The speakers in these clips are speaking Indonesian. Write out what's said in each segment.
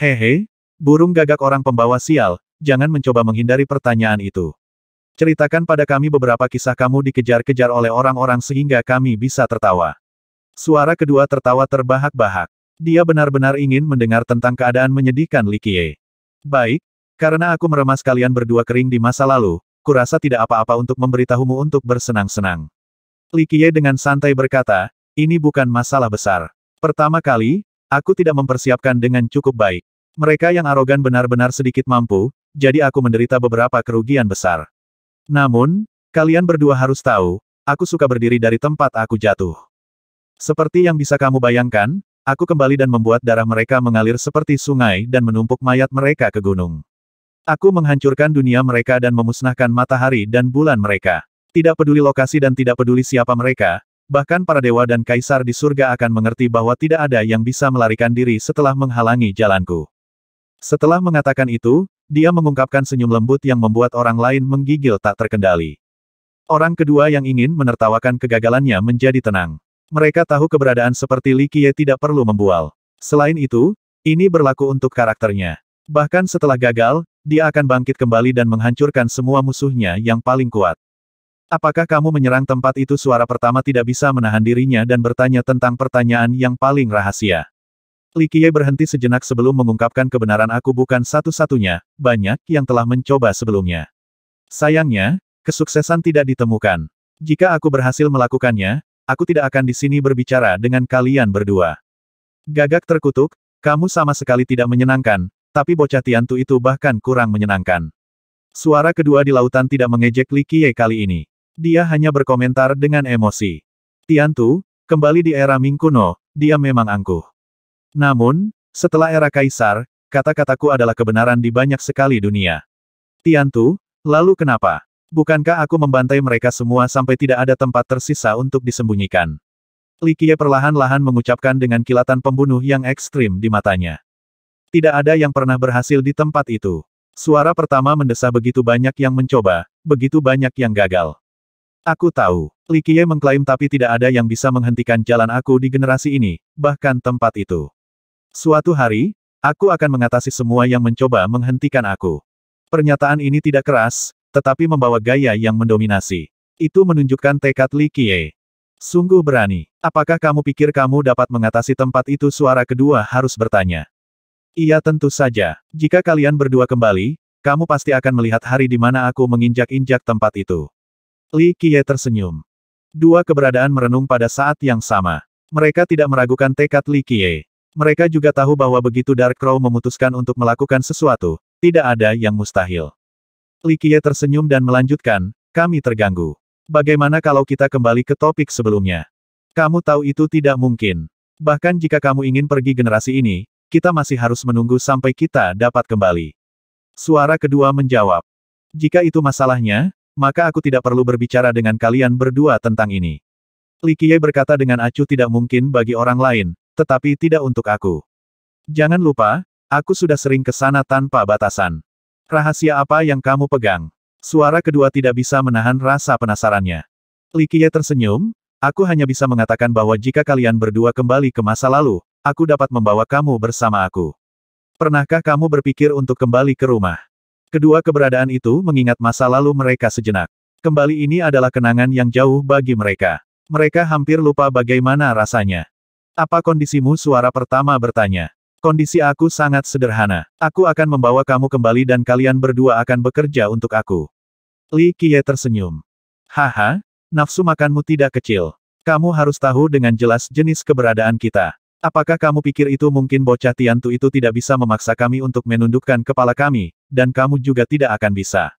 Hehe, burung gagak orang pembawa sial, jangan mencoba menghindari pertanyaan itu. Ceritakan pada kami beberapa kisah kamu dikejar-kejar oleh orang-orang sehingga kami bisa tertawa. Suara kedua tertawa terbahak-bahak. Dia benar-benar ingin mendengar tentang keadaan menyedihkan Likie. Baik, karena aku meremas kalian berdua kering di masa lalu, kurasa tidak apa-apa untuk memberitahumu untuk bersenang-senang. Likie dengan santai berkata, ini bukan masalah besar. Pertama kali, aku tidak mempersiapkan dengan cukup baik. Mereka yang arogan benar-benar sedikit mampu, jadi aku menderita beberapa kerugian besar. Namun, kalian berdua harus tahu, aku suka berdiri dari tempat aku jatuh. Seperti yang bisa kamu bayangkan, aku kembali dan membuat darah mereka mengalir seperti sungai dan menumpuk mayat mereka ke gunung. Aku menghancurkan dunia mereka dan memusnahkan matahari dan bulan mereka. Tidak peduli lokasi dan tidak peduli siapa mereka, bahkan para dewa dan kaisar di surga akan mengerti bahwa tidak ada yang bisa melarikan diri setelah menghalangi jalanku. Setelah mengatakan itu, dia mengungkapkan senyum lembut yang membuat orang lain menggigil tak terkendali. Orang kedua yang ingin menertawakan kegagalannya menjadi tenang. Mereka tahu keberadaan seperti Li Qiye tidak perlu membual. Selain itu, ini berlaku untuk karakternya. Bahkan setelah gagal, dia akan bangkit kembali dan menghancurkan semua musuhnya yang paling kuat. Apakah kamu menyerang tempat itu suara pertama tidak bisa menahan dirinya dan bertanya tentang pertanyaan yang paling rahasia. Li Qiye berhenti sejenak sebelum mengungkapkan kebenaran aku bukan satu-satunya, banyak yang telah mencoba sebelumnya. Sayangnya, kesuksesan tidak ditemukan. Jika aku berhasil melakukannya, aku tidak akan di sini berbicara dengan kalian berdua. Gagak terkutuk, kamu sama sekali tidak menyenangkan, tapi bocah Tiantu itu bahkan kurang menyenangkan. Suara kedua di lautan tidak mengejek Li Qiye kali ini. Dia hanya berkomentar dengan emosi. Tiantu, kembali di era Ming kuno, dia memang angkuh. Namun, setelah era kaisar, kata-kataku adalah kebenaran di banyak sekali dunia. Tiantu, lalu kenapa? Bukankah aku membantai mereka semua sampai tidak ada tempat tersisa untuk disembunyikan? Likie perlahan-lahan mengucapkan dengan kilatan pembunuh yang ekstrim di matanya. Tidak ada yang pernah berhasil di tempat itu. Suara pertama mendesah begitu banyak yang mencoba, begitu banyak yang gagal. Aku tahu, Likie mengklaim tapi tidak ada yang bisa menghentikan jalan aku di generasi ini, bahkan tempat itu. Suatu hari, aku akan mengatasi semua yang mencoba menghentikan aku. Pernyataan ini tidak keras, tetapi membawa gaya yang mendominasi. Itu menunjukkan tekad Li Qiye. Sungguh berani. Apakah kamu pikir kamu dapat mengatasi tempat itu? Suara kedua harus bertanya. Iya tentu saja. Jika kalian berdua kembali, kamu pasti akan melihat hari di mana aku menginjak-injak tempat itu. Li Qiye tersenyum. Dua keberadaan merenung pada saat yang sama. Mereka tidak meragukan tekad Li Qiye. Mereka juga tahu bahwa begitu Dark Crow memutuskan untuk melakukan sesuatu, tidak ada yang mustahil. Qiye tersenyum dan melanjutkan, kami terganggu. Bagaimana kalau kita kembali ke topik sebelumnya? Kamu tahu itu tidak mungkin. Bahkan jika kamu ingin pergi generasi ini, kita masih harus menunggu sampai kita dapat kembali. Suara kedua menjawab. Jika itu masalahnya, maka aku tidak perlu berbicara dengan kalian berdua tentang ini. Qiye berkata dengan acuh tidak mungkin bagi orang lain, tetapi tidak untuk aku. Jangan lupa, aku sudah sering ke sana tanpa batasan. Rahasia apa yang kamu pegang? Suara kedua tidak bisa menahan rasa penasarannya. Qiye tersenyum, aku hanya bisa mengatakan bahwa jika kalian berdua kembali ke masa lalu, aku dapat membawa kamu bersama aku. Pernahkah kamu berpikir untuk kembali ke rumah? Kedua keberadaan itu mengingat masa lalu mereka sejenak. Kembali ini adalah kenangan yang jauh bagi mereka. Mereka hampir lupa bagaimana rasanya. Apa kondisimu suara pertama bertanya. Kondisi aku sangat sederhana. Aku akan membawa kamu kembali dan kalian berdua akan bekerja untuk aku. Li Qiye tersenyum. Haha, nafsu makanmu tidak kecil. Kamu harus tahu dengan jelas jenis keberadaan kita. Apakah kamu pikir itu mungkin bocah Tiantu itu tidak bisa memaksa kami untuk menundukkan kepala kami, dan kamu juga tidak akan bisa.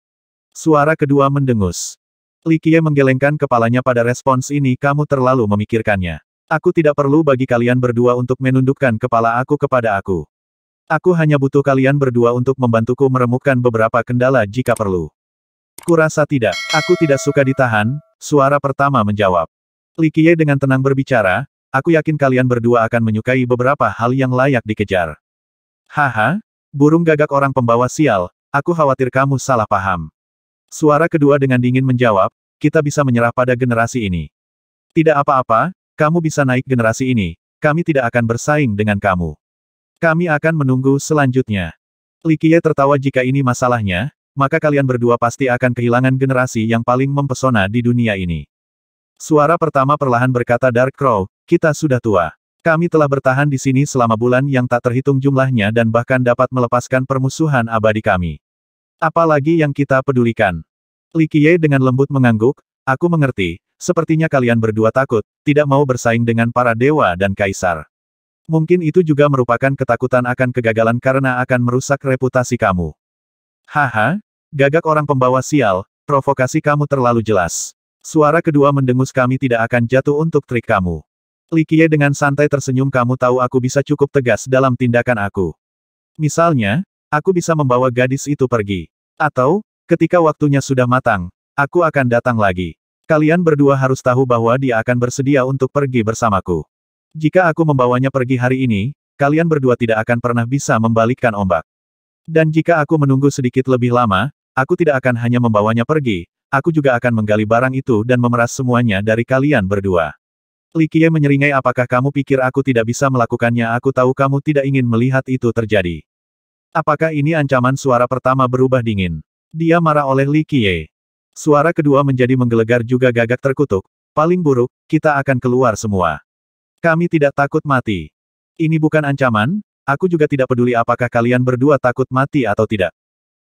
Suara kedua mendengus. Li Qiye menggelengkan kepalanya pada respons ini kamu terlalu memikirkannya. Aku tidak perlu bagi kalian berdua untuk menundukkan kepala aku kepada aku. Aku hanya butuh kalian berdua untuk membantuku meremukkan beberapa kendala jika perlu. Kurasa tidak, aku tidak suka ditahan, suara pertama menjawab. Likie dengan tenang berbicara, aku yakin kalian berdua akan menyukai beberapa hal yang layak dikejar. Haha, burung gagak orang pembawa sial, aku khawatir kamu salah paham. Suara kedua dengan dingin menjawab, kita bisa menyerah pada generasi ini. Tidak apa-apa, kamu bisa naik generasi ini, kami tidak akan bersaing dengan kamu. Kami akan menunggu selanjutnya. Likie tertawa jika ini masalahnya, maka kalian berdua pasti akan kehilangan generasi yang paling mempesona di dunia ini. Suara pertama perlahan berkata Dark Crow, kita sudah tua. Kami telah bertahan di sini selama bulan yang tak terhitung jumlahnya dan bahkan dapat melepaskan permusuhan abadi kami. Apalagi yang kita pedulikan. Likie dengan lembut mengangguk, Aku mengerti, sepertinya kalian berdua takut, tidak mau bersaing dengan para dewa dan kaisar. Mungkin itu juga merupakan ketakutan akan kegagalan karena akan merusak reputasi kamu. Haha, gagak orang pembawa sial, provokasi kamu terlalu jelas. Suara kedua mendengus kami tidak akan jatuh untuk trik kamu. Likie dengan santai tersenyum kamu tahu aku bisa cukup tegas dalam tindakan aku. Misalnya, aku bisa membawa gadis itu pergi. Atau, ketika waktunya sudah matang, Aku akan datang lagi. Kalian berdua harus tahu bahwa dia akan bersedia untuk pergi bersamaku. Jika aku membawanya pergi hari ini, kalian berdua tidak akan pernah bisa membalikkan ombak. Dan jika aku menunggu sedikit lebih lama, aku tidak akan hanya membawanya pergi, aku juga akan menggali barang itu dan memeras semuanya dari kalian berdua. Likie menyeringai apakah kamu pikir aku tidak bisa melakukannya aku tahu kamu tidak ingin melihat itu terjadi. Apakah ini ancaman suara pertama berubah dingin? Dia marah oleh Likie. Suara kedua menjadi menggelegar juga gagak terkutuk, paling buruk, kita akan keluar semua. Kami tidak takut mati. Ini bukan ancaman, aku juga tidak peduli apakah kalian berdua takut mati atau tidak.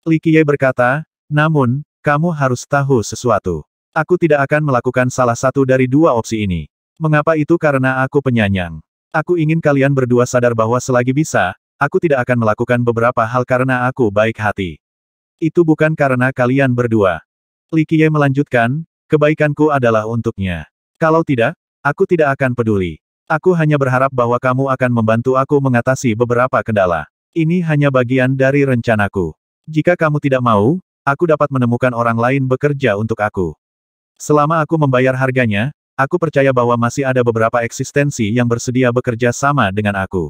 Li Qiye berkata, namun, kamu harus tahu sesuatu. Aku tidak akan melakukan salah satu dari dua opsi ini. Mengapa itu karena aku penyanyang. Aku ingin kalian berdua sadar bahwa selagi bisa, aku tidak akan melakukan beberapa hal karena aku baik hati. Itu bukan karena kalian berdua. Qiye melanjutkan, kebaikanku adalah untuknya. Kalau tidak, aku tidak akan peduli. Aku hanya berharap bahwa kamu akan membantu aku mengatasi beberapa kendala. Ini hanya bagian dari rencanaku. Jika kamu tidak mau, aku dapat menemukan orang lain bekerja untuk aku. Selama aku membayar harganya, aku percaya bahwa masih ada beberapa eksistensi yang bersedia bekerja sama dengan aku.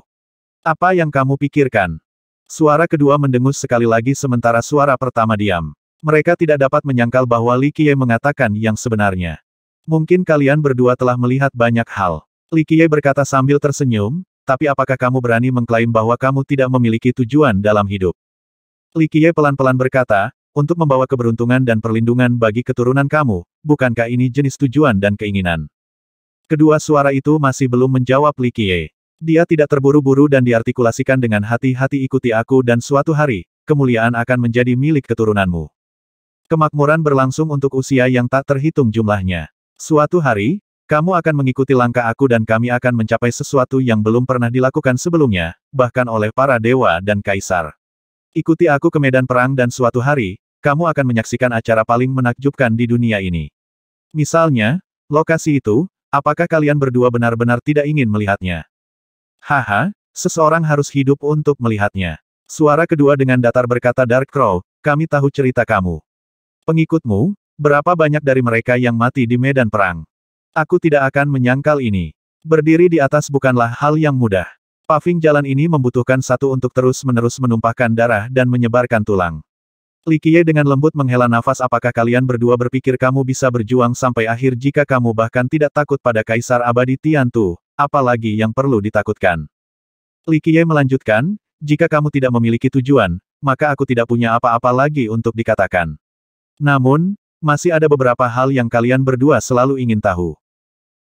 Apa yang kamu pikirkan? Suara kedua mendengus sekali lagi sementara suara pertama diam. Mereka tidak dapat menyangkal bahwa Li Qiye mengatakan yang sebenarnya. Mungkin kalian berdua telah melihat banyak hal. Li Qiye berkata sambil tersenyum, tapi apakah kamu berani mengklaim bahwa kamu tidak memiliki tujuan dalam hidup? Li Qiye pelan-pelan berkata, untuk membawa keberuntungan dan perlindungan bagi keturunan kamu, bukankah ini jenis tujuan dan keinginan? Kedua suara itu masih belum menjawab Li Qiye. Dia tidak terburu-buru dan diartikulasikan dengan hati-hati ikuti aku dan suatu hari, kemuliaan akan menjadi milik keturunanmu. Kemakmuran berlangsung untuk usia yang tak terhitung jumlahnya. Suatu hari, kamu akan mengikuti langkah aku dan kami akan mencapai sesuatu yang belum pernah dilakukan sebelumnya, bahkan oleh para dewa dan kaisar. Ikuti aku ke medan perang dan suatu hari, kamu akan menyaksikan acara paling menakjubkan di dunia ini. Misalnya, lokasi itu, apakah kalian berdua benar-benar tidak ingin melihatnya? Haha, seseorang harus hidup untuk melihatnya. Suara kedua dengan datar berkata Dark Crow, kami tahu cerita kamu. Pengikutmu, berapa banyak dari mereka yang mati di medan perang? Aku tidak akan menyangkal ini. Berdiri di atas bukanlah hal yang mudah. Paving jalan ini membutuhkan satu untuk terus-menerus menumpahkan darah dan menyebarkan tulang. Likie dengan lembut menghela nafas apakah kalian berdua berpikir kamu bisa berjuang sampai akhir jika kamu bahkan tidak takut pada Kaisar Abadi Tiantu, apalagi yang perlu ditakutkan. Likie melanjutkan, jika kamu tidak memiliki tujuan, maka aku tidak punya apa-apa lagi untuk dikatakan. Namun, masih ada beberapa hal yang kalian berdua selalu ingin tahu.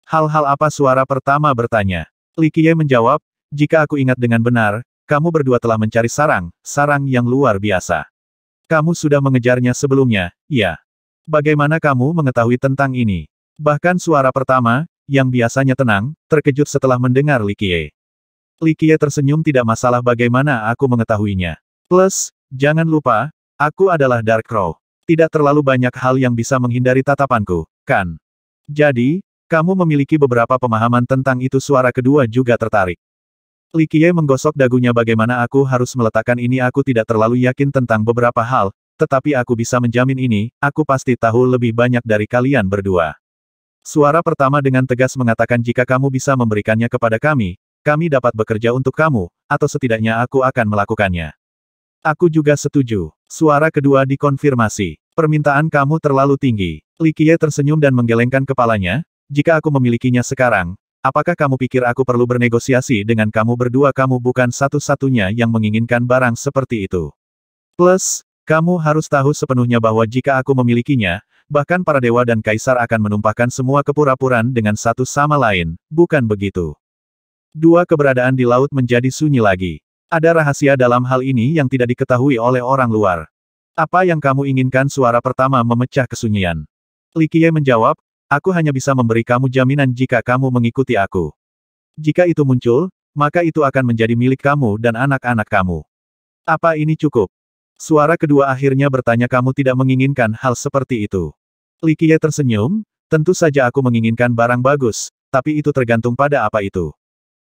Hal-hal apa suara pertama bertanya. Li Qiye menjawab, jika aku ingat dengan benar, kamu berdua telah mencari sarang, sarang yang luar biasa. Kamu sudah mengejarnya sebelumnya, ya. Bagaimana kamu mengetahui tentang ini? Bahkan suara pertama, yang biasanya tenang, terkejut setelah mendengar Li Qiye. Li Qiye tersenyum tidak masalah bagaimana aku mengetahuinya. Plus, jangan lupa, aku adalah Dark Crow. Tidak terlalu banyak hal yang bisa menghindari tatapanku, kan? Jadi, kamu memiliki beberapa pemahaman tentang itu suara kedua juga tertarik. Li Likie menggosok dagunya bagaimana aku harus meletakkan ini aku tidak terlalu yakin tentang beberapa hal, tetapi aku bisa menjamin ini, aku pasti tahu lebih banyak dari kalian berdua. Suara pertama dengan tegas mengatakan jika kamu bisa memberikannya kepada kami, kami dapat bekerja untuk kamu, atau setidaknya aku akan melakukannya. Aku juga setuju. Suara kedua dikonfirmasi. Permintaan kamu terlalu tinggi. Likie tersenyum dan menggelengkan kepalanya, jika aku memilikinya sekarang, apakah kamu pikir aku perlu bernegosiasi dengan kamu berdua kamu bukan satu-satunya yang menginginkan barang seperti itu. Plus, kamu harus tahu sepenuhnya bahwa jika aku memilikinya, bahkan para dewa dan kaisar akan menumpahkan semua kepura-puran dengan satu sama lain, bukan begitu. Dua keberadaan di laut menjadi sunyi lagi. Ada rahasia dalam hal ini yang tidak diketahui oleh orang luar. Apa yang kamu inginkan suara pertama memecah kesunyian. Li Qiye menjawab, aku hanya bisa memberi kamu jaminan jika kamu mengikuti aku. Jika itu muncul, maka itu akan menjadi milik kamu dan anak-anak kamu. Apa ini cukup? Suara kedua akhirnya bertanya kamu tidak menginginkan hal seperti itu. Li Qiye tersenyum, tentu saja aku menginginkan barang bagus, tapi itu tergantung pada apa itu.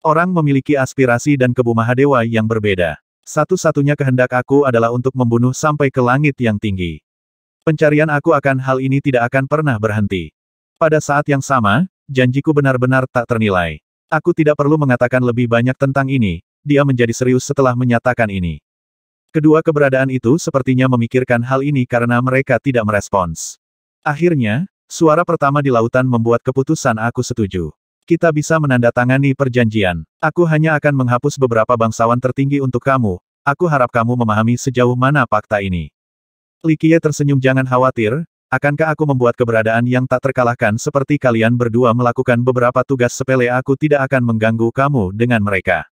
Orang memiliki aspirasi dan kebumaha dewa yang berbeda. Satu-satunya kehendak aku adalah untuk membunuh sampai ke langit yang tinggi. Pencarian aku akan hal ini tidak akan pernah berhenti. Pada saat yang sama, janjiku benar-benar tak ternilai. Aku tidak perlu mengatakan lebih banyak tentang ini, dia menjadi serius setelah menyatakan ini. Kedua keberadaan itu sepertinya memikirkan hal ini karena mereka tidak merespons. Akhirnya, suara pertama di lautan membuat keputusan aku setuju. Kita bisa menandatangani perjanjian. Aku hanya akan menghapus beberapa bangsawan tertinggi untuk kamu. Aku harap kamu memahami sejauh mana fakta ini. Likie tersenyum jangan khawatir, akankah aku membuat keberadaan yang tak terkalahkan seperti kalian berdua melakukan beberapa tugas sepele aku tidak akan mengganggu kamu dengan mereka.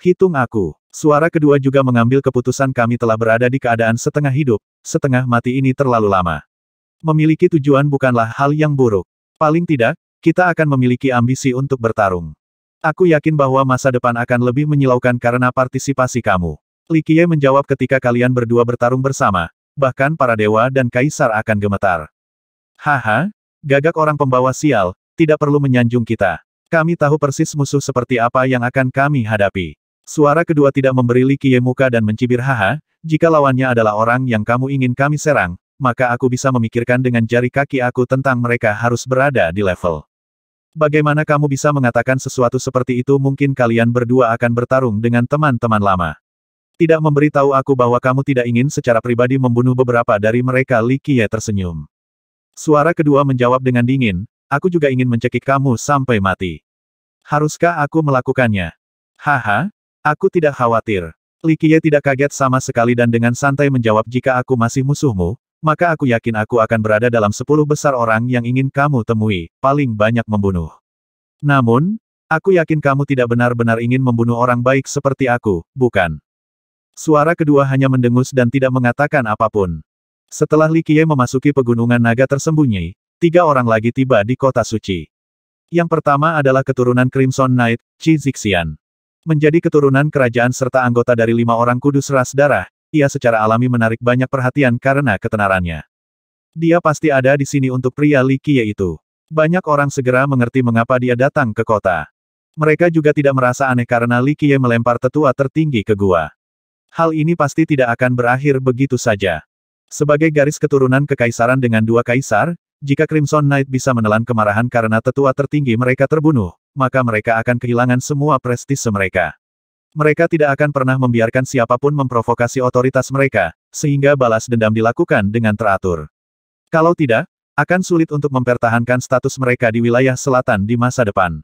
Hitung aku. Suara kedua juga mengambil keputusan kami telah berada di keadaan setengah hidup, setengah mati ini terlalu lama. Memiliki tujuan bukanlah hal yang buruk. Paling tidak, kita akan memiliki ambisi untuk bertarung. Aku yakin bahwa masa depan akan lebih menyilaukan karena partisipasi kamu. Li Likie menjawab ketika kalian berdua bertarung bersama, bahkan para dewa dan kaisar akan gemetar. Haha, gagak orang pembawa sial, tidak perlu menyanjung kita. Kami tahu persis musuh seperti apa yang akan kami hadapi. Suara kedua tidak memberi Li Likie muka dan mencibir haha, jika lawannya adalah orang yang kamu ingin kami serang, maka aku bisa memikirkan dengan jari kaki aku tentang mereka harus berada di level. Bagaimana kamu bisa mengatakan sesuatu seperti itu mungkin kalian berdua akan bertarung dengan teman-teman lama. Tidak memberitahu aku bahwa kamu tidak ingin secara pribadi membunuh beberapa dari mereka Li Qiye tersenyum. Suara kedua menjawab dengan dingin, aku juga ingin mencekik kamu sampai mati. Haruskah aku melakukannya? Haha, aku tidak khawatir. Li Qiye tidak kaget sama sekali dan dengan santai menjawab jika aku masih musuhmu, maka aku yakin aku akan berada dalam sepuluh besar orang yang ingin kamu temui, paling banyak membunuh. Namun, aku yakin kamu tidak benar-benar ingin membunuh orang baik seperti aku, bukan? Suara kedua hanya mendengus dan tidak mengatakan apapun. Setelah Li Likie memasuki pegunungan naga tersembunyi, tiga orang lagi tiba di kota suci. Yang pertama adalah keturunan Crimson Knight, Chi Zixian. Menjadi keturunan kerajaan serta anggota dari lima orang kudus ras darah, ia secara alami menarik banyak perhatian karena ketenarannya. Dia pasti ada di sini untuk pria Li Qiye itu. Banyak orang segera mengerti mengapa dia datang ke kota. Mereka juga tidak merasa aneh karena Li Qiye melempar tetua tertinggi ke gua. Hal ini pasti tidak akan berakhir begitu saja. Sebagai garis keturunan kekaisaran dengan dua kaisar, jika Crimson Knight bisa menelan kemarahan karena tetua tertinggi mereka terbunuh, maka mereka akan kehilangan semua prestise mereka. Mereka tidak akan pernah membiarkan siapapun memprovokasi otoritas mereka, sehingga balas dendam dilakukan dengan teratur. Kalau tidak, akan sulit untuk mempertahankan status mereka di wilayah selatan di masa depan.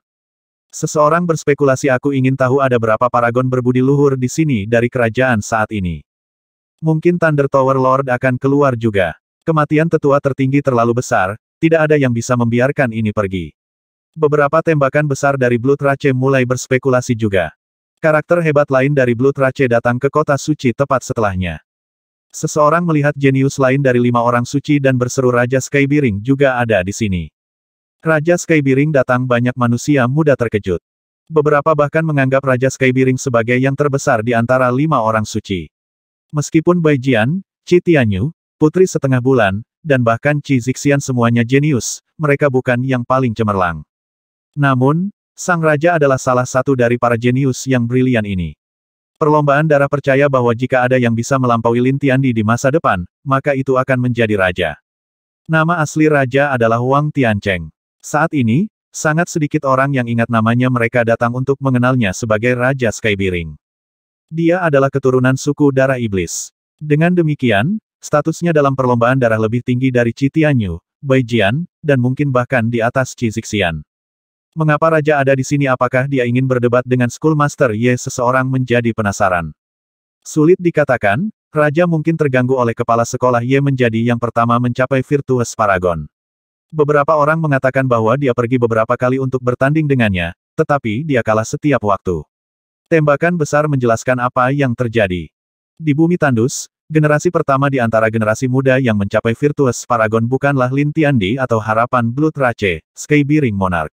Seseorang berspekulasi aku ingin tahu ada berapa paragon berbudi luhur di sini dari kerajaan saat ini. Mungkin Thunder Tower Lord akan keluar juga. Kematian tetua tertinggi terlalu besar, tidak ada yang bisa membiarkan ini pergi. Beberapa tembakan besar dari Blood Rache mulai berspekulasi juga. Karakter hebat lain dari Blue Trace datang ke kota suci tepat setelahnya. Seseorang melihat jenius lain dari lima orang suci dan berseru Raja Skybiring juga ada di sini. Raja Skybiring datang banyak manusia muda terkejut. Beberapa bahkan menganggap Raja Skybiring sebagai yang terbesar di antara lima orang suci. Meskipun Bai Jian, Qi Tianyu, Putri Setengah Bulan, dan bahkan Qi Zixian semuanya jenius, mereka bukan yang paling cemerlang. Namun, Sang Raja adalah salah satu dari para jenius yang brilian ini. Perlombaan darah percaya bahwa jika ada yang bisa melampaui Lin Tiandi di masa depan, maka itu akan menjadi raja. Nama asli raja adalah Wang Tiancheng. Saat ini, sangat sedikit orang yang ingat namanya mereka datang untuk mengenalnya sebagai Raja Skybearing. Dia adalah keturunan suku darah iblis. Dengan demikian, statusnya dalam perlombaan darah lebih tinggi dari Citianyu, Baijian, dan mungkin bahkan di atas Cizixian. Mengapa raja ada di sini apakah dia ingin berdebat dengan Schoolmaster Ye seseorang menjadi penasaran. Sulit dikatakan, raja mungkin terganggu oleh kepala sekolah Ye menjadi yang pertama mencapai Virtuous Paragon. Beberapa orang mengatakan bahwa dia pergi beberapa kali untuk bertanding dengannya, tetapi dia kalah setiap waktu. Tembakan besar menjelaskan apa yang terjadi. Di bumi tandus, generasi pertama di antara generasi muda yang mencapai Virtuous Paragon bukanlah Lintian Di atau harapan Blood Rache, Monarch.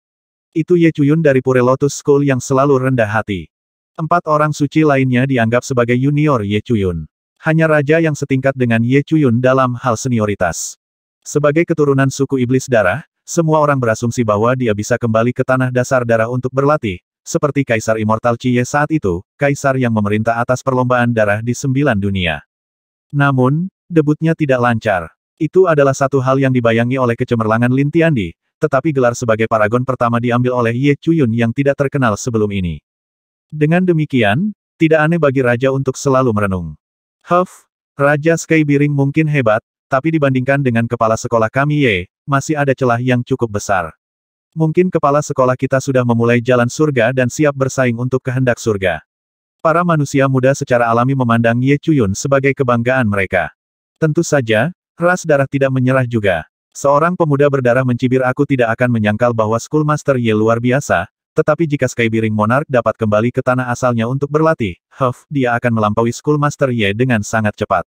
Itu Ye Chuyun dari Pure Lotus School yang selalu rendah hati. Empat orang suci lainnya dianggap sebagai junior Ye Chuyun. Hanya raja yang setingkat dengan Ye Chuyun dalam hal senioritas. Sebagai keturunan suku iblis darah, semua orang berasumsi bahwa dia bisa kembali ke tanah dasar darah untuk berlatih, seperti Kaisar Immortal Chie saat itu, Kaisar yang memerintah atas perlombaan darah di sembilan dunia. Namun, debutnya tidak lancar. Itu adalah satu hal yang dibayangi oleh kecemerlangan Tiandi tetapi gelar sebagai paragon pertama diambil oleh Ye Chuyun yang tidak terkenal sebelum ini. Dengan demikian, tidak aneh bagi raja untuk selalu merenung. Huff, Raja Sky Biring mungkin hebat, tapi dibandingkan dengan kepala sekolah kami Ye, masih ada celah yang cukup besar. Mungkin kepala sekolah kita sudah memulai jalan surga dan siap bersaing untuk kehendak surga. Para manusia muda secara alami memandang Ye Chuyun sebagai kebanggaan mereka. Tentu saja, ras darah tidak menyerah juga. Seorang pemuda berdarah mencibir aku tidak akan menyangkal bahwa Schoolmaster Ye luar biasa, tetapi jika Skybearing Monarch dapat kembali ke tanah asalnya untuk berlatih, huff, dia akan melampaui Schoolmaster Ye dengan sangat cepat.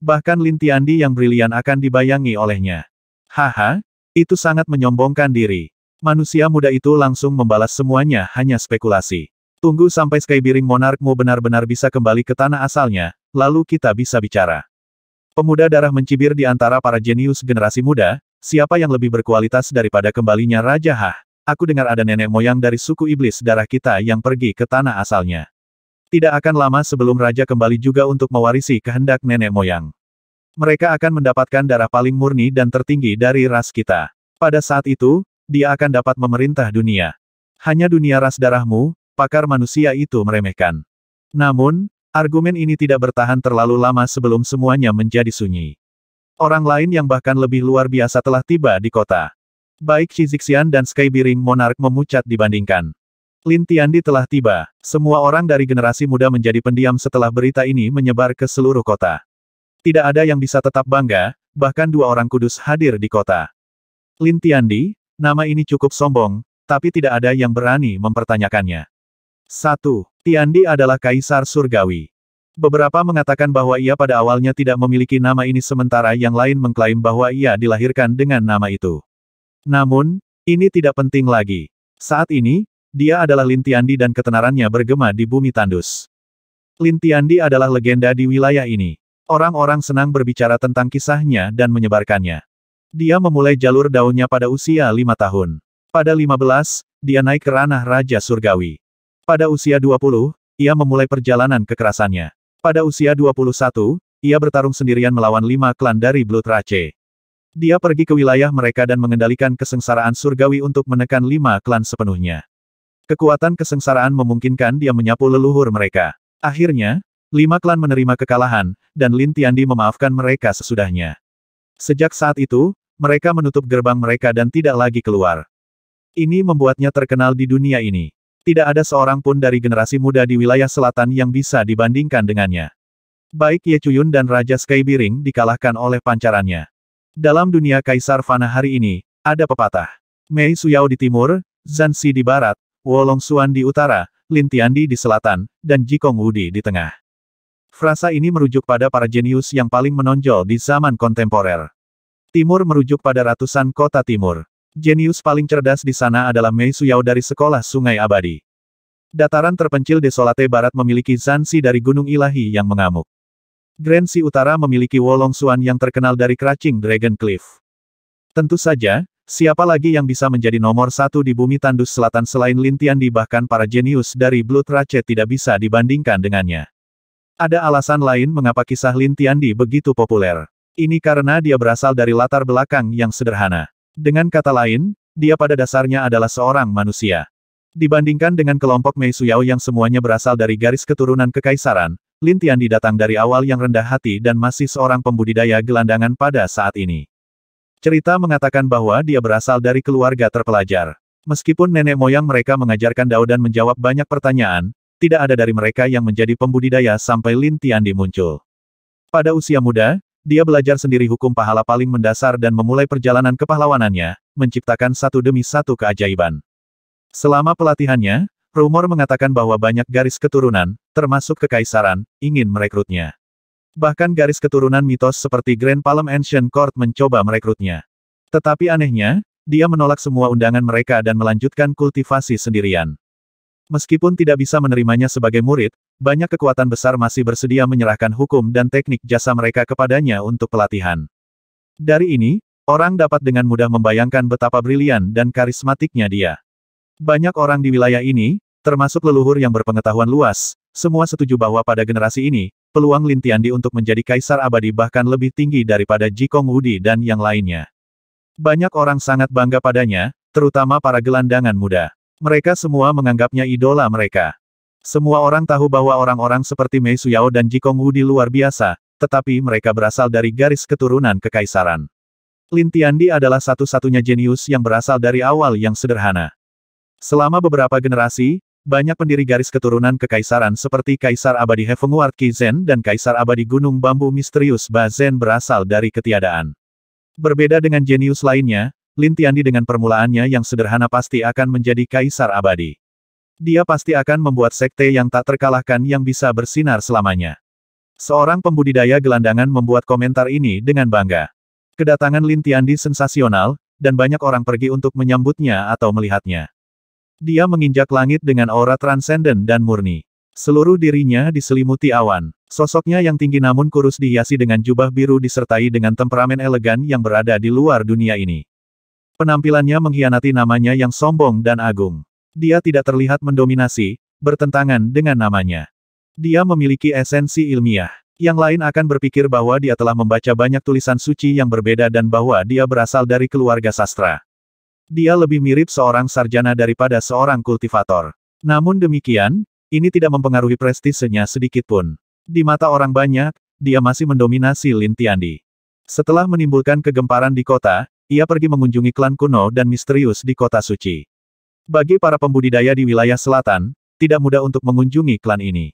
Bahkan Lintiandi yang brilian akan dibayangi olehnya. Haha, itu sangat menyombongkan diri. Manusia muda itu langsung membalas semuanya hanya spekulasi. Tunggu sampai Skybearing Monarchmu benar-benar bisa kembali ke tanah asalnya, lalu kita bisa bicara. Pemuda darah mencibir di antara para jenius generasi muda, siapa yang lebih berkualitas daripada kembalinya Raja Hah? Aku dengar ada nenek moyang dari suku iblis darah kita yang pergi ke tanah asalnya. Tidak akan lama sebelum Raja kembali juga untuk mewarisi kehendak nenek moyang. Mereka akan mendapatkan darah paling murni dan tertinggi dari ras kita. Pada saat itu, dia akan dapat memerintah dunia. Hanya dunia ras darahmu, pakar manusia itu meremehkan. Namun, Argumen ini tidak bertahan terlalu lama sebelum semuanya menjadi sunyi. Orang lain yang bahkan lebih luar biasa telah tiba di kota. Baik Shizixian dan Skybiring Monarch memucat dibandingkan. Lin Tiandi telah tiba. Semua orang dari generasi muda menjadi pendiam setelah berita ini menyebar ke seluruh kota. Tidak ada yang bisa tetap bangga, bahkan dua orang kudus hadir di kota. Lin Tiandi, nama ini cukup sombong, tapi tidak ada yang berani mempertanyakannya. 1. Tiandi adalah kaisar surgawi. Beberapa mengatakan bahwa ia pada awalnya tidak memiliki nama ini sementara yang lain mengklaim bahwa ia dilahirkan dengan nama itu. Namun, ini tidak penting lagi. Saat ini, dia adalah Di dan ketenarannya bergema di bumi tandus. Di adalah legenda di wilayah ini. Orang-orang senang berbicara tentang kisahnya dan menyebarkannya. Dia memulai jalur daunnya pada usia lima tahun. Pada lima belas, dia naik ke ranah Raja Surgawi. Pada usia 20, ia memulai perjalanan kekerasannya. Pada usia 21, ia bertarung sendirian melawan lima klan dari Blood Rache. Dia pergi ke wilayah mereka dan mengendalikan kesengsaraan surgawi untuk menekan lima klan sepenuhnya. Kekuatan kesengsaraan memungkinkan dia menyapu leluhur mereka. Akhirnya, lima klan menerima kekalahan, dan Lin Tiandi memaafkan mereka sesudahnya. Sejak saat itu, mereka menutup gerbang mereka dan tidak lagi keluar. Ini membuatnya terkenal di dunia ini. Tidak ada seorang pun dari generasi muda di wilayah selatan yang bisa dibandingkan dengannya. Baik Ye Chuyun dan Raja Sky Biring dikalahkan oleh pancarannya. Dalam dunia Kaisar Fana hari ini, ada pepatah. Mei Suyao di timur, Zansi di barat, Wolong Suan di utara, Lin Tiandi di selatan, dan Jikong Wudi di tengah. Frasa ini merujuk pada para jenius yang paling menonjol di zaman kontemporer. Timur merujuk pada ratusan kota timur. Jenius paling cerdas di sana adalah Mei Suyao dari Sekolah Sungai Abadi. Dataran terpencil Desolate Barat memiliki Zansi dari Gunung Ilahi yang mengamuk. Grand Sea Utara memiliki Wolong Suan yang terkenal dari Cracing Dragon Cliff. Tentu saja, siapa lagi yang bisa menjadi nomor satu di bumi tandus selatan selain Lintian Di? bahkan para jenius dari Blood Rache tidak bisa dibandingkan dengannya. Ada alasan lain mengapa kisah Lintian Di begitu populer. Ini karena dia berasal dari latar belakang yang sederhana. Dengan kata lain, dia pada dasarnya adalah seorang manusia. Dibandingkan dengan kelompok Mei Suyao yang semuanya berasal dari garis keturunan kekaisaran, Lin Tiandi datang dari awal yang rendah hati dan masih seorang pembudidaya gelandangan pada saat ini. Cerita mengatakan bahwa dia berasal dari keluarga terpelajar. Meskipun nenek moyang mereka mengajarkan Dao dan menjawab banyak pertanyaan, tidak ada dari mereka yang menjadi pembudidaya sampai Lin Tiandi muncul. Pada usia muda, dia belajar sendiri hukum pahala paling mendasar dan memulai perjalanan kepahlawanannya, menciptakan satu demi satu keajaiban. Selama pelatihannya, rumor mengatakan bahwa banyak garis keturunan, termasuk kekaisaran, ingin merekrutnya. Bahkan garis keturunan mitos seperti Grand Palm Ancient Court mencoba merekrutnya. Tetapi anehnya, dia menolak semua undangan mereka dan melanjutkan kultivasi sendirian. Meskipun tidak bisa menerimanya sebagai murid, banyak kekuatan besar masih bersedia menyerahkan hukum dan teknik jasa mereka kepadanya untuk pelatihan. Dari ini, orang dapat dengan mudah membayangkan betapa brilian dan karismatiknya dia. Banyak orang di wilayah ini, termasuk leluhur yang berpengetahuan luas, semua setuju bahwa pada generasi ini, peluang Lin Tiandi untuk menjadi kaisar abadi bahkan lebih tinggi daripada Jikong Wudi dan yang lainnya. Banyak orang sangat bangga padanya, terutama para gelandangan muda. Mereka semua menganggapnya idola mereka. Semua orang tahu bahwa orang-orang seperti Mei Suyao dan Jikong Wu di luar biasa, tetapi mereka berasal dari garis keturunan kekaisaran. Lin Tiandi adalah satu-satunya jenius yang berasal dari awal yang sederhana. Selama beberapa generasi, banyak pendiri garis keturunan kekaisaran seperti Kaisar Abadi War Zen dan Kaisar Abadi Gunung Bambu Misterius Bazhen berasal dari ketiadaan. Berbeda dengan jenius lainnya, Lin Tiandi dengan permulaannya yang sederhana pasti akan menjadi kaisar abadi. Dia pasti akan membuat sekte yang tak terkalahkan yang bisa bersinar selamanya. Seorang pembudidaya gelandangan membuat komentar ini dengan bangga. Kedatangan Lin Tiandi sensasional, dan banyak orang pergi untuk menyambutnya atau melihatnya. Dia menginjak langit dengan aura transenden dan murni. Seluruh dirinya diselimuti awan. Sosoknya yang tinggi namun kurus dihiasi dengan jubah biru disertai dengan temperamen elegan yang berada di luar dunia ini. Penampilannya mengkhianati namanya yang sombong dan agung. Dia tidak terlihat mendominasi, bertentangan dengan namanya. Dia memiliki esensi ilmiah. Yang lain akan berpikir bahwa dia telah membaca banyak tulisan suci yang berbeda dan bahwa dia berasal dari keluarga sastra. Dia lebih mirip seorang sarjana daripada seorang kultivator. Namun demikian, ini tidak mempengaruhi prestisenya sedikitpun. Di mata orang banyak, dia masih mendominasi Lin Tiandi. Setelah menimbulkan kegemparan di kota, ia pergi mengunjungi klan kuno dan misterius di kota suci. Bagi para pembudidaya di wilayah selatan, tidak mudah untuk mengunjungi klan ini.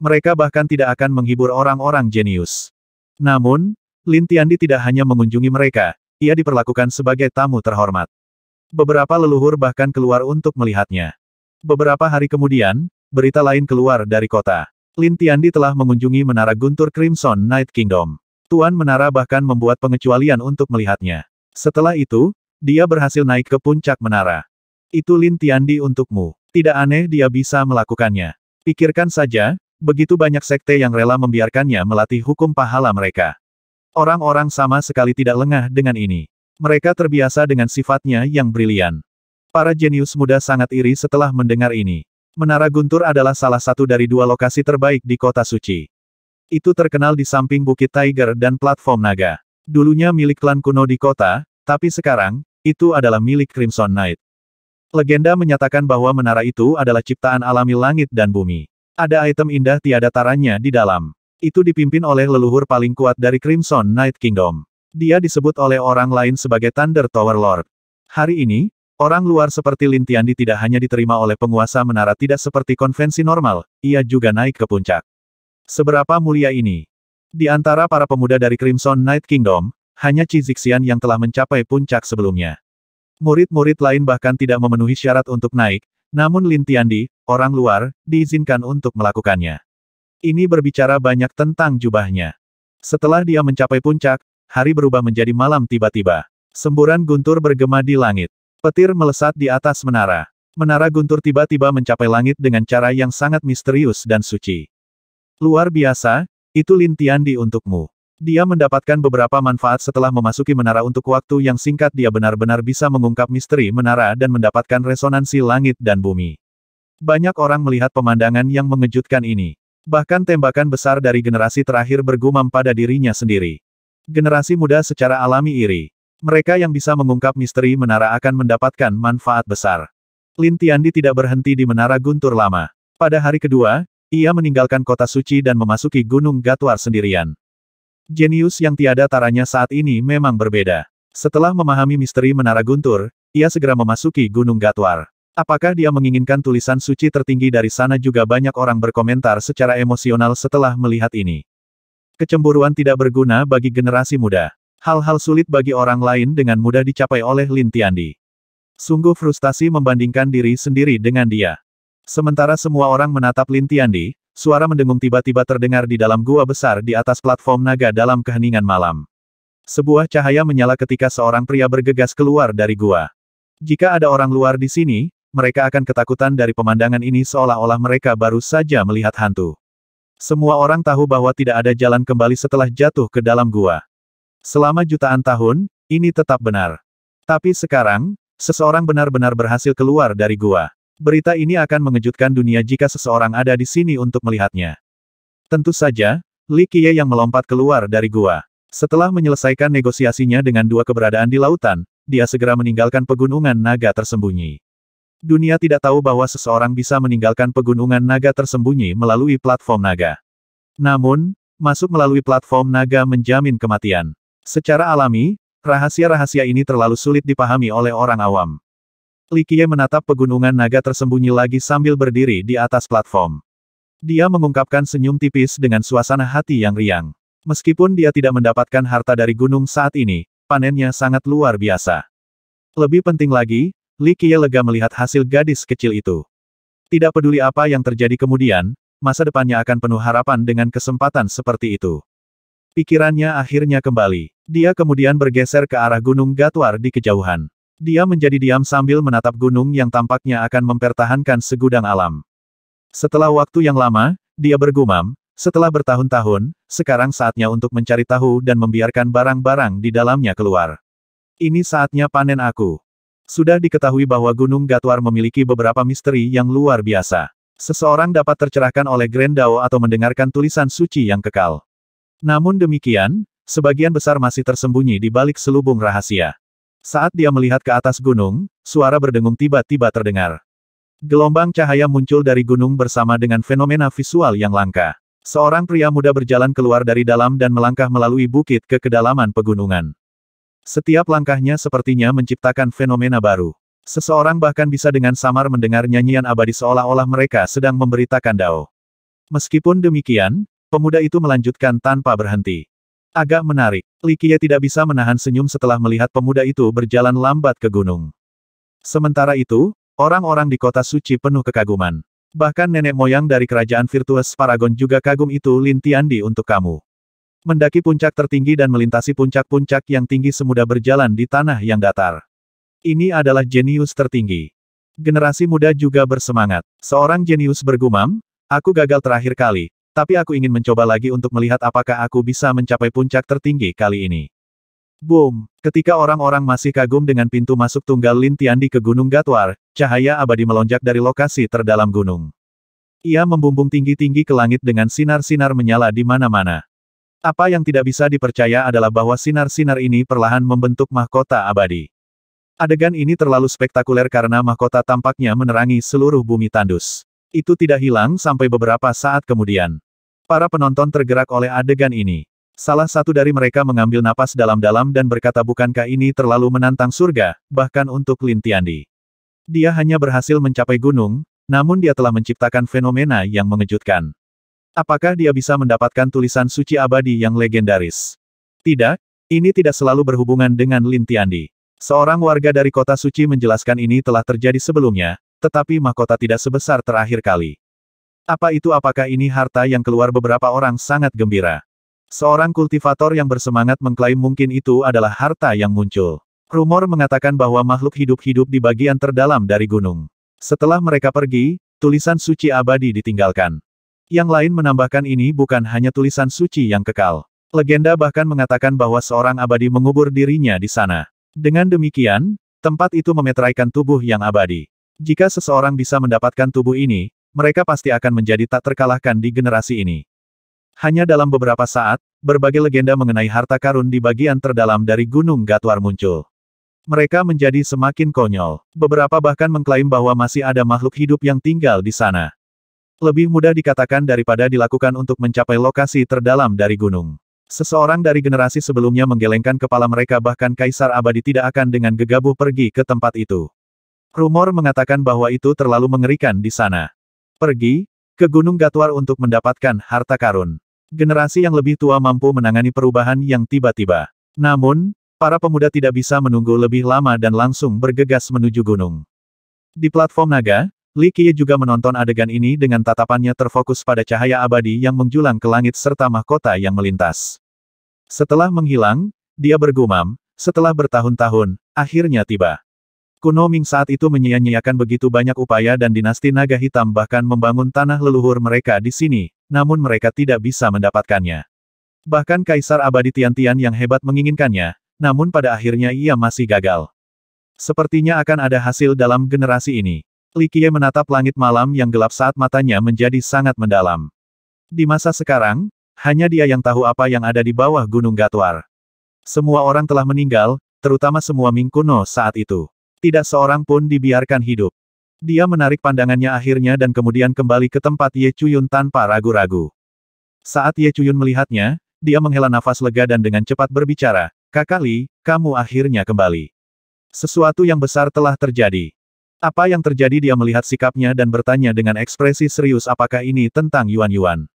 Mereka bahkan tidak akan menghibur orang-orang jenius. Namun, Lin Tiandi tidak hanya mengunjungi mereka, ia diperlakukan sebagai tamu terhormat. Beberapa leluhur bahkan keluar untuk melihatnya. Beberapa hari kemudian, berita lain keluar dari kota. Lin Tiandi telah mengunjungi menara guntur Crimson Night Kingdom. Tuan Menara bahkan membuat pengecualian untuk melihatnya. Setelah itu, dia berhasil naik ke puncak menara. Itu Lin Tiandi untukmu. Tidak aneh dia bisa melakukannya. Pikirkan saja, begitu banyak sekte yang rela membiarkannya melatih hukum pahala mereka. Orang-orang sama sekali tidak lengah dengan ini. Mereka terbiasa dengan sifatnya yang brilian. Para jenius muda sangat iri setelah mendengar ini. Menara Guntur adalah salah satu dari dua lokasi terbaik di kota suci. Itu terkenal di samping Bukit Tiger dan platform naga. Dulunya milik klan kuno di kota, tapi sekarang, itu adalah milik Crimson Knight. Legenda menyatakan bahwa menara itu adalah ciptaan alami langit dan bumi. Ada item indah tiada taranya di dalam. Itu dipimpin oleh leluhur paling kuat dari Crimson Knight Kingdom. Dia disebut oleh orang lain sebagai Thunder Tower Lord. Hari ini, orang luar seperti Lin Tiandi tidak hanya diterima oleh penguasa menara tidak seperti konvensi normal, ia juga naik ke puncak. Seberapa mulia ini? Di antara para pemuda dari Crimson Knight Kingdom, hanya Zixian yang telah mencapai puncak sebelumnya. Murid-murid lain bahkan tidak memenuhi syarat untuk naik, namun Lin Tiandi, orang luar, diizinkan untuk melakukannya. Ini berbicara banyak tentang jubahnya. Setelah dia mencapai puncak, hari berubah menjadi malam tiba-tiba. Semburan guntur bergema di langit. Petir melesat di atas menara. Menara guntur tiba-tiba mencapai langit dengan cara yang sangat misterius dan suci. Luar biasa, itu Lin Tiandi untukmu. Dia mendapatkan beberapa manfaat setelah memasuki menara untuk waktu yang singkat dia benar-benar bisa mengungkap misteri menara dan mendapatkan resonansi langit dan bumi. Banyak orang melihat pemandangan yang mengejutkan ini. Bahkan tembakan besar dari generasi terakhir bergumam pada dirinya sendiri. Generasi muda secara alami iri. Mereka yang bisa mengungkap misteri menara akan mendapatkan manfaat besar. Lin Tiandi tidak berhenti di menara guntur lama. Pada hari kedua, ia meninggalkan kota suci dan memasuki Gunung Gatwar sendirian. Jenius yang tiada taranya saat ini memang berbeda. Setelah memahami misteri Menara Guntur, ia segera memasuki Gunung Gatwar. Apakah dia menginginkan tulisan suci tertinggi dari sana juga banyak orang berkomentar secara emosional setelah melihat ini. Kecemburuan tidak berguna bagi generasi muda. Hal-hal sulit bagi orang lain dengan mudah dicapai oleh Lin Tiandi. Sungguh frustasi membandingkan diri sendiri dengan dia. Sementara semua orang menatap Lin Tiandi, Suara mendengung tiba-tiba terdengar di dalam gua besar di atas platform naga dalam keheningan malam. Sebuah cahaya menyala ketika seorang pria bergegas keluar dari gua. Jika ada orang luar di sini, mereka akan ketakutan dari pemandangan ini seolah-olah mereka baru saja melihat hantu. Semua orang tahu bahwa tidak ada jalan kembali setelah jatuh ke dalam gua. Selama jutaan tahun, ini tetap benar. Tapi sekarang, seseorang benar-benar berhasil keluar dari gua. Berita ini akan mengejutkan dunia jika seseorang ada di sini untuk melihatnya. Tentu saja, Li Qiye yang melompat keluar dari gua. Setelah menyelesaikan negosiasinya dengan dua keberadaan di lautan, dia segera meninggalkan pegunungan naga tersembunyi. Dunia tidak tahu bahwa seseorang bisa meninggalkan pegunungan naga tersembunyi melalui platform naga. Namun, masuk melalui platform naga menjamin kematian. Secara alami, rahasia-rahasia ini terlalu sulit dipahami oleh orang awam. Likie menatap pegunungan naga tersembunyi lagi sambil berdiri di atas platform. Dia mengungkapkan senyum tipis dengan suasana hati yang riang. Meskipun dia tidak mendapatkan harta dari gunung saat ini, panennya sangat luar biasa. Lebih penting lagi, Li lega melihat hasil gadis kecil itu. Tidak peduli apa yang terjadi kemudian, masa depannya akan penuh harapan dengan kesempatan seperti itu. Pikirannya akhirnya kembali. Dia kemudian bergeser ke arah Gunung Gatwar di kejauhan. Dia menjadi diam sambil menatap gunung yang tampaknya akan mempertahankan segudang alam. Setelah waktu yang lama, dia bergumam, setelah bertahun-tahun, sekarang saatnya untuk mencari tahu dan membiarkan barang-barang di dalamnya keluar. Ini saatnya panen aku. Sudah diketahui bahwa Gunung Gatwar memiliki beberapa misteri yang luar biasa. Seseorang dapat tercerahkan oleh Grand Dao atau mendengarkan tulisan suci yang kekal. Namun demikian, sebagian besar masih tersembunyi di balik selubung rahasia. Saat dia melihat ke atas gunung, suara berdengung tiba-tiba terdengar. Gelombang cahaya muncul dari gunung bersama dengan fenomena visual yang langka. Seorang pria muda berjalan keluar dari dalam dan melangkah melalui bukit ke kedalaman pegunungan. Setiap langkahnya sepertinya menciptakan fenomena baru. Seseorang bahkan bisa dengan samar mendengar nyanyian abadi seolah-olah mereka sedang memberitakan dao. Meskipun demikian, pemuda itu melanjutkan tanpa berhenti. Agak menarik. Likie tidak bisa menahan senyum setelah melihat pemuda itu berjalan lambat ke gunung. Sementara itu, orang-orang di kota suci penuh kekaguman. Bahkan nenek moyang dari kerajaan Virtuous Paragon juga kagum itu Tiandi untuk kamu. Mendaki puncak tertinggi dan melintasi puncak-puncak yang tinggi semudah berjalan di tanah yang datar. Ini adalah jenius tertinggi. Generasi muda juga bersemangat. Seorang jenius bergumam, aku gagal terakhir kali, tapi aku ingin mencoba lagi untuk melihat apakah aku bisa mencapai puncak tertinggi kali ini. Boom! Ketika orang-orang masih kagum dengan pintu masuk tunggal Lin Tiandi ke Gunung Gatwar, cahaya abadi melonjak dari lokasi terdalam gunung. Ia membumbung tinggi-tinggi ke langit dengan sinar-sinar menyala di mana-mana. Apa yang tidak bisa dipercaya adalah bahwa sinar-sinar ini perlahan membentuk mahkota abadi. Adegan ini terlalu spektakuler karena mahkota tampaknya menerangi seluruh bumi tandus. Itu tidak hilang sampai beberapa saat kemudian. Para penonton tergerak oleh adegan ini. Salah satu dari mereka mengambil napas dalam-dalam dan berkata bukankah ini terlalu menantang surga, bahkan untuk Lin Tiandi. Dia hanya berhasil mencapai gunung, namun dia telah menciptakan fenomena yang mengejutkan. Apakah dia bisa mendapatkan tulisan suci abadi yang legendaris? Tidak, ini tidak selalu berhubungan dengan Lin Tiandi. Seorang warga dari kota suci menjelaskan ini telah terjadi sebelumnya, tetapi mahkota tidak sebesar terakhir kali. Apa itu apakah ini harta yang keluar beberapa orang sangat gembira. Seorang kultivator yang bersemangat mengklaim mungkin itu adalah harta yang muncul. Rumor mengatakan bahwa makhluk hidup hidup di bagian terdalam dari gunung. Setelah mereka pergi, tulisan suci abadi ditinggalkan. Yang lain menambahkan ini bukan hanya tulisan suci yang kekal. Legenda bahkan mengatakan bahwa seorang abadi mengubur dirinya di sana. Dengan demikian, tempat itu memeteraikan tubuh yang abadi. Jika seseorang bisa mendapatkan tubuh ini, mereka pasti akan menjadi tak terkalahkan di generasi ini. Hanya dalam beberapa saat, berbagai legenda mengenai harta karun di bagian terdalam dari Gunung Gatwar muncul. Mereka menjadi semakin konyol. Beberapa bahkan mengklaim bahwa masih ada makhluk hidup yang tinggal di sana. Lebih mudah dikatakan daripada dilakukan untuk mencapai lokasi terdalam dari gunung. Seseorang dari generasi sebelumnya menggelengkan kepala mereka bahkan Kaisar Abadi tidak akan dengan gegabah pergi ke tempat itu. Rumor mengatakan bahwa itu terlalu mengerikan di sana. Pergi ke Gunung Gatuar untuk mendapatkan harta karun. Generasi yang lebih tua mampu menangani perubahan yang tiba-tiba. Namun, para pemuda tidak bisa menunggu lebih lama dan langsung bergegas menuju gunung. Di platform naga, Li Qiye juga menonton adegan ini dengan tatapannya terfokus pada cahaya abadi yang menjulang ke langit serta mahkota yang melintas. Setelah menghilang, dia bergumam, setelah bertahun-tahun, akhirnya tiba. Kuno Ming saat itu menyia-nyiakan begitu banyak upaya dan dinasti naga hitam bahkan membangun tanah leluhur mereka di sini, namun mereka tidak bisa mendapatkannya. Bahkan Kaisar Abadi Tian Tian yang hebat menginginkannya, namun pada akhirnya ia masih gagal. Sepertinya akan ada hasil dalam generasi ini. Li Likie menatap langit malam yang gelap saat matanya menjadi sangat mendalam. Di masa sekarang, hanya dia yang tahu apa yang ada di bawah Gunung Gatwar. Semua orang telah meninggal, terutama semua Ming kuno saat itu. Tidak seorang pun dibiarkan hidup. Dia menarik pandangannya akhirnya dan kemudian kembali ke tempat Ye Chuyun tanpa ragu-ragu. Saat Ye Chuyun melihatnya, dia menghela nafas lega dan dengan cepat berbicara, Kakak Li, kamu akhirnya kembali. Sesuatu yang besar telah terjadi. Apa yang terjadi dia melihat sikapnya dan bertanya dengan ekspresi serius apakah ini tentang Yuan-Yuan.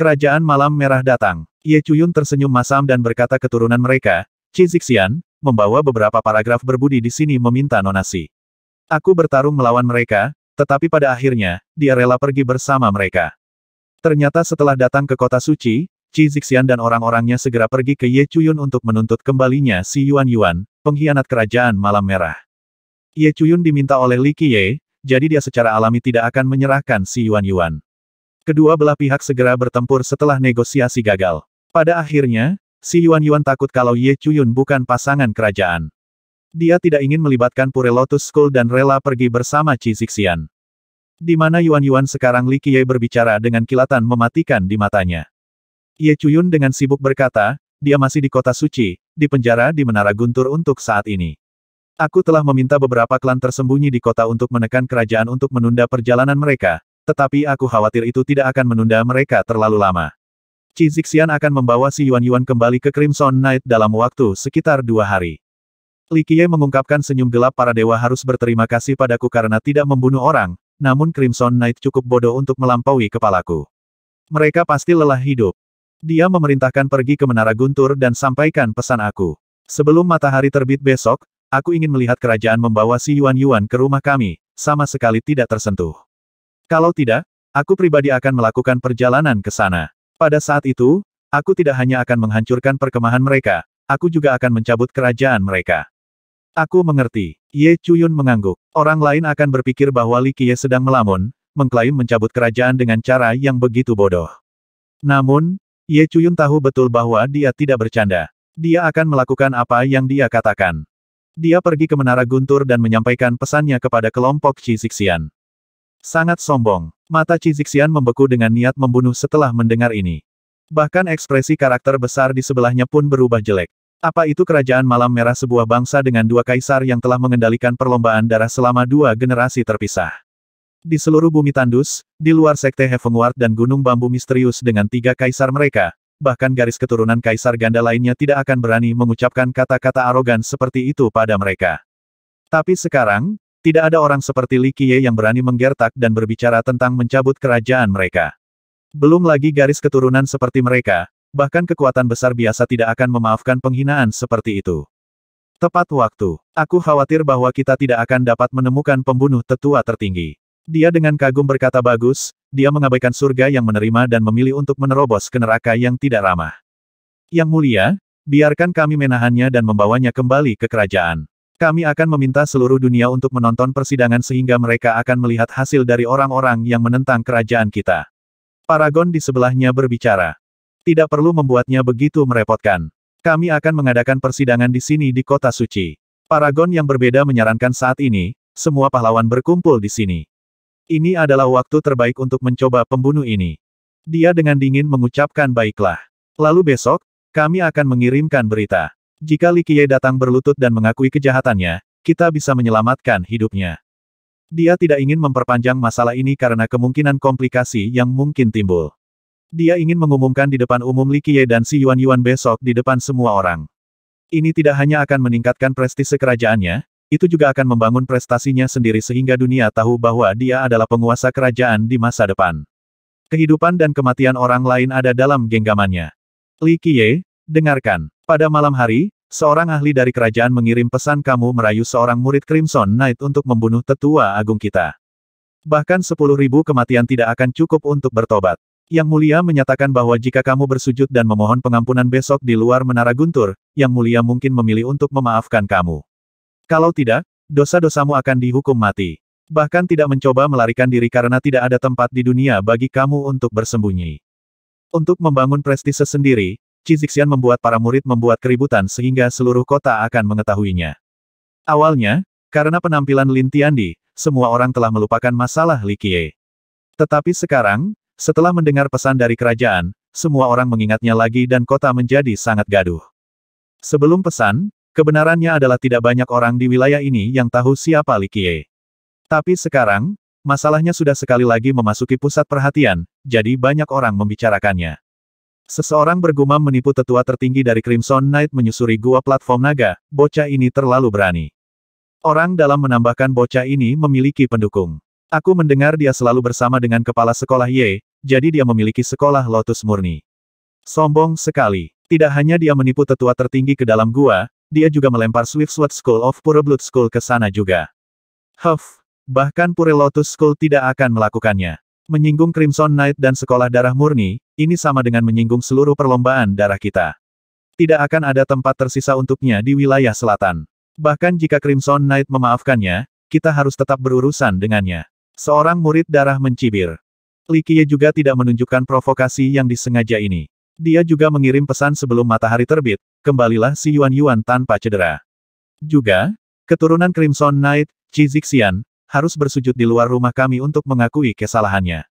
Kerajaan Malam Merah datang. Ye Chuyun tersenyum masam dan berkata keturunan mereka, Cizixian, membawa beberapa paragraf berbudi di sini meminta nonasi. Aku bertarung melawan mereka, tetapi pada akhirnya, dia rela pergi bersama mereka. Ternyata setelah datang ke kota suci, Qi Zixian dan orang-orangnya segera pergi ke Ye Chuyun untuk menuntut kembalinya si Yuan Yuan, pengkhianat kerajaan malam merah. Ye Chuyun diminta oleh Li Qiye, jadi dia secara alami tidak akan menyerahkan si Yuan Yuan. Kedua belah pihak segera bertempur setelah negosiasi gagal. Pada akhirnya, Si Yuan Yuan takut kalau Ye Chuyun bukan pasangan kerajaan. Dia tidak ingin melibatkan Pure Lotus School dan rela pergi bersama Chi Zixian. Di mana Yuan Yuan sekarang Li Qiye berbicara dengan kilatan mematikan di matanya. Ye Chuyun dengan sibuk berkata, dia masih di kota suci, di penjara di Menara Guntur untuk saat ini. Aku telah meminta beberapa klan tersembunyi di kota untuk menekan kerajaan untuk menunda perjalanan mereka, tetapi aku khawatir itu tidak akan menunda mereka terlalu lama. Qi Zixian akan membawa si Yuan Yuan kembali ke Crimson Knight dalam waktu sekitar dua hari. Li Qiye mengungkapkan senyum gelap para dewa harus berterima kasih padaku karena tidak membunuh orang, namun Crimson Knight cukup bodoh untuk melampaui kepalaku. Mereka pasti lelah hidup. Dia memerintahkan pergi ke Menara Guntur dan sampaikan pesan aku. Sebelum matahari terbit besok, aku ingin melihat kerajaan membawa si Yuan Yuan ke rumah kami, sama sekali tidak tersentuh. Kalau tidak, aku pribadi akan melakukan perjalanan ke sana. Pada saat itu, aku tidak hanya akan menghancurkan perkemahan mereka, aku juga akan mencabut kerajaan mereka. Aku mengerti. Ye Chuyun mengangguk. Orang lain akan berpikir bahwa Li Qiye sedang melamun, mengklaim mencabut kerajaan dengan cara yang begitu bodoh. Namun, Ye Chuyun tahu betul bahwa dia tidak bercanda. Dia akan melakukan apa yang dia katakan. Dia pergi ke Menara Guntur dan menyampaikan pesannya kepada kelompok Qi Sixian. Sangat sombong. Mata Cizixian membeku dengan niat membunuh setelah mendengar ini. Bahkan ekspresi karakter besar di sebelahnya pun berubah jelek. Apa itu kerajaan malam merah sebuah bangsa dengan dua kaisar yang telah mengendalikan perlombaan darah selama dua generasi terpisah? Di seluruh bumi tandus, di luar sekte Heavenward dan gunung bambu misterius dengan tiga kaisar mereka, bahkan garis keturunan kaisar ganda lainnya tidak akan berani mengucapkan kata-kata arogan seperti itu pada mereka. Tapi sekarang, tidak ada orang seperti Li Qiye yang berani menggertak dan berbicara tentang mencabut kerajaan mereka. Belum lagi garis keturunan seperti mereka, bahkan kekuatan besar biasa tidak akan memaafkan penghinaan seperti itu. Tepat waktu, aku khawatir bahwa kita tidak akan dapat menemukan pembunuh tetua tertinggi. Dia dengan kagum berkata bagus, dia mengabaikan surga yang menerima dan memilih untuk menerobos ke neraka yang tidak ramah. Yang mulia, biarkan kami menahannya dan membawanya kembali ke kerajaan. Kami akan meminta seluruh dunia untuk menonton persidangan sehingga mereka akan melihat hasil dari orang-orang yang menentang kerajaan kita. Paragon di sebelahnya berbicara. Tidak perlu membuatnya begitu merepotkan. Kami akan mengadakan persidangan di sini di kota suci. Paragon yang berbeda menyarankan saat ini, semua pahlawan berkumpul di sini. Ini adalah waktu terbaik untuk mencoba pembunuh ini. Dia dengan dingin mengucapkan baiklah. Lalu besok, kami akan mengirimkan berita. Jika Li Qiye datang berlutut dan mengakui kejahatannya, kita bisa menyelamatkan hidupnya. Dia tidak ingin memperpanjang masalah ini karena kemungkinan komplikasi yang mungkin timbul. Dia ingin mengumumkan di depan umum Li Qiye dan si Yuan Yuan besok di depan semua orang. Ini tidak hanya akan meningkatkan prestise kerajaannya, itu juga akan membangun prestasinya sendiri sehingga dunia tahu bahwa dia adalah penguasa kerajaan di masa depan. Kehidupan dan kematian orang lain ada dalam genggamannya. Li Qiye, Dengarkan. Pada malam hari, seorang ahli dari kerajaan mengirim pesan kamu merayu seorang murid Crimson Knight untuk membunuh tetua agung kita. Bahkan sepuluh ribu kematian tidak akan cukup untuk bertobat. Yang Mulia menyatakan bahwa jika kamu bersujud dan memohon pengampunan besok di luar Menara Guntur, Yang Mulia mungkin memilih untuk memaafkan kamu. Kalau tidak, dosa-dosamu akan dihukum mati. Bahkan tidak mencoba melarikan diri karena tidak ada tempat di dunia bagi kamu untuk bersembunyi. Untuk membangun prestise sendiri, Cizixian membuat para murid membuat keributan sehingga seluruh kota akan mengetahuinya. Awalnya, karena penampilan Lin Tiandi, semua orang telah melupakan masalah Li Qie. Tetapi sekarang, setelah mendengar pesan dari kerajaan, semua orang mengingatnya lagi dan kota menjadi sangat gaduh. Sebelum pesan, kebenarannya adalah tidak banyak orang di wilayah ini yang tahu siapa Li Qie. Tapi sekarang, masalahnya sudah sekali lagi memasuki pusat perhatian, jadi banyak orang membicarakannya. Seseorang bergumam menipu tetua tertinggi dari Crimson Knight menyusuri gua platform naga, bocah ini terlalu berani. Orang dalam menambahkan bocah ini memiliki pendukung. Aku mendengar dia selalu bersama dengan kepala sekolah Ye, jadi dia memiliki sekolah Lotus Murni. Sombong sekali. Tidak hanya dia menipu tetua tertinggi ke dalam gua, dia juga melempar Swift Sword School of Pureblood School ke sana juga. Huff, bahkan Pure Lotus School tidak akan melakukannya. Menyinggung Crimson Knight dan Sekolah Darah Murni, ini sama dengan menyinggung seluruh perlombaan darah kita. Tidak akan ada tempat tersisa untuknya di wilayah selatan. Bahkan jika Crimson Knight memaafkannya, kita harus tetap berurusan dengannya. Seorang murid darah mencibir. Li Qiye juga tidak menunjukkan provokasi yang disengaja ini. Dia juga mengirim pesan sebelum matahari terbit, kembalilah si Yuan Yuan tanpa cedera. Juga, keturunan Crimson Knight, Qi Zixian, harus bersujud di luar rumah kami untuk mengakui kesalahannya.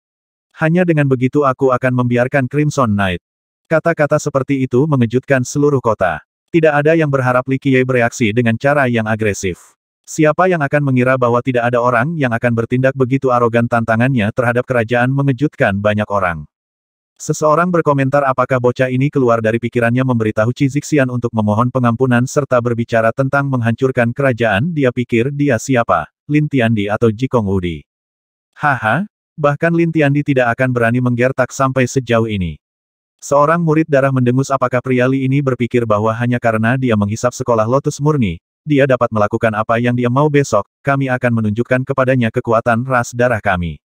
Hanya dengan begitu aku akan membiarkan Crimson Knight. Kata-kata seperti itu mengejutkan seluruh kota. Tidak ada yang berharap Li Qiye bereaksi dengan cara yang agresif. Siapa yang akan mengira bahwa tidak ada orang yang akan bertindak begitu arogan tantangannya terhadap kerajaan mengejutkan banyak orang. Seseorang berkomentar apakah bocah ini keluar dari pikirannya memberitahu Cizixian untuk memohon pengampunan serta berbicara tentang menghancurkan kerajaan dia pikir dia siapa. Lin Tiandi atau Jikong Udi. Haha, bahkan Lin Tiandi tidak akan berani menggertak sampai sejauh ini. Seorang murid darah mendengus apakah pria Li ini berpikir bahwa hanya karena dia menghisap sekolah lotus murni, dia dapat melakukan apa yang dia mau besok, kami akan menunjukkan kepadanya kekuatan ras darah kami.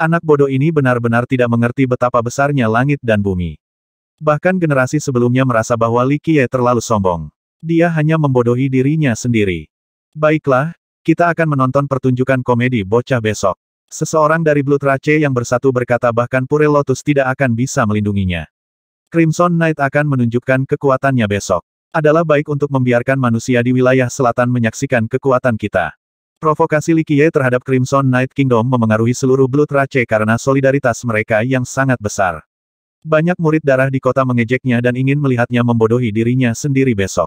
Anak bodoh ini benar-benar tidak mengerti betapa besarnya langit dan bumi. Bahkan generasi sebelumnya merasa bahwa Li Qiye terlalu sombong. Dia hanya membodohi dirinya sendiri. Baiklah, kita akan menonton pertunjukan komedi bocah besok. Seseorang dari Blue Trace yang bersatu berkata bahkan Pure Lotus tidak akan bisa melindunginya. Crimson Knight akan menunjukkan kekuatannya besok. Adalah baik untuk membiarkan manusia di wilayah selatan menyaksikan kekuatan kita. Provokasi Likie terhadap Crimson Knight Kingdom memengaruhi seluruh Blue Trace karena solidaritas mereka yang sangat besar. Banyak murid darah di kota mengejeknya dan ingin melihatnya membodohi dirinya sendiri besok.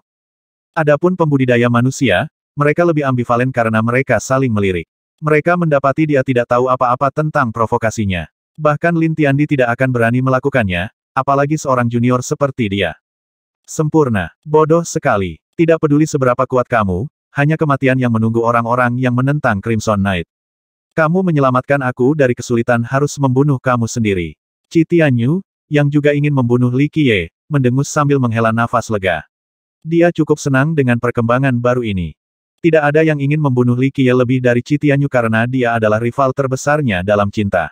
Adapun pembudidaya manusia, mereka lebih ambivalen karena mereka saling melirik. Mereka mendapati dia tidak tahu apa-apa tentang provokasinya. Bahkan Lin Tiandi tidak akan berani melakukannya, apalagi seorang junior seperti dia. Sempurna, bodoh sekali. Tidak peduli seberapa kuat kamu, hanya kematian yang menunggu orang-orang yang menentang Crimson Knight. Kamu menyelamatkan aku dari kesulitan harus membunuh kamu sendiri. Citianyu, yang juga ingin membunuh Li Qiye, mendengus sambil menghela nafas lega. Dia cukup senang dengan perkembangan baru ini. Tidak ada yang ingin membunuh Li Qiye lebih dari Citianyu karena dia adalah rival terbesarnya dalam cinta.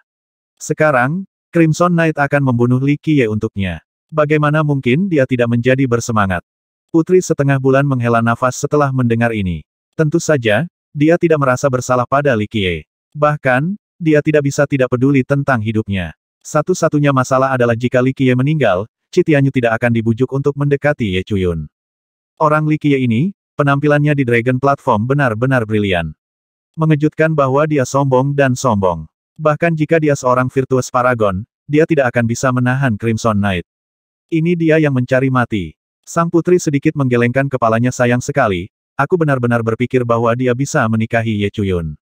Sekarang, Crimson Knight akan membunuh Li Qiye untuknya. Bagaimana mungkin dia tidak menjadi bersemangat? Putri setengah bulan menghela nafas setelah mendengar ini. Tentu saja, dia tidak merasa bersalah pada Li Qiye. Bahkan, dia tidak bisa tidak peduli tentang hidupnya. Satu-satunya masalah adalah jika Li Qiye meninggal, Citianyu tidak akan dibujuk untuk mendekati Ye Chuyun. Orang Li Qiye ini, Penampilannya di Dragon Platform benar-benar brilian. Mengejutkan bahwa dia sombong dan sombong. Bahkan jika dia seorang Virtuous Paragon, dia tidak akan bisa menahan Crimson Knight. Ini dia yang mencari mati. Sang putri sedikit menggelengkan kepalanya sayang sekali, aku benar-benar berpikir bahwa dia bisa menikahi Ye Chuyun.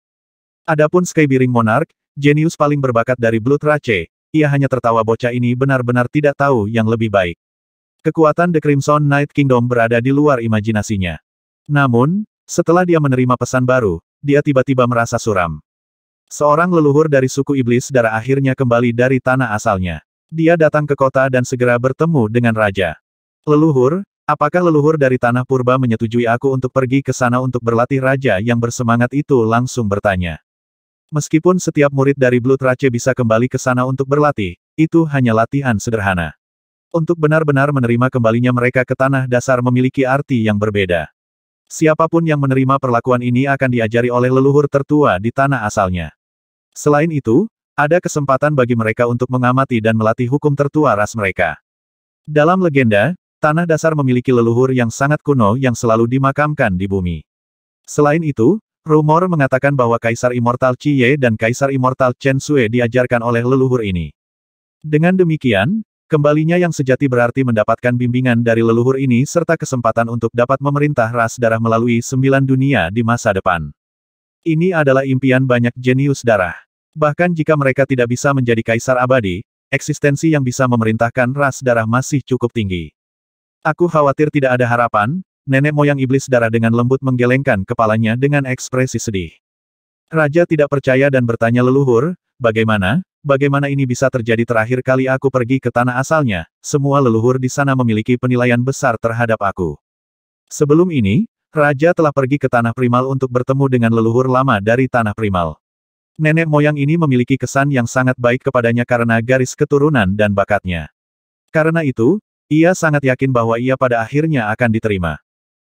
Adapun Skybearing Monarch, jenius paling berbakat dari Blood Rache, ia hanya tertawa bocah ini benar-benar tidak tahu yang lebih baik. Kekuatan The Crimson Knight Kingdom berada di luar imajinasinya. Namun, setelah dia menerima pesan baru, dia tiba-tiba merasa suram. Seorang leluhur dari suku iblis darah akhirnya kembali dari tanah asalnya. Dia datang ke kota dan segera bertemu dengan raja. Leluhur, apakah leluhur dari tanah purba menyetujui aku untuk pergi ke sana untuk berlatih raja yang bersemangat itu langsung bertanya. Meskipun setiap murid dari Blut Rache bisa kembali ke sana untuk berlatih, itu hanya latihan sederhana. Untuk benar-benar menerima kembalinya mereka ke tanah dasar memiliki arti yang berbeda. Siapapun yang menerima perlakuan ini akan diajari oleh leluhur tertua di tanah asalnya. Selain itu, ada kesempatan bagi mereka untuk mengamati dan melatih hukum tertua ras mereka. Dalam legenda, tanah dasar memiliki leluhur yang sangat kuno yang selalu dimakamkan di bumi. Selain itu, rumor mengatakan bahwa Kaisar Immortal Chiye dan Kaisar Immortal Chen Sui diajarkan oleh leluhur ini. Dengan demikian, Kembalinya yang sejati berarti mendapatkan bimbingan dari leluhur ini serta kesempatan untuk dapat memerintah ras darah melalui sembilan dunia di masa depan. Ini adalah impian banyak jenius darah. Bahkan jika mereka tidak bisa menjadi kaisar abadi, eksistensi yang bisa memerintahkan ras darah masih cukup tinggi. Aku khawatir tidak ada harapan, nenek moyang iblis darah dengan lembut menggelengkan kepalanya dengan ekspresi sedih. Raja tidak percaya dan bertanya leluhur, bagaimana, bagaimana ini bisa terjadi terakhir kali aku pergi ke tanah asalnya, semua leluhur di sana memiliki penilaian besar terhadap aku. Sebelum ini, Raja telah pergi ke Tanah Primal untuk bertemu dengan leluhur lama dari Tanah Primal. Nenek moyang ini memiliki kesan yang sangat baik kepadanya karena garis keturunan dan bakatnya. Karena itu, ia sangat yakin bahwa ia pada akhirnya akan diterima.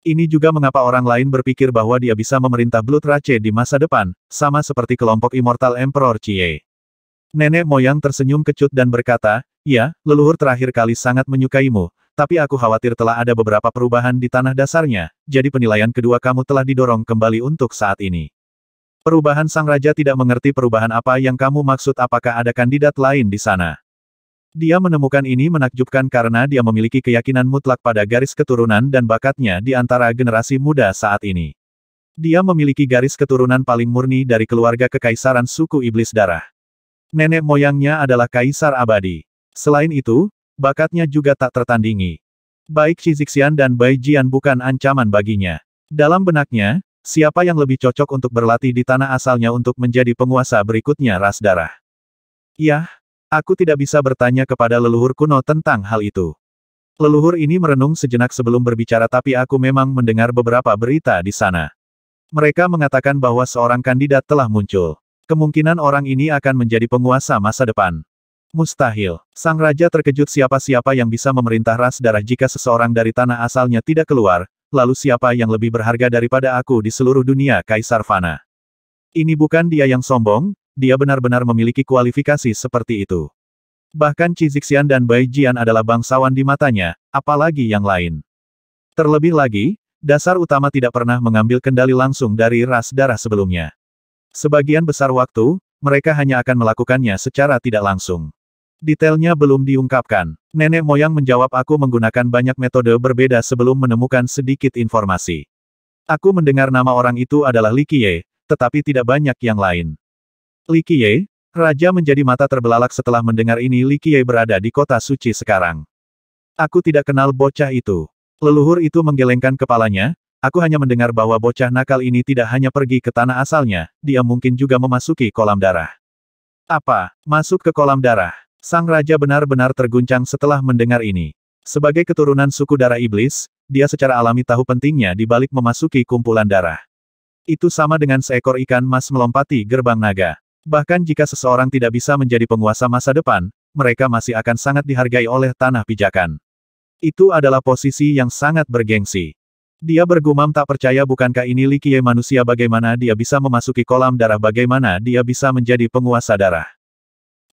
Ini juga mengapa orang lain berpikir bahwa dia bisa memerintah Blood Rache di masa depan, sama seperti kelompok Immortal Emperor Chie. Nenek moyang tersenyum kecut dan berkata, Ya, leluhur terakhir kali sangat menyukaimu, tapi aku khawatir telah ada beberapa perubahan di tanah dasarnya, jadi penilaian kedua kamu telah didorong kembali untuk saat ini. Perubahan Sang Raja tidak mengerti perubahan apa yang kamu maksud apakah ada kandidat lain di sana. Dia menemukan ini menakjubkan karena dia memiliki keyakinan mutlak pada garis keturunan dan bakatnya di antara generasi muda saat ini. Dia memiliki garis keturunan paling murni dari keluarga kekaisaran suku iblis darah. Nenek moyangnya adalah Kaisar Abadi. Selain itu, bakatnya juga tak tertandingi. Baik Shizixian dan Bai Jian bukan ancaman baginya. Dalam benaknya, siapa yang lebih cocok untuk berlatih di tanah asalnya untuk menjadi penguasa berikutnya ras darah. Yah, aku tidak bisa bertanya kepada leluhur kuno tentang hal itu. Leluhur ini merenung sejenak sebelum berbicara tapi aku memang mendengar beberapa berita di sana. Mereka mengatakan bahwa seorang kandidat telah muncul. Kemungkinan orang ini akan menjadi penguasa masa depan. Mustahil. Sang Raja terkejut siapa-siapa yang bisa memerintah ras darah jika seseorang dari tanah asalnya tidak keluar, lalu siapa yang lebih berharga daripada aku di seluruh dunia Kaisar Fana. Ini bukan dia yang sombong, dia benar-benar memiliki kualifikasi seperti itu. Bahkan Cizixian dan Bai Jian adalah bangsawan di matanya, apalagi yang lain. Terlebih lagi, dasar utama tidak pernah mengambil kendali langsung dari ras darah sebelumnya. Sebagian besar waktu, mereka hanya akan melakukannya secara tidak langsung. Detailnya belum diungkapkan. Nenek moyang menjawab aku menggunakan banyak metode berbeda sebelum menemukan sedikit informasi. Aku mendengar nama orang itu adalah Li Qiye, tetapi tidak banyak yang lain. Li Qiye, Raja menjadi mata terbelalak setelah mendengar ini Li Qiye berada di kota suci sekarang. Aku tidak kenal bocah itu. Leluhur itu menggelengkan kepalanya, Aku hanya mendengar bahwa bocah nakal ini tidak hanya pergi ke tanah asalnya, dia mungkin juga memasuki kolam darah. Apa? Masuk ke kolam darah? Sang Raja benar-benar terguncang setelah mendengar ini. Sebagai keturunan suku darah iblis, dia secara alami tahu pentingnya dibalik memasuki kumpulan darah. Itu sama dengan seekor ikan mas melompati gerbang naga. Bahkan jika seseorang tidak bisa menjadi penguasa masa depan, mereka masih akan sangat dihargai oleh tanah pijakan. Itu adalah posisi yang sangat bergengsi. Dia bergumam tak percaya bukankah ini Li manusia bagaimana dia bisa memasuki kolam darah bagaimana dia bisa menjadi penguasa darah.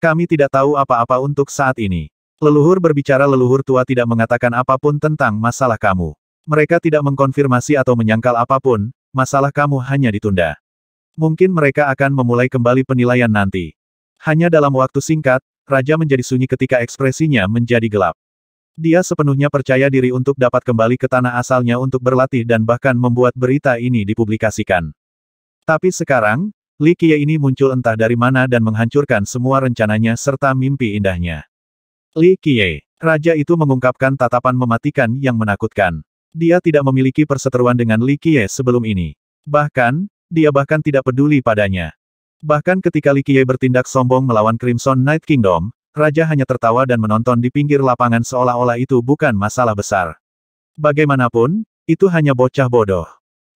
Kami tidak tahu apa-apa untuk saat ini. Leluhur berbicara leluhur tua tidak mengatakan apapun tentang masalah kamu. Mereka tidak mengkonfirmasi atau menyangkal apapun, masalah kamu hanya ditunda. Mungkin mereka akan memulai kembali penilaian nanti. Hanya dalam waktu singkat, Raja menjadi sunyi ketika ekspresinya menjadi gelap. Dia sepenuhnya percaya diri untuk dapat kembali ke tanah asalnya untuk berlatih dan bahkan membuat berita ini dipublikasikan. Tapi sekarang, Li Qiye ini muncul entah dari mana dan menghancurkan semua rencananya serta mimpi indahnya. Li Qiye, raja itu mengungkapkan tatapan mematikan yang menakutkan. Dia tidak memiliki perseteruan dengan Li Qiye sebelum ini. Bahkan, dia bahkan tidak peduli padanya. Bahkan ketika Li Qiye bertindak sombong melawan Crimson Night Kingdom, Raja hanya tertawa dan menonton di pinggir lapangan seolah-olah itu bukan masalah besar. Bagaimanapun, itu hanya bocah bodoh.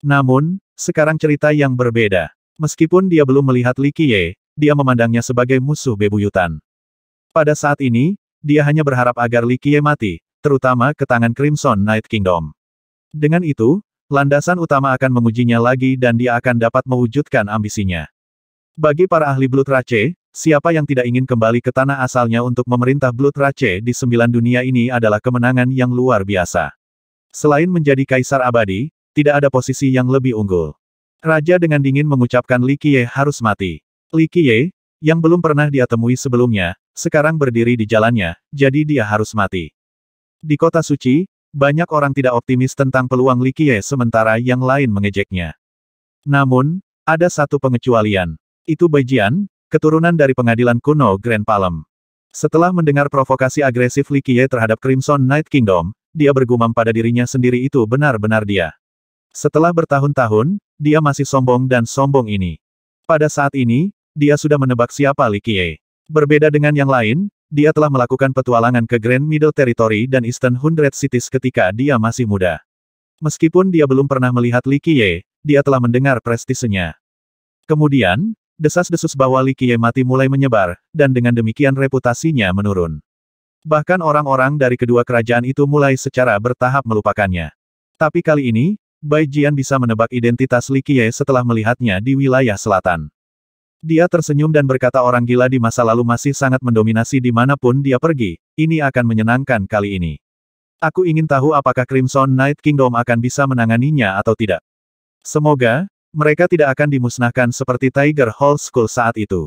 Namun, sekarang cerita yang berbeda. Meskipun dia belum melihat Li Qiye, dia memandangnya sebagai musuh bebuyutan. Pada saat ini, dia hanya berharap agar Li Qiye mati, terutama ke tangan Crimson Night Kingdom. Dengan itu, landasan utama akan mengujinya lagi dan dia akan dapat mewujudkan ambisinya. Bagi para ahli Blood Rache, Siapa yang tidak ingin kembali ke tanah asalnya untuk memerintah Blood Rache di sembilan dunia ini adalah kemenangan yang luar biasa. Selain menjadi kaisar abadi, tidak ada posisi yang lebih unggul. Raja dengan dingin mengucapkan Li Qiye harus mati. Li Qiye, yang belum pernah dia temui sebelumnya, sekarang berdiri di jalannya, jadi dia harus mati. Di kota suci, banyak orang tidak optimis tentang peluang Li Qiye sementara yang lain mengejeknya. Namun, ada satu pengecualian. Itu Baijian, Keturunan dari pengadilan kuno Grand Palem. Setelah mendengar provokasi agresif Li Qiye terhadap Crimson Night Kingdom, dia bergumam pada dirinya sendiri itu benar-benar dia. Setelah bertahun-tahun, dia masih sombong dan sombong ini. Pada saat ini, dia sudah menebak siapa Li Qiye. Berbeda dengan yang lain, dia telah melakukan petualangan ke Grand Middle Territory dan Eastern Hundred Cities ketika dia masih muda. Meskipun dia belum pernah melihat Li Qiye, dia telah mendengar prestisenya. Kemudian, desas-desus bahwa Li mati mulai menyebar, dan dengan demikian reputasinya menurun. Bahkan orang-orang dari kedua kerajaan itu mulai secara bertahap melupakannya. Tapi kali ini, Bai Jian bisa menebak identitas Li setelah melihatnya di wilayah selatan. Dia tersenyum dan berkata orang gila di masa lalu masih sangat mendominasi di dimanapun dia pergi, ini akan menyenangkan kali ini. Aku ingin tahu apakah Crimson Night Kingdom akan bisa menanganinya atau tidak. Semoga, mereka tidak akan dimusnahkan seperti Tiger Hall School saat itu.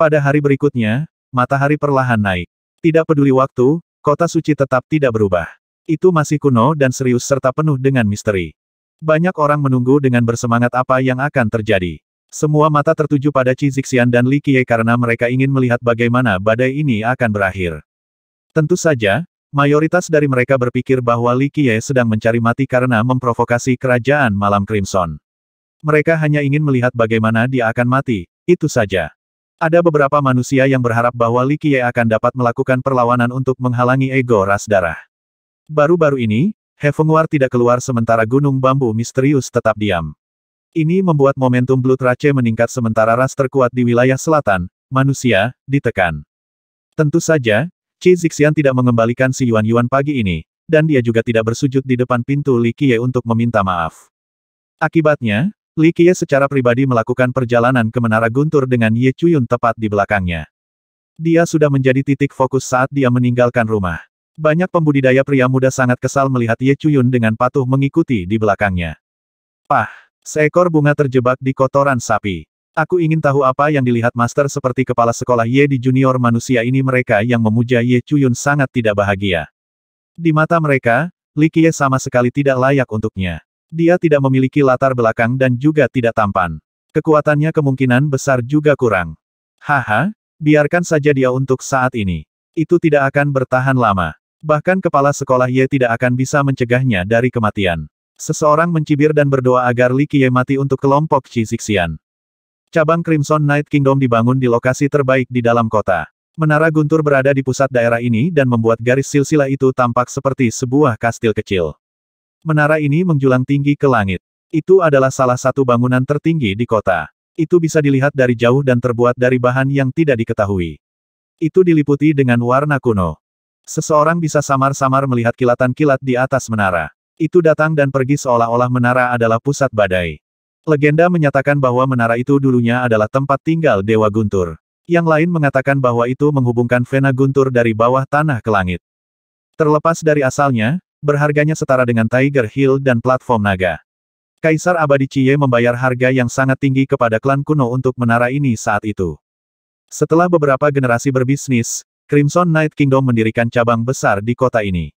Pada hari berikutnya, matahari perlahan naik. Tidak peduli waktu, kota suci tetap tidak berubah. Itu masih kuno dan serius serta penuh dengan misteri. Banyak orang menunggu dengan bersemangat apa yang akan terjadi. Semua mata tertuju pada Cizixian dan Li Qiye karena mereka ingin melihat bagaimana badai ini akan berakhir. Tentu saja, mayoritas dari mereka berpikir bahwa Li Qiye sedang mencari mati karena memprovokasi kerajaan malam Crimson. Mereka hanya ingin melihat bagaimana dia akan mati, itu saja. Ada beberapa manusia yang berharap bahwa Li Qiye akan dapat melakukan perlawanan untuk menghalangi ego ras darah. Baru-baru ini, He Fengwar tidak keluar sementara gunung bambu misterius tetap diam. Ini membuat momentum Blood Rache meningkat sementara ras terkuat di wilayah selatan, manusia, ditekan. Tentu saja, Qi Zixian tidak mengembalikan si Yuan Yuan pagi ini, dan dia juga tidak bersujud di depan pintu Li Qiye untuk meminta maaf. Akibatnya, Li Qiye secara pribadi melakukan perjalanan ke Menara Guntur dengan Ye Chuyun tepat di belakangnya. Dia sudah menjadi titik fokus saat dia meninggalkan rumah. Banyak pembudidaya pria muda sangat kesal melihat Ye Chuyun dengan patuh mengikuti di belakangnya. Pah! Seekor bunga terjebak di kotoran sapi. Aku ingin tahu apa yang dilihat master seperti kepala sekolah Ye di junior manusia ini mereka yang memuja Ye Chuyun sangat tidak bahagia. Di mata mereka, Li Qiye sama sekali tidak layak untuknya. Dia tidak memiliki latar belakang dan juga tidak tampan. Kekuatannya kemungkinan besar juga kurang. Haha, biarkan saja dia untuk saat ini. Itu tidak akan bertahan lama. Bahkan kepala sekolah Ye tidak akan bisa mencegahnya dari kematian. Seseorang mencibir dan berdoa agar Li Qiye mati untuk kelompok Xixian. Cabang Crimson Night Kingdom dibangun di lokasi terbaik di dalam kota. Menara guntur berada di pusat daerah ini dan membuat garis silsilah itu tampak seperti sebuah kastil kecil. Menara ini menjulang tinggi ke langit. Itu adalah salah satu bangunan tertinggi di kota. Itu bisa dilihat dari jauh dan terbuat dari bahan yang tidak diketahui. Itu diliputi dengan warna kuno. Seseorang bisa samar-samar melihat kilatan-kilat di atas menara. Itu datang dan pergi seolah-olah menara adalah pusat badai. Legenda menyatakan bahwa menara itu dulunya adalah tempat tinggal Dewa Guntur. Yang lain mengatakan bahwa itu menghubungkan Vena Guntur dari bawah tanah ke langit. Terlepas dari asalnya, berharganya setara dengan Tiger Hill dan platform naga. Kaisar Abadi Cie membayar harga yang sangat tinggi kepada klan kuno untuk menara ini saat itu. Setelah beberapa generasi berbisnis, Crimson Knight Kingdom mendirikan cabang besar di kota ini.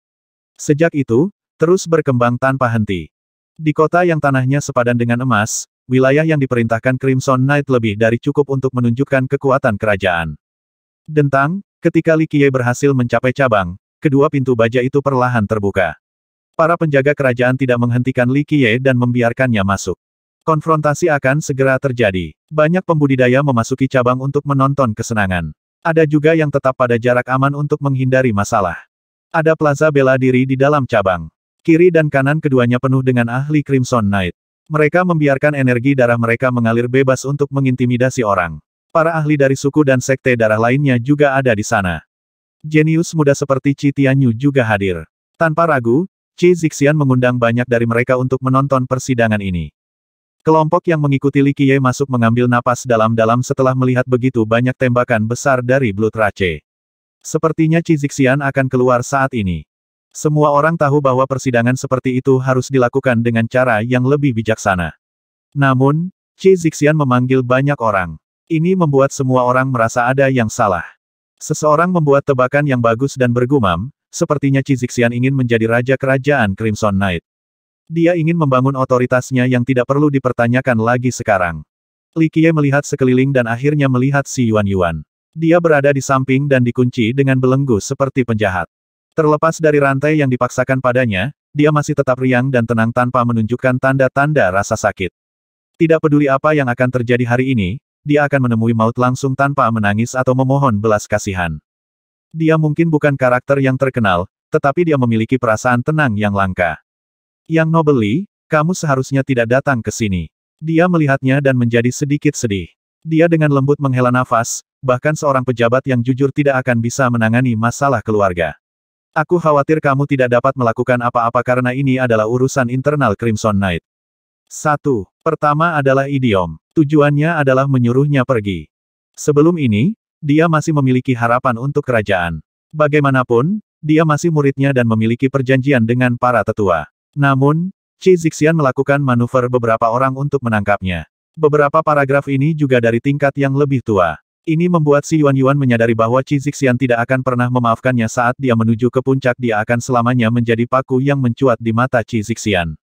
Sejak itu, terus berkembang tanpa henti. Di kota yang tanahnya sepadan dengan emas, wilayah yang diperintahkan Crimson Knight lebih dari cukup untuk menunjukkan kekuatan kerajaan. Dentang, ketika Li Qiye berhasil mencapai cabang, kedua pintu baja itu perlahan terbuka. Para penjaga kerajaan tidak menghentikan Li Qiye dan membiarkannya masuk. Konfrontasi akan segera terjadi. Banyak pembudidaya memasuki cabang untuk menonton kesenangan. Ada juga yang tetap pada jarak aman untuk menghindari masalah. Ada plaza bela diri di dalam cabang. Kiri dan kanan keduanya penuh dengan ahli Crimson Knight. Mereka membiarkan energi darah mereka mengalir bebas untuk mengintimidasi orang. Para ahli dari suku dan sekte darah lainnya juga ada di sana. Jenius muda seperti Citianyu Tianyu juga hadir. Tanpa ragu, Qi Zixian mengundang banyak dari mereka untuk menonton persidangan ini. Kelompok yang mengikuti Li Qiye masuk mengambil napas dalam-dalam setelah melihat begitu banyak tembakan besar dari Blood Rache. Sepertinya Qi Zixian akan keluar saat ini. Semua orang tahu bahwa persidangan seperti itu harus dilakukan dengan cara yang lebih bijaksana. Namun, Qi Zixian memanggil banyak orang. Ini membuat semua orang merasa ada yang salah. Seseorang membuat tebakan yang bagus dan bergumam, sepertinya Cizixian ingin menjadi raja kerajaan Crimson Knight. Dia ingin membangun otoritasnya yang tidak perlu dipertanyakan lagi sekarang. Li Qiye melihat sekeliling dan akhirnya melihat si Yuan Yuan. Dia berada di samping dan dikunci dengan belenggu seperti penjahat. Terlepas dari rantai yang dipaksakan padanya, dia masih tetap riang dan tenang tanpa menunjukkan tanda-tanda rasa sakit. Tidak peduli apa yang akan terjadi hari ini, dia akan menemui maut langsung tanpa menangis atau memohon belas kasihan. Dia mungkin bukan karakter yang terkenal, tetapi dia memiliki perasaan tenang yang langka. Yang nobeli, kamu seharusnya tidak datang ke sini. Dia melihatnya dan menjadi sedikit sedih. Dia dengan lembut menghela nafas, bahkan seorang pejabat yang jujur tidak akan bisa menangani masalah keluarga. Aku khawatir kamu tidak dapat melakukan apa-apa karena ini adalah urusan internal Crimson Knight. Satu, pertama adalah idiom. Tujuannya adalah menyuruhnya pergi. Sebelum ini, dia masih memiliki harapan untuk kerajaan. Bagaimanapun, dia masih muridnya dan memiliki perjanjian dengan para tetua. Namun, Qi Zixian melakukan manuver beberapa orang untuk menangkapnya. Beberapa paragraf ini juga dari tingkat yang lebih tua. Ini membuat Si Yuan Yuan menyadari bahwa Qi Zixian tidak akan pernah memaafkannya saat dia menuju ke puncak dia akan selamanya menjadi paku yang mencuat di mata Qi Zixian.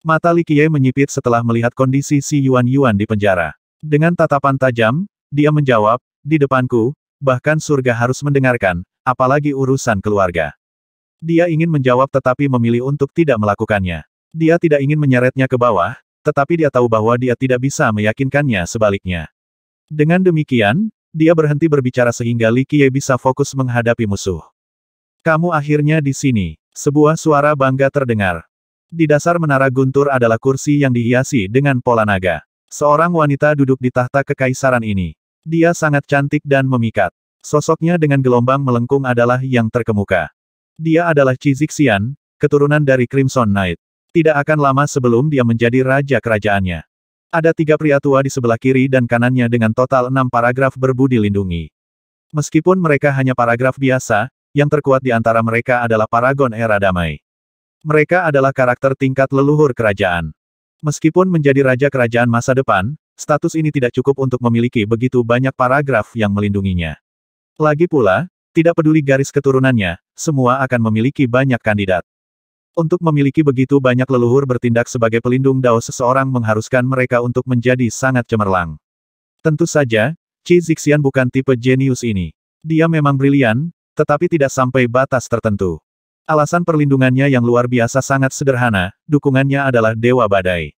Mata Li Qiye menyipit setelah melihat kondisi si Yuan Yuan di penjara. Dengan tatapan tajam, dia menjawab, di depanku, bahkan surga harus mendengarkan, apalagi urusan keluarga. Dia ingin menjawab tetapi memilih untuk tidak melakukannya. Dia tidak ingin menyeretnya ke bawah, tetapi dia tahu bahwa dia tidak bisa meyakinkannya sebaliknya. Dengan demikian, dia berhenti berbicara sehingga Li Qiye bisa fokus menghadapi musuh. Kamu akhirnya di sini. Sebuah suara bangga terdengar. Di dasar menara guntur adalah kursi yang dihiasi dengan pola naga. Seorang wanita duduk di tahta kekaisaran ini. Dia sangat cantik dan memikat. Sosoknya dengan gelombang melengkung adalah yang terkemuka. Dia adalah Cizixian, keturunan dari Crimson Knight. Tidak akan lama sebelum dia menjadi raja kerajaannya. Ada tiga pria tua di sebelah kiri dan kanannya dengan total enam paragraf berbudi lindungi. Meskipun mereka hanya paragraf biasa, yang terkuat di antara mereka adalah Paragon Era Damai. Mereka adalah karakter tingkat leluhur kerajaan. Meskipun menjadi raja kerajaan masa depan, status ini tidak cukup untuk memiliki begitu banyak paragraf yang melindunginya. Lagi pula, tidak peduli garis keturunannya, semua akan memiliki banyak kandidat. Untuk memiliki begitu banyak leluhur bertindak sebagai pelindung dao seseorang mengharuskan mereka untuk menjadi sangat cemerlang. Tentu saja, Qi Zixian bukan tipe jenius ini. Dia memang brilian, tetapi tidak sampai batas tertentu. Alasan perlindungannya yang luar biasa sangat sederhana, dukungannya adalah Dewa Badai.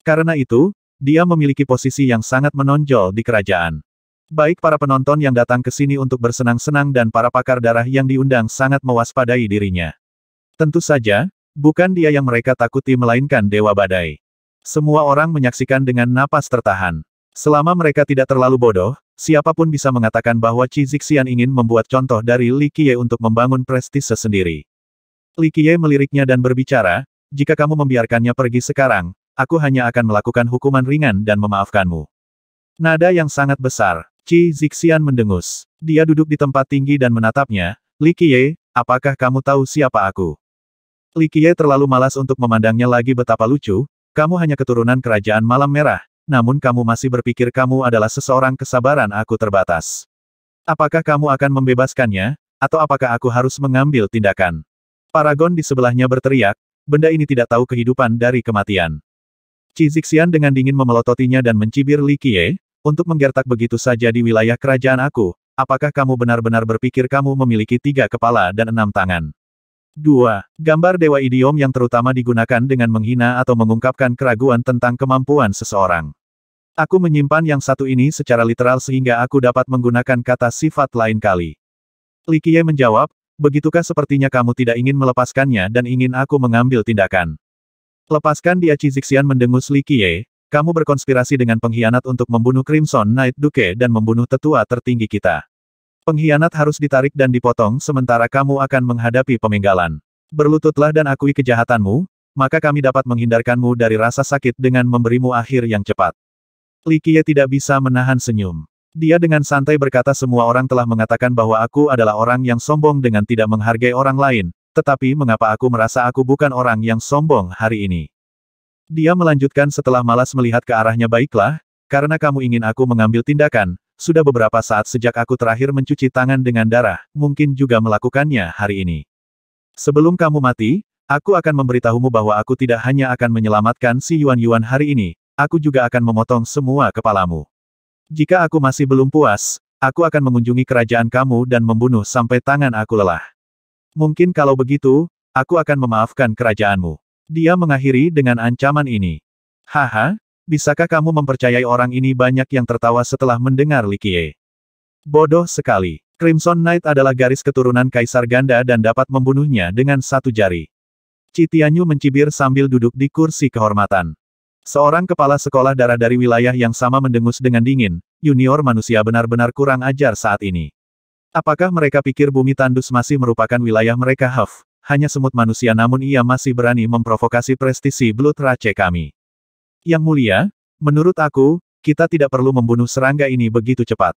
Karena itu, dia memiliki posisi yang sangat menonjol di kerajaan. Baik para penonton yang datang ke sini untuk bersenang-senang dan para pakar darah yang diundang sangat mewaspadai dirinya. Tentu saja, bukan dia yang mereka takuti melainkan Dewa Badai. Semua orang menyaksikan dengan napas tertahan. Selama mereka tidak terlalu bodoh, siapapun bisa mengatakan bahwa Cizixian ingin membuat contoh dari Li Qiye untuk membangun prestise sendiri. Li Qiye meliriknya dan berbicara, jika kamu membiarkannya pergi sekarang, aku hanya akan melakukan hukuman ringan dan memaafkanmu. Nada yang sangat besar, Qi Zixian mendengus. Dia duduk di tempat tinggi dan menatapnya, Li Qiye, apakah kamu tahu siapa aku? Li Qiye terlalu malas untuk memandangnya lagi betapa lucu, kamu hanya keturunan kerajaan malam merah, namun kamu masih berpikir kamu adalah seseorang kesabaran aku terbatas. Apakah kamu akan membebaskannya, atau apakah aku harus mengambil tindakan? Paragon di sebelahnya berteriak, benda ini tidak tahu kehidupan dari kematian. Cizixian dengan dingin memelototinya dan mencibir Li Qiye, untuk menggertak begitu saja di wilayah kerajaan aku, apakah kamu benar-benar berpikir kamu memiliki tiga kepala dan enam tangan? 2. Gambar dewa idiom yang terutama digunakan dengan menghina atau mengungkapkan keraguan tentang kemampuan seseorang. Aku menyimpan yang satu ini secara literal sehingga aku dapat menggunakan kata sifat lain kali. Likie menjawab, Begitukah sepertinya kamu tidak ingin melepaskannya dan ingin aku mengambil tindakan? Lepaskan dia Cizixian mendengus Li Qiye, kamu berkonspirasi dengan pengkhianat untuk membunuh Crimson Knight Duke dan membunuh tetua tertinggi kita. Pengkhianat harus ditarik dan dipotong sementara kamu akan menghadapi pemenggalan. Berlututlah dan akui kejahatanmu, maka kami dapat menghindarkanmu dari rasa sakit dengan memberimu akhir yang cepat. Li Qiye tidak bisa menahan senyum. Dia dengan santai berkata semua orang telah mengatakan bahwa aku adalah orang yang sombong dengan tidak menghargai orang lain, tetapi mengapa aku merasa aku bukan orang yang sombong hari ini? Dia melanjutkan setelah malas melihat ke arahnya baiklah, karena kamu ingin aku mengambil tindakan, sudah beberapa saat sejak aku terakhir mencuci tangan dengan darah, mungkin juga melakukannya hari ini. Sebelum kamu mati, aku akan memberitahumu bahwa aku tidak hanya akan menyelamatkan si Yuan Yuan hari ini, aku juga akan memotong semua kepalamu. Jika aku masih belum puas, aku akan mengunjungi kerajaan kamu dan membunuh sampai tangan aku lelah. Mungkin kalau begitu, aku akan memaafkan kerajaanmu. Dia mengakhiri dengan ancaman ini. Haha, bisakah kamu mempercayai orang ini banyak yang tertawa setelah mendengar Likie? Bodoh sekali. Crimson Knight adalah garis keturunan Kaisar Ganda dan dapat membunuhnya dengan satu jari. Citianyu mencibir sambil duduk di kursi kehormatan. Seorang kepala sekolah darah dari wilayah yang sama mendengus dengan dingin, junior manusia benar-benar kurang ajar saat ini. Apakah mereka pikir bumi tandus masih merupakan wilayah mereka Huff? Hanya semut manusia namun ia masih berani memprovokasi prestisi belut Rache kami. Yang mulia, menurut aku, kita tidak perlu membunuh serangga ini begitu cepat.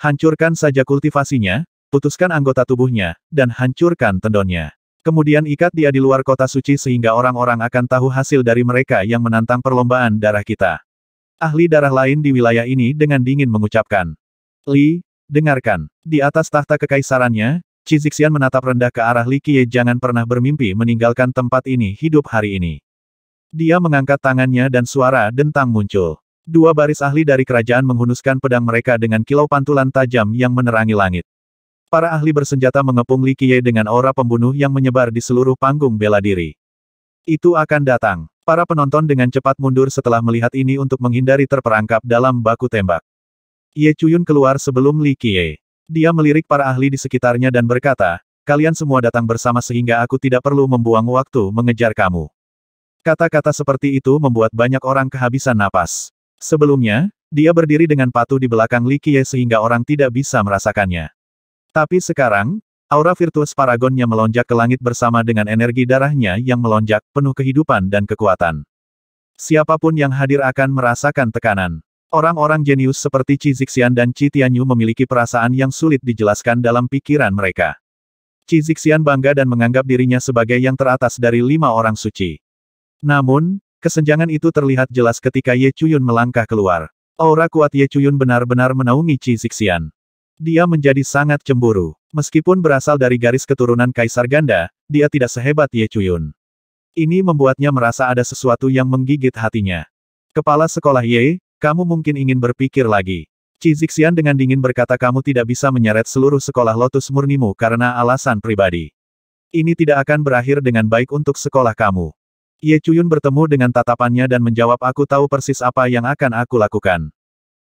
Hancurkan saja kultivasinya, putuskan anggota tubuhnya, dan hancurkan tendonnya. Kemudian ikat dia di luar kota suci sehingga orang-orang akan tahu hasil dari mereka yang menantang perlombaan darah kita. Ahli darah lain di wilayah ini dengan dingin mengucapkan. Li, dengarkan. Di atas tahta kekaisarannya, Cizixian menatap rendah ke arah Li Qiye jangan pernah bermimpi meninggalkan tempat ini hidup hari ini. Dia mengangkat tangannya dan suara dentang muncul. Dua baris ahli dari kerajaan menghunuskan pedang mereka dengan kilau pantulan tajam yang menerangi langit. Para ahli bersenjata mengepung Li Qiye dengan aura pembunuh yang menyebar di seluruh panggung bela diri. Itu akan datang. Para penonton dengan cepat mundur setelah melihat ini untuk menghindari terperangkap dalam baku tembak. Ye Chuyun keluar sebelum Li Qiye. Dia melirik para ahli di sekitarnya dan berkata, kalian semua datang bersama sehingga aku tidak perlu membuang waktu mengejar kamu. Kata-kata seperti itu membuat banyak orang kehabisan napas. Sebelumnya, dia berdiri dengan patuh di belakang Li Qiye sehingga orang tidak bisa merasakannya. Tapi sekarang, aura virtuos paragonnya melonjak ke langit bersama dengan energi darahnya yang melonjak, penuh kehidupan dan kekuatan. Siapapun yang hadir akan merasakan tekanan. Orang-orang jenius seperti Qi Zixian dan Qi Tianyu memiliki perasaan yang sulit dijelaskan dalam pikiran mereka. Qi Zixian bangga dan menganggap dirinya sebagai yang teratas dari lima orang suci. Namun, kesenjangan itu terlihat jelas ketika Ye Chuyun melangkah keluar. Aura kuat Ye Chuyun benar-benar menaungi Qi Zixian. Dia menjadi sangat cemburu. Meskipun berasal dari garis keturunan Kaisar Ganda, dia tidak sehebat Ye Chuyun. Ini membuatnya merasa ada sesuatu yang menggigit hatinya. Kepala sekolah Ye, kamu mungkin ingin berpikir lagi. Cizixian dengan dingin berkata kamu tidak bisa menyeret seluruh sekolah lotus murnimu karena alasan pribadi. Ini tidak akan berakhir dengan baik untuk sekolah kamu. Ye Chuyun bertemu dengan tatapannya dan menjawab aku tahu persis apa yang akan aku lakukan.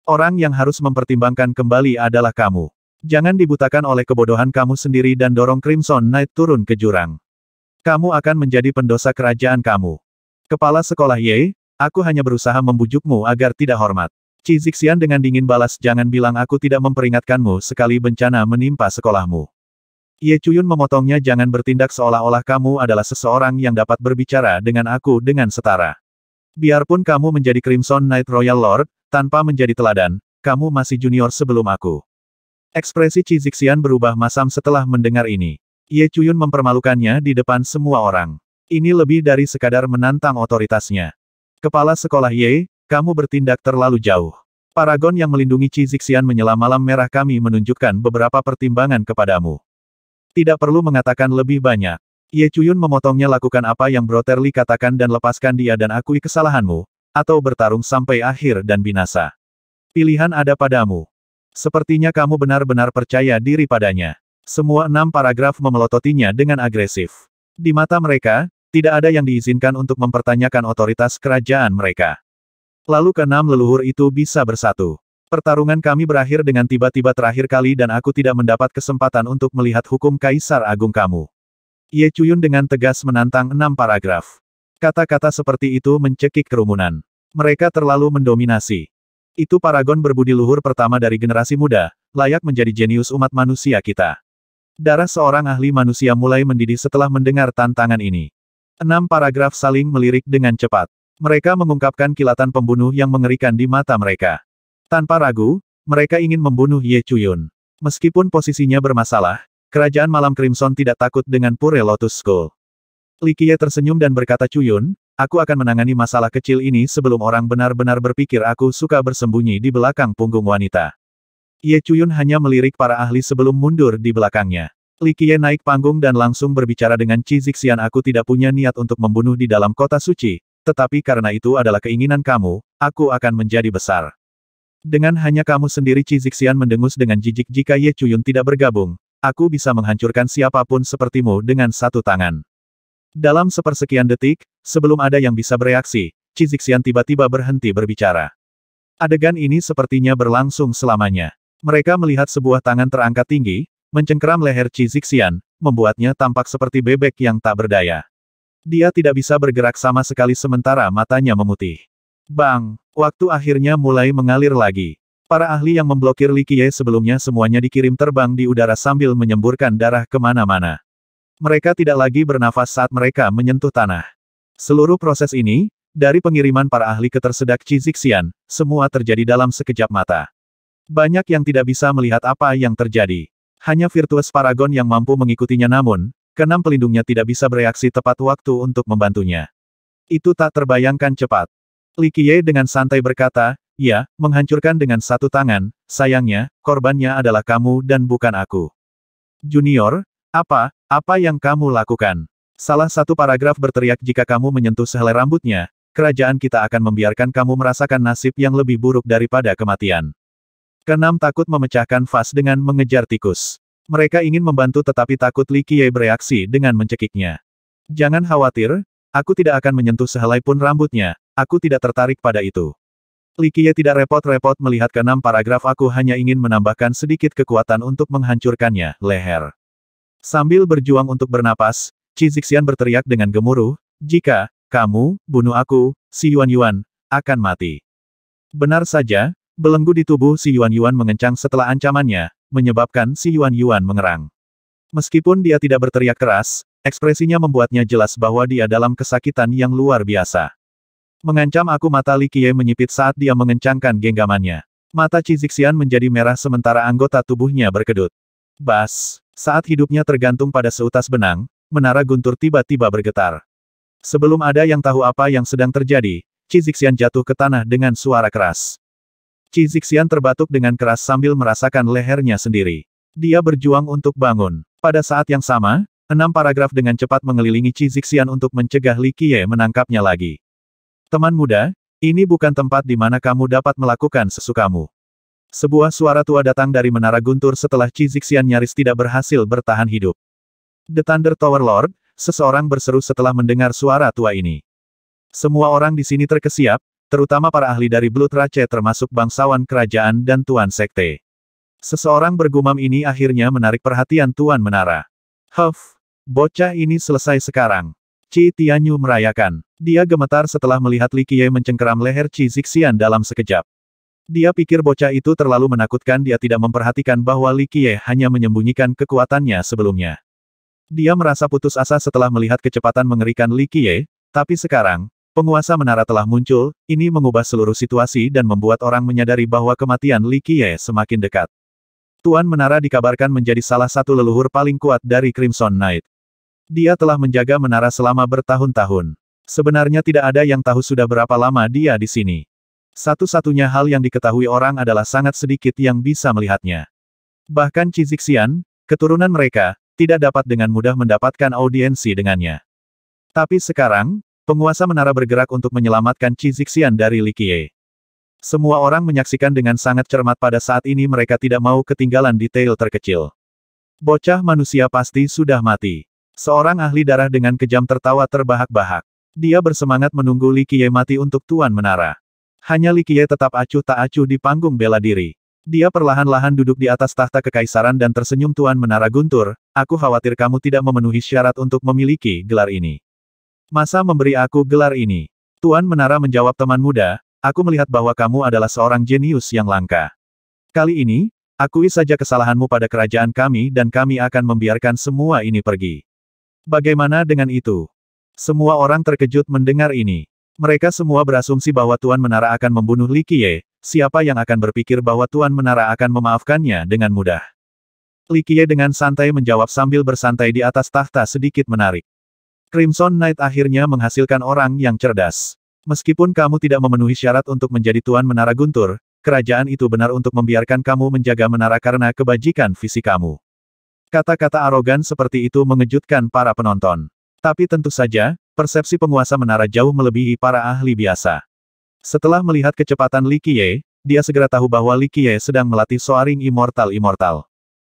Orang yang harus mempertimbangkan kembali adalah kamu. Jangan dibutakan oleh kebodohan kamu sendiri dan dorong Crimson Knight turun ke jurang. Kamu akan menjadi pendosa kerajaan kamu. Kepala sekolah Ye, aku hanya berusaha membujukmu agar tidak hormat. Cizixian dengan dingin balas jangan bilang aku tidak memperingatkanmu sekali bencana menimpa sekolahmu. Ye Chuyun memotongnya jangan bertindak seolah-olah kamu adalah seseorang yang dapat berbicara dengan aku dengan setara. Biarpun kamu menjadi Crimson Knight Royal Lord, tanpa menjadi teladan, kamu masih junior sebelum aku. Ekspresi Cizixian berubah masam setelah mendengar ini. Ye Chuyun mempermalukannya di depan semua orang. Ini lebih dari sekadar menantang otoritasnya. Kepala sekolah Ye, kamu bertindak terlalu jauh. Paragon yang melindungi Cizixian menyela malam merah kami menunjukkan beberapa pertimbangan kepadamu. Tidak perlu mengatakan lebih banyak. Ye Chuyun memotongnya lakukan apa yang Broterli katakan dan lepaskan dia dan akui kesalahanmu, atau bertarung sampai akhir dan binasa. Pilihan ada padamu. Sepertinya kamu benar-benar percaya diri padanya. Semua enam paragraf memelototinya dengan agresif. Di mata mereka, tidak ada yang diizinkan untuk mempertanyakan otoritas kerajaan mereka. Lalu keenam leluhur itu bisa bersatu. Pertarungan kami berakhir dengan tiba-tiba terakhir kali dan aku tidak mendapat kesempatan untuk melihat hukum Kaisar Agung kamu. Ye Chuyun dengan tegas menantang enam paragraf. Kata-kata seperti itu mencekik kerumunan. Mereka terlalu mendominasi. Itu paragon berbudi luhur pertama dari generasi muda, layak menjadi jenius umat manusia kita. Darah seorang ahli manusia mulai mendidih setelah mendengar tantangan ini. Enam paragraf saling melirik dengan cepat. Mereka mengungkapkan kilatan pembunuh yang mengerikan di mata mereka. Tanpa ragu, mereka ingin membunuh Ye Chuyun. Meskipun posisinya bermasalah, Kerajaan Malam Crimson tidak takut dengan Pure Lotus School. Qiye tersenyum dan berkata Cuyun, aku akan menangani masalah kecil ini sebelum orang benar-benar berpikir aku suka bersembunyi di belakang punggung wanita. Ye Cuyun hanya melirik para ahli sebelum mundur di belakangnya. Qiye naik panggung dan langsung berbicara dengan Qi Zixian aku tidak punya niat untuk membunuh di dalam kota suci, tetapi karena itu adalah keinginan kamu, aku akan menjadi besar. Dengan hanya kamu sendiri Qi Zixian mendengus dengan jijik jika Ye Cuyun tidak bergabung, aku bisa menghancurkan siapapun sepertimu dengan satu tangan. Dalam sepersekian detik, sebelum ada yang bisa bereaksi, Cizixian tiba-tiba berhenti berbicara. Adegan ini sepertinya berlangsung selamanya. Mereka melihat sebuah tangan terangkat tinggi, mencengkeram leher Cizixian, membuatnya tampak seperti bebek yang tak berdaya. Dia tidak bisa bergerak sama sekali sementara matanya memutih. Bang, waktu akhirnya mulai mengalir lagi. Para ahli yang memblokir Likie sebelumnya semuanya dikirim terbang di udara sambil menyemburkan darah kemana-mana. Mereka tidak lagi bernafas saat mereka menyentuh tanah. Seluruh proses ini, dari pengiriman para ahli ke tersedak Cizixian, semua terjadi dalam sekejap mata. Banyak yang tidak bisa melihat apa yang terjadi. Hanya Virtuous Paragon yang mampu mengikutinya namun, keenam pelindungnya tidak bisa bereaksi tepat waktu untuk membantunya. Itu tak terbayangkan cepat. Li Qiye dengan santai berkata, ya, menghancurkan dengan satu tangan, sayangnya, korbannya adalah kamu dan bukan aku. Junior, apa, apa yang kamu lakukan? Salah satu paragraf berteriak jika kamu menyentuh sehelai rambutnya, kerajaan kita akan membiarkan kamu merasakan nasib yang lebih buruk daripada kematian. Kenam takut memecahkan vas dengan mengejar tikus. Mereka ingin membantu tetapi takut Li Qiye bereaksi dengan mencekiknya. Jangan khawatir, aku tidak akan menyentuh sehelai pun rambutnya, aku tidak tertarik pada itu. Li Qiye tidak repot-repot melihat Kenam paragraf aku hanya ingin menambahkan sedikit kekuatan untuk menghancurkannya, leher. Sambil berjuang untuk bernapas, Qi Zixian berteriak dengan gemuruh, jika, kamu, bunuh aku, si Yuan Yuan, akan mati. Benar saja, belenggu di tubuh si Yuan Yuan mengencang setelah ancamannya, menyebabkan si Yuan Yuan mengerang. Meskipun dia tidak berteriak keras, ekspresinya membuatnya jelas bahwa dia dalam kesakitan yang luar biasa. Mengancam aku mata Li Qiye menyipit saat dia mengencangkan genggamannya. Mata Cizixian menjadi merah sementara anggota tubuhnya berkedut. Bas! Saat hidupnya tergantung pada seutas benang, menara guntur tiba-tiba bergetar. Sebelum ada yang tahu apa yang sedang terjadi, Cizixian jatuh ke tanah dengan suara keras. Cizixian terbatuk dengan keras sambil merasakan lehernya sendiri. Dia berjuang untuk bangun. Pada saat yang sama, enam paragraf dengan cepat mengelilingi Cizixian untuk mencegah Li Qiye menangkapnya lagi. Teman muda, ini bukan tempat di mana kamu dapat melakukan sesukamu. Sebuah suara tua datang dari menara guntur setelah Cizixian nyaris tidak berhasil bertahan hidup. The Thunder Tower Lord, seseorang berseru setelah mendengar suara tua ini. Semua orang di sini terkesiap, terutama para ahli dari Blood Rache termasuk bangsawan kerajaan dan Tuan Sekte. Seseorang bergumam ini akhirnya menarik perhatian Tuan Menara. Huff, bocah ini selesai sekarang. Ci Tianyu merayakan. Dia gemetar setelah melihat Li Qiye mencengkeram leher Ci Zixian dalam sekejap. Dia pikir bocah itu terlalu menakutkan dia tidak memperhatikan bahwa Li Qiye hanya menyembunyikan kekuatannya sebelumnya. Dia merasa putus asa setelah melihat kecepatan mengerikan Li Qiye, tapi sekarang, penguasa menara telah muncul, ini mengubah seluruh situasi dan membuat orang menyadari bahwa kematian Li Qiye semakin dekat. Tuan Menara dikabarkan menjadi salah satu leluhur paling kuat dari Crimson Knight. Dia telah menjaga menara selama bertahun-tahun. Sebenarnya tidak ada yang tahu sudah berapa lama dia di sini. Satu-satunya hal yang diketahui orang adalah sangat sedikit yang bisa melihatnya. Bahkan Cizixian, keturunan mereka, tidak dapat dengan mudah mendapatkan audiensi dengannya. Tapi sekarang, penguasa menara bergerak untuk menyelamatkan Cizixian dari Likie. Semua orang menyaksikan dengan sangat cermat pada saat ini mereka tidak mau ketinggalan detail terkecil. Bocah manusia pasti sudah mati. Seorang ahli darah dengan kejam tertawa terbahak-bahak. Dia bersemangat menunggu Likie mati untuk Tuan Menara. Hanya Likie tetap acuh tak acuh di panggung bela diri. Dia perlahan-lahan duduk di atas tahta kekaisaran dan tersenyum Tuan Menara Guntur, aku khawatir kamu tidak memenuhi syarat untuk memiliki gelar ini. Masa memberi aku gelar ini? Tuan Menara menjawab teman muda, aku melihat bahwa kamu adalah seorang jenius yang langka. Kali ini, akui saja kesalahanmu pada kerajaan kami dan kami akan membiarkan semua ini pergi. Bagaimana dengan itu? Semua orang terkejut mendengar ini. Mereka semua berasumsi bahwa Tuan Menara akan membunuh Li Qiye, siapa yang akan berpikir bahwa Tuan Menara akan memaafkannya dengan mudah. Li Qiye dengan santai menjawab sambil bersantai di atas tahta sedikit menarik. Crimson Knight akhirnya menghasilkan orang yang cerdas. Meskipun kamu tidak memenuhi syarat untuk menjadi Tuan Menara Guntur, kerajaan itu benar untuk membiarkan kamu menjaga menara karena kebajikan visi kamu. Kata-kata arogan seperti itu mengejutkan para penonton. Tapi tentu saja, persepsi penguasa menara jauh melebihi para ahli biasa. Setelah melihat kecepatan Li Qiye, dia segera tahu bahwa Li Qiye sedang melatih Soaring Immortal Immortal.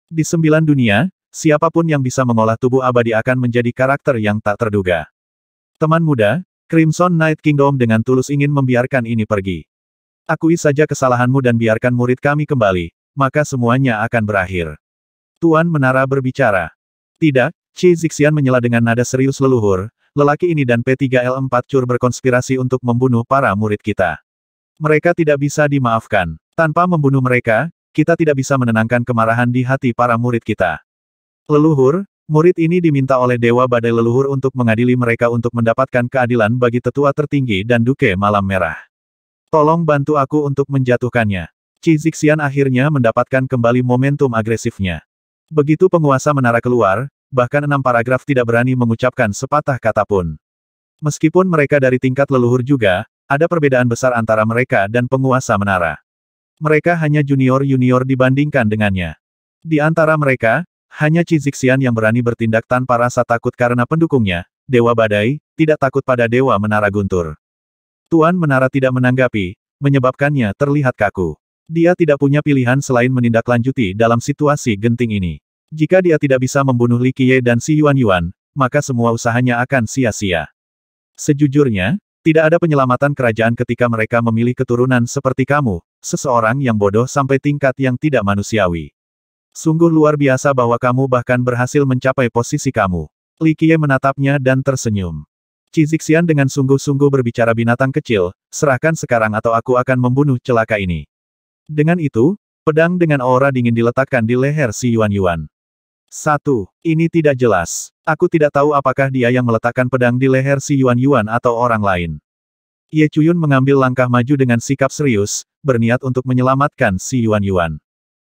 Di sembilan dunia, siapapun yang bisa mengolah tubuh abadi akan menjadi karakter yang tak terduga. Teman muda, Crimson Night Kingdom dengan tulus ingin membiarkan ini pergi. Akui saja kesalahanmu dan biarkan murid kami kembali, maka semuanya akan berakhir. Tuan Menara berbicara. Tidak, Chi Zixian menyela dengan nada serius leluhur, lelaki ini dan P3L4 Cur berkonspirasi untuk membunuh para murid kita. Mereka tidak bisa dimaafkan. Tanpa membunuh mereka, kita tidak bisa menenangkan kemarahan di hati para murid kita. Leluhur, murid ini diminta oleh Dewa Badai Leluhur untuk mengadili mereka untuk mendapatkan keadilan bagi tetua tertinggi dan Duke Malam Merah. Tolong bantu aku untuk menjatuhkannya. Chi Zixian akhirnya mendapatkan kembali momentum agresifnya. Begitu penguasa menara keluar, bahkan enam paragraf tidak berani mengucapkan sepatah kata pun. Meskipun mereka dari tingkat leluhur juga, ada perbedaan besar antara mereka dan penguasa menara. Mereka hanya junior-junior dibandingkan dengannya. Di antara mereka, hanya Cizixian yang berani bertindak tanpa rasa takut karena pendukungnya, Dewa Badai, tidak takut pada Dewa Menara Guntur. Tuan Menara tidak menanggapi, menyebabkannya terlihat kaku. Dia tidak punya pilihan selain menindaklanjuti dalam situasi genting ini. Jika dia tidak bisa membunuh Li Qiye dan Si Yuan Yuan, maka semua usahanya akan sia-sia. Sejujurnya, tidak ada penyelamatan kerajaan ketika mereka memilih keturunan seperti kamu, seseorang yang bodoh sampai tingkat yang tidak manusiawi. Sungguh luar biasa bahwa kamu bahkan berhasil mencapai posisi kamu. Li Qiye menatapnya dan tersenyum. Cizixian dengan sungguh-sungguh berbicara binatang kecil, serahkan sekarang atau aku akan membunuh celaka ini. Dengan itu, pedang dengan aura dingin diletakkan di leher si Yuan Yuan. Satu, ini tidak jelas. Aku tidak tahu apakah dia yang meletakkan pedang di leher si Yuan Yuan atau orang lain. Ye Chuyun mengambil langkah maju dengan sikap serius, berniat untuk menyelamatkan si Yuan Yuan.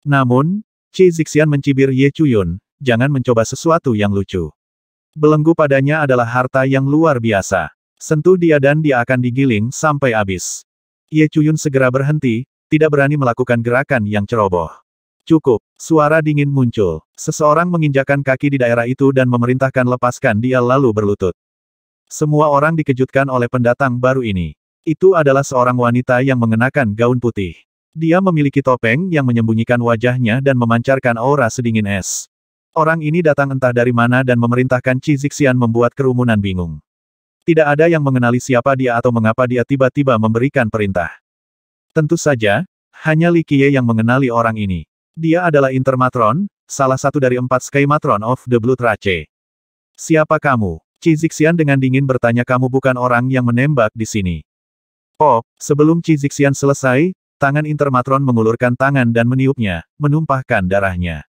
Namun, Qi Zixian mencibir Ye Chuyun, jangan mencoba sesuatu yang lucu. Belenggu padanya adalah harta yang luar biasa. Sentuh dia dan dia akan digiling sampai habis. Ye Chuyun segera berhenti, tidak berani melakukan gerakan yang ceroboh. Cukup. Suara dingin muncul. Seseorang menginjakan kaki di daerah itu dan memerintahkan lepaskan dia lalu berlutut. Semua orang dikejutkan oleh pendatang baru ini. Itu adalah seorang wanita yang mengenakan gaun putih. Dia memiliki topeng yang menyembunyikan wajahnya dan memancarkan aura sedingin es. Orang ini datang entah dari mana dan memerintahkan Cizixian membuat kerumunan bingung. Tidak ada yang mengenali siapa dia atau mengapa dia tiba-tiba memberikan perintah. Tentu saja, hanya Li Qiye yang mengenali orang ini. Dia adalah Intermatron, salah satu dari empat Skymatron of the Blue Trace. Siapa kamu? Cizixian dengan dingin bertanya kamu bukan orang yang menembak di sini. Oh, sebelum Cizixian selesai, tangan Intermatron mengulurkan tangan dan meniupnya, menumpahkan darahnya.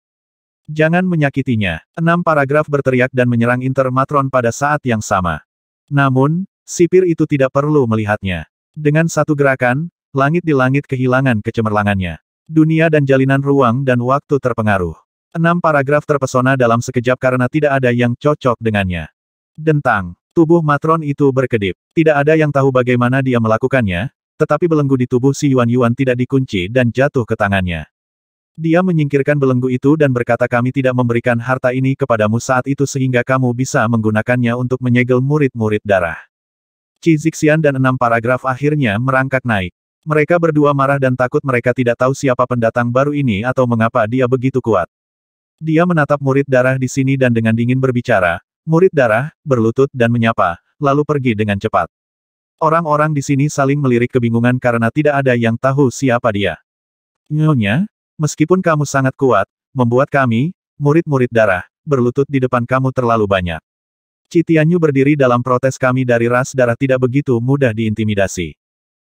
Jangan menyakitinya. Enam paragraf berteriak dan menyerang Intermatron pada saat yang sama. Namun, sipir itu tidak perlu melihatnya. Dengan satu gerakan, langit di langit kehilangan kecemerlangannya. Dunia dan jalinan ruang dan waktu terpengaruh. Enam paragraf terpesona dalam sekejap karena tidak ada yang cocok dengannya. Dentang. Tubuh matron itu berkedip. Tidak ada yang tahu bagaimana dia melakukannya, tetapi belenggu di tubuh si Yuan Yuan tidak dikunci dan jatuh ke tangannya. Dia menyingkirkan belenggu itu dan berkata kami tidak memberikan harta ini kepadamu saat itu sehingga kamu bisa menggunakannya untuk menyegel murid-murid darah. Cizixian dan enam paragraf akhirnya merangkak naik. Mereka berdua marah dan takut mereka tidak tahu siapa pendatang baru ini atau mengapa dia begitu kuat. Dia menatap murid darah di sini dan dengan dingin berbicara, murid darah, berlutut dan menyapa, lalu pergi dengan cepat. Orang-orang di sini saling melirik kebingungan karena tidak ada yang tahu siapa dia. Nyonya, meskipun kamu sangat kuat, membuat kami, murid-murid darah, berlutut di depan kamu terlalu banyak. Citianyu berdiri dalam protes kami dari ras darah tidak begitu mudah diintimidasi.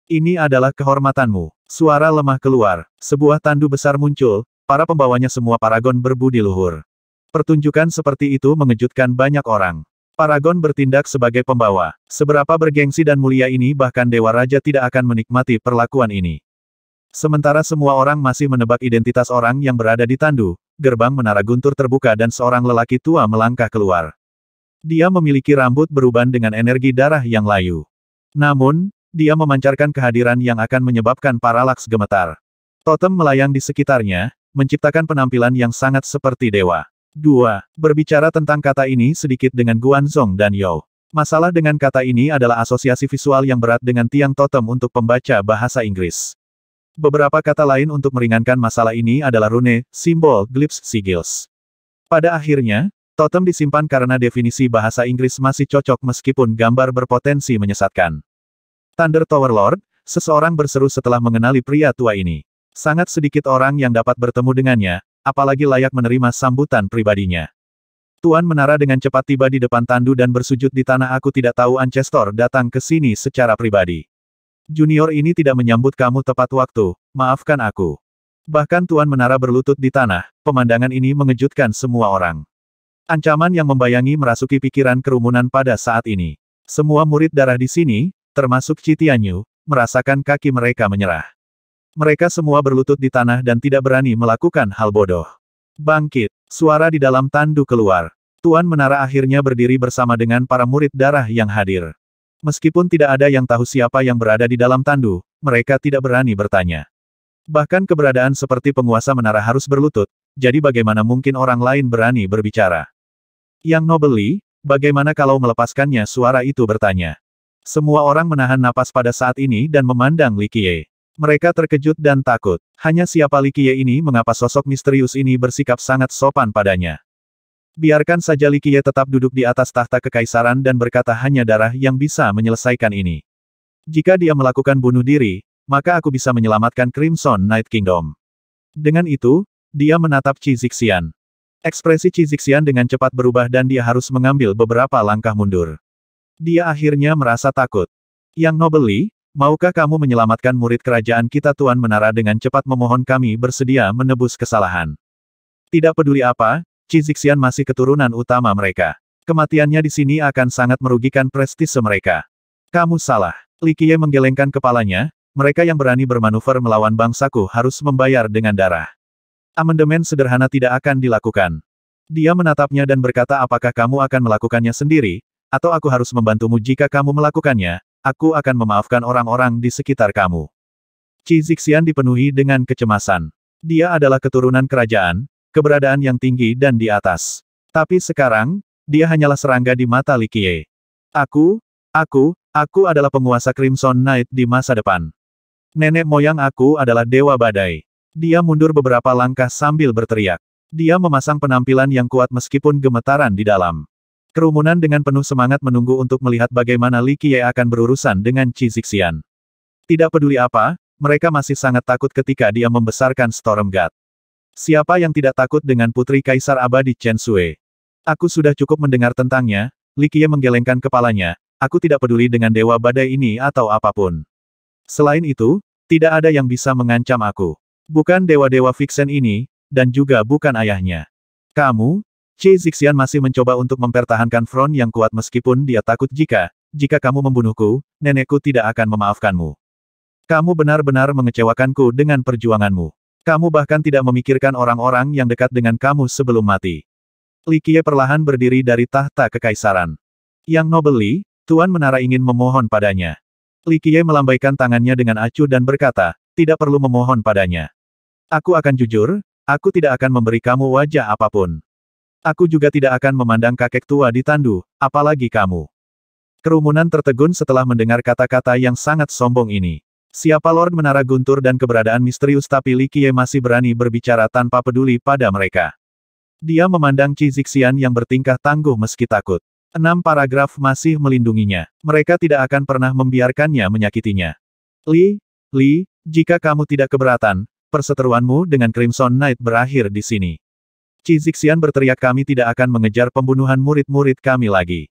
Ini adalah kehormatanmu. Suara lemah keluar, sebuah tandu besar muncul, para pembawanya semua paragon berbudi luhur. Pertunjukan seperti itu mengejutkan banyak orang. Paragon bertindak sebagai pembawa. Seberapa bergengsi dan mulia ini bahkan Dewa Raja tidak akan menikmati perlakuan ini. Sementara semua orang masih menebak identitas orang yang berada di tandu, gerbang menara guntur terbuka dan seorang lelaki tua melangkah keluar. Dia memiliki rambut beruban dengan energi darah yang layu. Namun, dia memancarkan kehadiran yang akan menyebabkan paralaks gemetar. Totem melayang di sekitarnya, menciptakan penampilan yang sangat seperti dewa. 2. Berbicara tentang kata ini sedikit dengan Guanzong dan Yao. Masalah dengan kata ini adalah asosiasi visual yang berat dengan tiang totem untuk pembaca bahasa Inggris. Beberapa kata lain untuk meringankan masalah ini adalah rune, simbol, glyphs, sigils. Pada akhirnya, totem disimpan karena definisi bahasa Inggris masih cocok meskipun gambar berpotensi menyesatkan. Thunder Tower Lord, seseorang berseru setelah mengenali pria tua ini. Sangat sedikit orang yang dapat bertemu dengannya, apalagi layak menerima sambutan pribadinya. Tuan Menara dengan cepat tiba di depan tandu dan bersujud di tanah aku tidak tahu Ancestor datang ke sini secara pribadi. Junior ini tidak menyambut kamu tepat waktu, maafkan aku. Bahkan Tuan Menara berlutut di tanah, pemandangan ini mengejutkan semua orang. Ancaman yang membayangi merasuki pikiran kerumunan pada saat ini. Semua murid darah di sini, termasuk Citianyu, merasakan kaki mereka menyerah. Mereka semua berlutut di tanah dan tidak berani melakukan hal bodoh. Bangkit, suara di dalam tandu keluar. Tuan Menara akhirnya berdiri bersama dengan para murid darah yang hadir. Meskipun tidak ada yang tahu siapa yang berada di dalam tandu, mereka tidak berani bertanya. Bahkan keberadaan seperti penguasa menara harus berlutut, jadi bagaimana mungkin orang lain berani berbicara? Yang Nobeli, bagaimana kalau melepaskannya suara itu bertanya. Semua orang menahan napas pada saat ini dan memandang Li Qiye. Mereka terkejut dan takut. Hanya siapa Li Qiye ini mengapa sosok misterius ini bersikap sangat sopan padanya. Biarkan saja Li Qiye tetap duduk di atas tahta kekaisaran dan berkata hanya darah yang bisa menyelesaikan ini. Jika dia melakukan bunuh diri, maka aku bisa menyelamatkan Crimson Night Kingdom. Dengan itu, dia menatap Cizixian. Ekspresi Cizixian dengan cepat berubah dan dia harus mengambil beberapa langkah mundur. Dia akhirnya merasa takut. Yang nobeli, maukah kamu menyelamatkan murid kerajaan kita Tuan Menara dengan cepat memohon kami bersedia menebus kesalahan. Tidak peduli apa, Cizixian masih keturunan utama mereka. Kematiannya di sini akan sangat merugikan prestise mereka. Kamu salah. Likie menggelengkan kepalanya, mereka yang berani bermanuver melawan bangsaku harus membayar dengan darah. Amendemen sederhana tidak akan dilakukan. Dia menatapnya dan berkata apakah kamu akan melakukannya sendiri, atau aku harus membantumu jika kamu melakukannya, aku akan memaafkan orang-orang di sekitar kamu. Qi Zixian dipenuhi dengan kecemasan. Dia adalah keturunan kerajaan, keberadaan yang tinggi dan di atas. Tapi sekarang, dia hanyalah serangga di mata Li Qie. Aku, aku, aku adalah penguasa Crimson Knight di masa depan. Nenek moyang aku adalah Dewa Badai. Dia mundur beberapa langkah sambil berteriak. Dia memasang penampilan yang kuat meskipun gemetaran di dalam. Kerumunan dengan penuh semangat menunggu untuk melihat bagaimana Li Qiye akan berurusan dengan Qi Zixian. Tidak peduli apa, mereka masih sangat takut ketika dia membesarkan Storm God. Siapa yang tidak takut dengan putri kaisar abadi Chen Sui? Aku sudah cukup mendengar tentangnya, Li Qiye menggelengkan kepalanya, aku tidak peduli dengan dewa badai ini atau apapun. Selain itu, tidak ada yang bisa mengancam aku. Bukan dewa-dewa Vixen ini, dan juga bukan ayahnya. Kamu, Che Zixian masih mencoba untuk mempertahankan front yang kuat meskipun dia takut jika, jika kamu membunuhku, nenekku tidak akan memaafkanmu. Kamu benar-benar mengecewakanku dengan perjuanganmu. Kamu bahkan tidak memikirkan orang-orang yang dekat dengan kamu sebelum mati. Li Qiye perlahan berdiri dari tahta kekaisaran. Yang Nobel Li, Tuan Menara ingin memohon padanya. Li Qiye melambaikan tangannya dengan acuh dan berkata, tidak perlu memohon padanya. Aku akan jujur, aku tidak akan memberi kamu wajah apapun. Aku juga tidak akan memandang kakek tua di tandu, apalagi kamu. Kerumunan tertegun setelah mendengar kata-kata yang sangat sombong ini. Siapa Lord Menara Guntur dan keberadaan misterius tapi Li Qiye masih berani berbicara tanpa peduli pada mereka. Dia memandang Cizixian yang bertingkah tangguh meski takut. Enam paragraf masih melindunginya. Mereka tidak akan pernah membiarkannya menyakitinya. Li, Li, jika kamu tidak keberatan, perseteruanmu dengan Crimson Knight berakhir di sini. Cizixian berteriak kami tidak akan mengejar pembunuhan murid-murid kami lagi.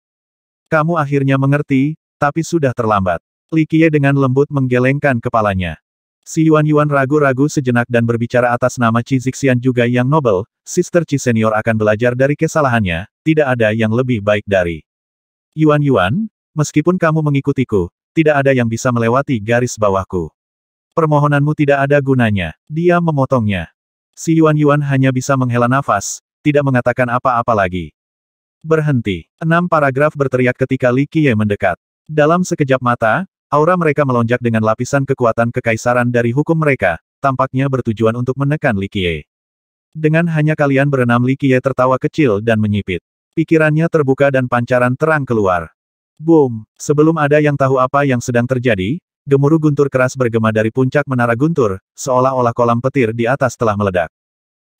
Kamu akhirnya mengerti, tapi sudah terlambat. Li Qiye dengan lembut menggelengkan kepalanya. Si Yuan Yuan ragu-ragu sejenak dan berbicara atas nama Cizixian juga yang nobel, Sister Ci Senior akan belajar dari kesalahannya, tidak ada yang lebih baik dari. Yuan Yuan, meskipun kamu mengikutiku, tidak ada yang bisa melewati garis bawahku. Permohonanmu tidak ada gunanya. Dia memotongnya. Si Yuan Yuan hanya bisa menghela nafas, tidak mengatakan apa-apa lagi. Berhenti. Enam paragraf berteriak ketika Li Qiye mendekat. Dalam sekejap mata, aura mereka melonjak dengan lapisan kekuatan kekaisaran dari hukum mereka, tampaknya bertujuan untuk menekan Li Qiye. Dengan hanya kalian berenam Li Qiye tertawa kecil dan menyipit. Pikirannya terbuka dan pancaran terang keluar. Boom! Sebelum ada yang tahu apa yang sedang terjadi, gemuruh guntur keras bergema dari puncak menara guntur, seolah-olah kolam petir di atas telah meledak.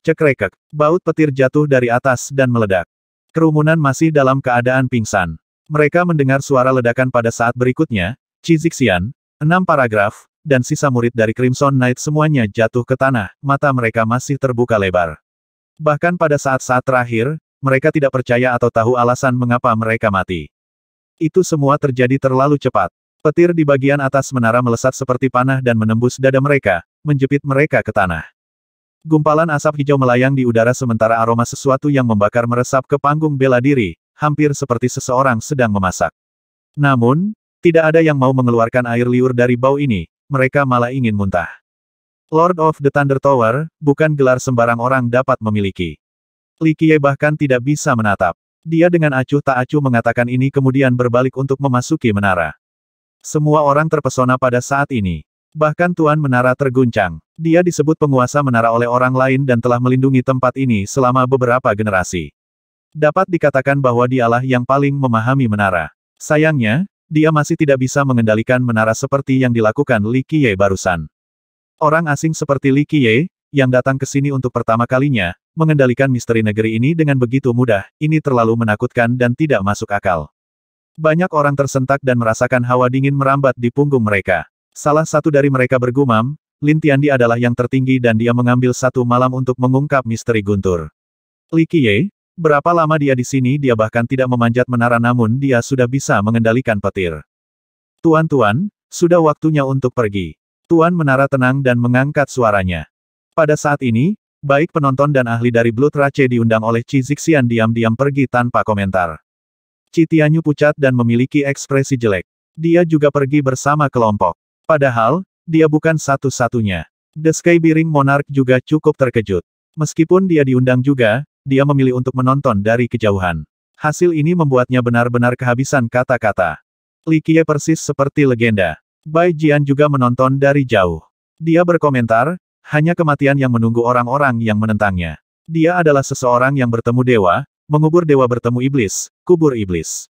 Cekrekek, baut petir jatuh dari atas dan meledak. Kerumunan masih dalam keadaan pingsan. Mereka mendengar suara ledakan pada saat berikutnya, Cizixian, enam paragraf, dan sisa murid dari Crimson Knight semuanya jatuh ke tanah, mata mereka masih terbuka lebar. Bahkan pada saat-saat terakhir, mereka tidak percaya atau tahu alasan mengapa mereka mati. Itu semua terjadi terlalu cepat. Petir di bagian atas menara melesat seperti panah dan menembus dada mereka, menjepit mereka ke tanah. Gumpalan asap hijau melayang di udara sementara aroma sesuatu yang membakar meresap ke panggung bela diri, hampir seperti seseorang sedang memasak. Namun, tidak ada yang mau mengeluarkan air liur dari bau ini, mereka malah ingin muntah. Lord of the Thunder Tower, bukan gelar sembarang orang dapat memiliki. Li Qiye bahkan tidak bisa menatap. Dia dengan acuh tak acuh mengatakan ini kemudian berbalik untuk memasuki menara. Semua orang terpesona pada saat ini. Bahkan Tuan Menara terguncang. Dia disebut penguasa menara oleh orang lain dan telah melindungi tempat ini selama beberapa generasi. Dapat dikatakan bahwa dialah yang paling memahami menara. Sayangnya, dia masih tidak bisa mengendalikan menara seperti yang dilakukan Li Qiye barusan. Orang asing seperti Li Qiye, yang datang ke sini untuk pertama kalinya, mengendalikan misteri negeri ini dengan begitu mudah, ini terlalu menakutkan dan tidak masuk akal. Banyak orang tersentak dan merasakan hawa dingin merambat di punggung mereka. Salah satu dari mereka bergumam, Lin Tiandi adalah yang tertinggi dan dia mengambil satu malam untuk mengungkap misteri guntur. Li Qiye, berapa lama dia di sini dia bahkan tidak memanjat menara namun dia sudah bisa mengendalikan petir. Tuan-tuan, sudah waktunya untuk pergi. Tuan Menara tenang dan mengangkat suaranya. Pada saat ini, baik penonton dan ahli dari Blood Rache diundang oleh Cizixian Zixian diam-diam pergi tanpa komentar. Citianyu pucat dan memiliki ekspresi jelek. Dia juga pergi bersama kelompok. Padahal, dia bukan satu-satunya. The Sky Biring Monarch juga cukup terkejut. Meskipun dia diundang juga, dia memilih untuk menonton dari kejauhan. Hasil ini membuatnya benar-benar kehabisan kata-kata. Li persis seperti legenda. Bai Jian juga menonton dari jauh. Dia berkomentar, hanya kematian yang menunggu orang-orang yang menentangnya. Dia adalah seseorang yang bertemu dewa, Mengubur dewa bertemu iblis, kubur iblis.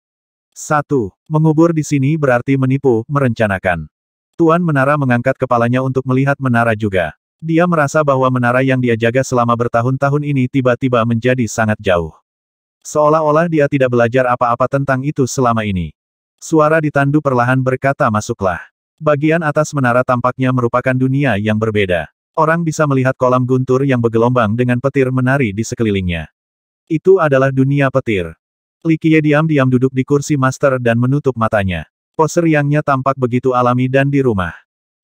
Satu, Mengubur di sini berarti menipu, merencanakan. Tuan Menara mengangkat kepalanya untuk melihat menara juga. Dia merasa bahwa menara yang dia jaga selama bertahun-tahun ini tiba-tiba menjadi sangat jauh. Seolah-olah dia tidak belajar apa-apa tentang itu selama ini. Suara ditandu perlahan berkata masuklah. Bagian atas menara tampaknya merupakan dunia yang berbeda. Orang bisa melihat kolam guntur yang bergelombang dengan petir menari di sekelilingnya. Itu adalah dunia petir. Likie diam-diam duduk di kursi master dan menutup matanya. Pose riangnya tampak begitu alami dan di rumah.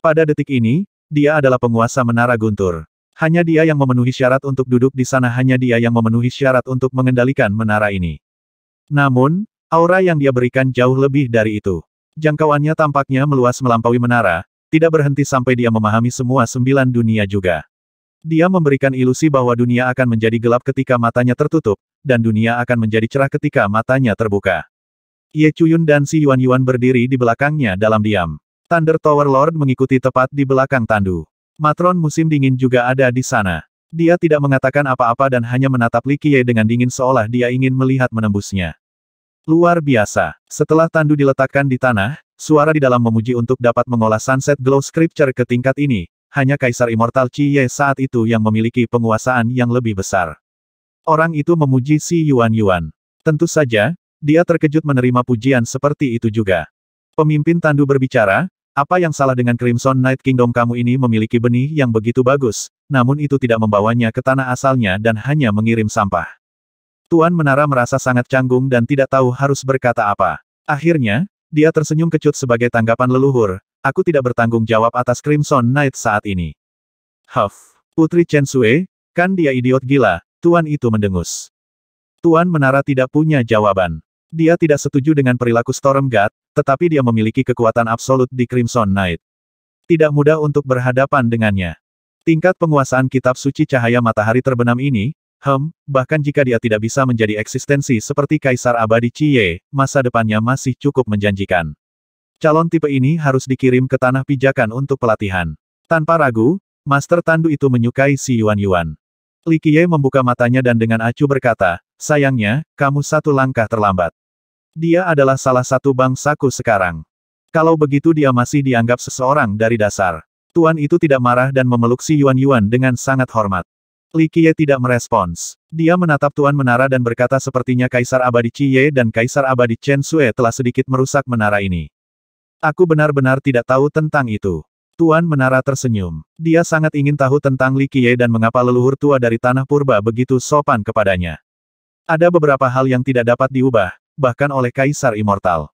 Pada detik ini, dia adalah penguasa menara guntur. Hanya dia yang memenuhi syarat untuk duduk di sana hanya dia yang memenuhi syarat untuk mengendalikan menara ini. Namun, aura yang dia berikan jauh lebih dari itu. Jangkauannya tampaknya meluas melampaui menara, tidak berhenti sampai dia memahami semua sembilan dunia juga. Dia memberikan ilusi bahwa dunia akan menjadi gelap ketika matanya tertutup, dan dunia akan menjadi cerah ketika matanya terbuka. Ye Chuyun dan Si Yuan Yuan berdiri di belakangnya dalam diam. Thunder Tower Lord mengikuti tepat di belakang Tandu. Matron musim dingin juga ada di sana. Dia tidak mengatakan apa-apa dan hanya menatap Li Qiye dengan dingin seolah dia ingin melihat menembusnya. Luar biasa. Setelah tandu diletakkan di tanah, suara di dalam memuji untuk dapat mengolah Sunset Glow Scripture ke tingkat ini, hanya Kaisar Immortal Qi Ye saat itu yang memiliki penguasaan yang lebih besar. Orang itu memuji si Yuan Yuan. Tentu saja, dia terkejut menerima pujian seperti itu juga. Pemimpin Tandu berbicara, apa yang salah dengan Crimson Night Kingdom kamu ini memiliki benih yang begitu bagus, namun itu tidak membawanya ke tanah asalnya dan hanya mengirim sampah. Tuan Menara merasa sangat canggung dan tidak tahu harus berkata apa. Akhirnya, dia tersenyum kecut sebagai tanggapan leluhur, Aku tidak bertanggung jawab atas Crimson Knight saat ini. Huff. Putri Chen Sue, kan dia idiot gila, tuan itu mendengus. Tuan Menara tidak punya jawaban. Dia tidak setuju dengan perilaku Storm God, tetapi dia memiliki kekuatan absolut di Crimson Knight. Tidak mudah untuk berhadapan dengannya. Tingkat penguasaan kitab suci cahaya matahari terbenam ini, hem, bahkan jika dia tidak bisa menjadi eksistensi seperti Kaisar Abadi Ciye, masa depannya masih cukup menjanjikan. Calon tipe ini harus dikirim ke tanah pijakan untuk pelatihan. Tanpa ragu, Master Tandu itu menyukai si Yuan Yuan. Li Qiye membuka matanya dan dengan acuh berkata, sayangnya, kamu satu langkah terlambat. Dia adalah salah satu bangsaku sekarang. Kalau begitu dia masih dianggap seseorang dari dasar. Tuan itu tidak marah dan memeluk si Yuan Yuan dengan sangat hormat. Li Qiye tidak merespons. Dia menatap Tuan Menara dan berkata sepertinya Kaisar Abadi Qiye dan Kaisar Abadi Chen Sue telah sedikit merusak menara ini. Aku benar-benar tidak tahu tentang itu. Tuan Menara tersenyum. Dia sangat ingin tahu tentang Li Qiye dan mengapa leluhur tua dari tanah purba begitu sopan kepadanya. Ada beberapa hal yang tidak dapat diubah, bahkan oleh Kaisar Immortal.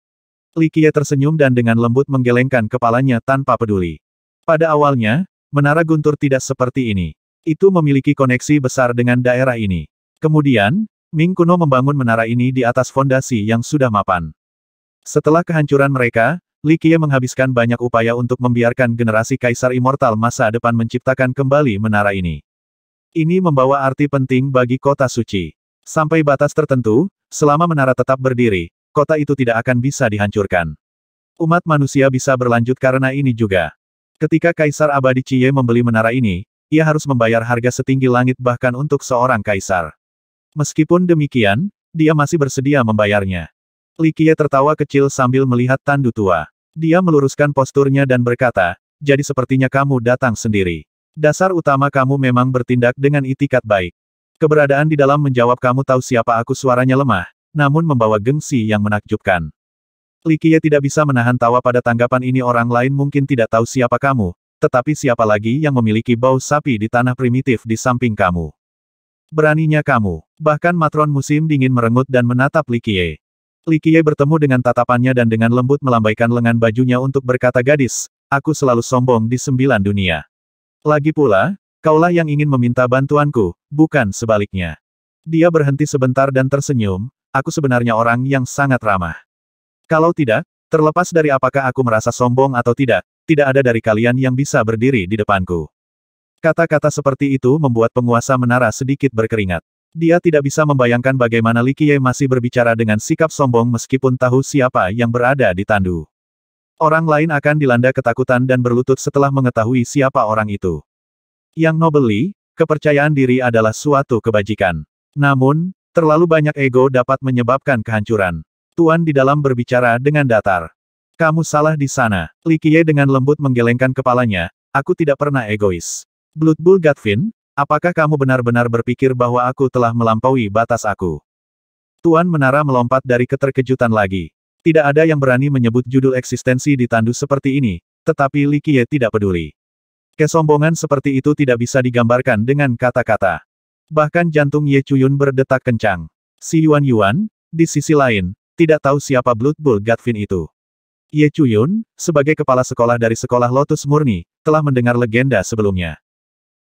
Li Qiye tersenyum dan dengan lembut menggelengkan kepalanya tanpa peduli. Pada awalnya, menara guntur tidak seperti ini. Itu memiliki koneksi besar dengan daerah ini. Kemudian, Ming Kuno membangun menara ini di atas fondasi yang sudah mapan. Setelah kehancuran mereka, Li Qiye menghabiskan banyak upaya untuk membiarkan generasi Kaisar Immortal masa depan menciptakan kembali menara ini. Ini membawa arti penting bagi kota suci. Sampai batas tertentu, selama menara tetap berdiri, kota itu tidak akan bisa dihancurkan. Umat manusia bisa berlanjut karena ini juga. Ketika Kaisar Abadi Qiye membeli menara ini, ia harus membayar harga setinggi langit bahkan untuk seorang kaisar. Meskipun demikian, dia masih bersedia membayarnya. Li Qiye tertawa kecil sambil melihat tandu tua. Dia meluruskan posturnya dan berkata, jadi sepertinya kamu datang sendiri. Dasar utama kamu memang bertindak dengan itikat baik. Keberadaan di dalam menjawab kamu tahu siapa aku suaranya lemah, namun membawa gengsi yang menakjubkan. Likie tidak bisa menahan tawa pada tanggapan ini orang lain mungkin tidak tahu siapa kamu, tetapi siapa lagi yang memiliki bau sapi di tanah primitif di samping kamu. Beraninya kamu, bahkan matron musim dingin merengut dan menatap Likie. Li Qiye bertemu dengan tatapannya dan dengan lembut melambaikan lengan bajunya untuk berkata gadis, aku selalu sombong di sembilan dunia. Lagi pula, kaulah yang ingin meminta bantuanku, bukan sebaliknya. Dia berhenti sebentar dan tersenyum, aku sebenarnya orang yang sangat ramah. Kalau tidak, terlepas dari apakah aku merasa sombong atau tidak, tidak ada dari kalian yang bisa berdiri di depanku. Kata-kata seperti itu membuat penguasa menara sedikit berkeringat. Dia tidak bisa membayangkan bagaimana Likie masih berbicara dengan sikap sombong meskipun tahu siapa yang berada di tandu. Orang lain akan dilanda ketakutan dan berlutut setelah mengetahui siapa orang itu. Yang nobeli, kepercayaan diri adalah suatu kebajikan. Namun, terlalu banyak ego dapat menyebabkan kehancuran. Tuan di dalam berbicara dengan datar. Kamu salah di sana. Likie dengan lembut menggelengkan kepalanya, aku tidak pernah egois. Blood Bull Gatvin, Apakah kamu benar-benar berpikir bahwa aku telah melampaui batas aku? Tuan Menara melompat dari keterkejutan lagi. Tidak ada yang berani menyebut judul eksistensi di tandu seperti ini, tetapi Li Qiye tidak peduli. Kesombongan seperti itu tidak bisa digambarkan dengan kata-kata. Bahkan jantung Ye Chuyun berdetak kencang. Si Yuan Yuan, di sisi lain, tidak tahu siapa Blood Bull Gatvin itu. Ye Chuyun, sebagai kepala sekolah dari sekolah Lotus Murni, telah mendengar legenda sebelumnya.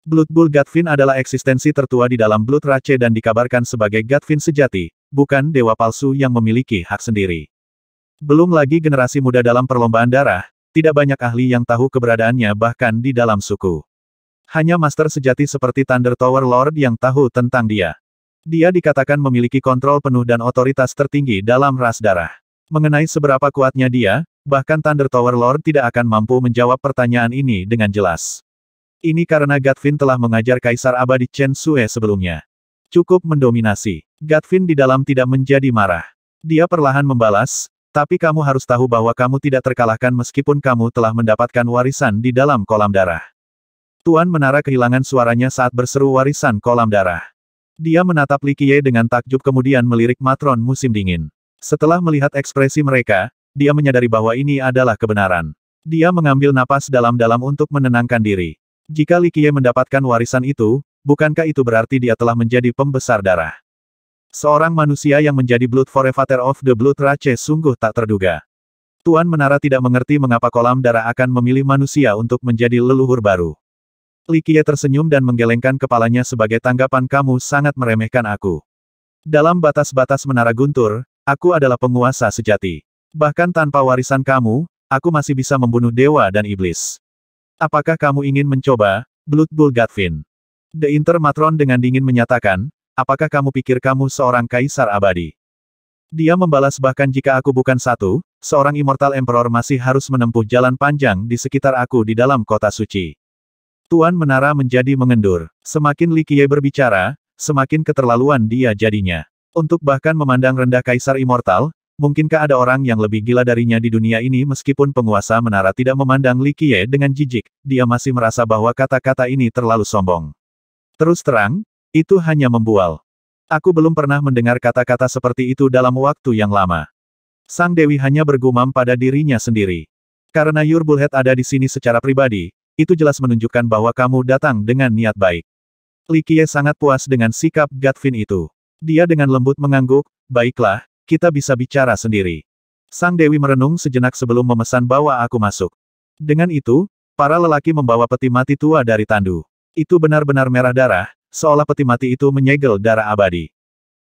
Blood Bull Gatvin adalah eksistensi tertua di dalam Blood Rache dan dikabarkan sebagai Gatvin sejati, bukan dewa palsu yang memiliki hak sendiri. Belum lagi generasi muda dalam perlombaan darah, tidak banyak ahli yang tahu keberadaannya bahkan di dalam suku. Hanya master sejati seperti Thunder Tower Lord yang tahu tentang dia. Dia dikatakan memiliki kontrol penuh dan otoritas tertinggi dalam ras darah. Mengenai seberapa kuatnya dia, bahkan Thunder Tower Lord tidak akan mampu menjawab pertanyaan ini dengan jelas. Ini karena Gatvin telah mengajar Kaisar Abadi Chen Sue sebelumnya. Cukup mendominasi. Gatvin di dalam tidak menjadi marah. Dia perlahan membalas, tapi kamu harus tahu bahwa kamu tidak terkalahkan meskipun kamu telah mendapatkan warisan di dalam kolam darah. Tuan Menara kehilangan suaranya saat berseru warisan kolam darah. Dia menatap Likie dengan takjub kemudian melirik Matron musim dingin. Setelah melihat ekspresi mereka, dia menyadari bahwa ini adalah kebenaran. Dia mengambil napas dalam-dalam untuk menenangkan diri. Jika Likie mendapatkan warisan itu, bukankah itu berarti dia telah menjadi pembesar darah? Seorang manusia yang menjadi Blood Forever of the Blood Rache sungguh tak terduga. Tuan Menara tidak mengerti mengapa kolam darah akan memilih manusia untuk menjadi leluhur baru. Likie tersenyum dan menggelengkan kepalanya sebagai tanggapan kamu sangat meremehkan aku. Dalam batas-batas menara guntur, aku adalah penguasa sejati. Bahkan tanpa warisan kamu, aku masih bisa membunuh dewa dan iblis. Apakah kamu ingin mencoba, Blood Bull Gatvin? The Inter Matron dengan dingin menyatakan, apakah kamu pikir kamu seorang kaisar abadi? Dia membalas bahkan jika aku bukan satu, seorang Immortal Emperor masih harus menempuh jalan panjang di sekitar aku di dalam kota suci. Tuan Menara menjadi mengendur. Semakin Li berbicara, semakin keterlaluan dia jadinya. Untuk bahkan memandang rendah Kaisar Immortal, Mungkinkah ada orang yang lebih gila darinya di dunia ini meskipun penguasa menara tidak memandang Li Qiye dengan jijik, dia masih merasa bahwa kata-kata ini terlalu sombong. Terus terang, itu hanya membual. Aku belum pernah mendengar kata-kata seperti itu dalam waktu yang lama. Sang Dewi hanya bergumam pada dirinya sendiri. Karena Bullhead ada di sini secara pribadi, itu jelas menunjukkan bahwa kamu datang dengan niat baik. Li Qiye sangat puas dengan sikap Gatvin itu. Dia dengan lembut mengangguk, baiklah, kita bisa bicara sendiri. Sang Dewi merenung sejenak sebelum memesan bawa aku masuk. Dengan itu, para lelaki membawa peti mati tua dari tandu. Itu benar-benar merah darah, seolah peti mati itu menyegel darah abadi.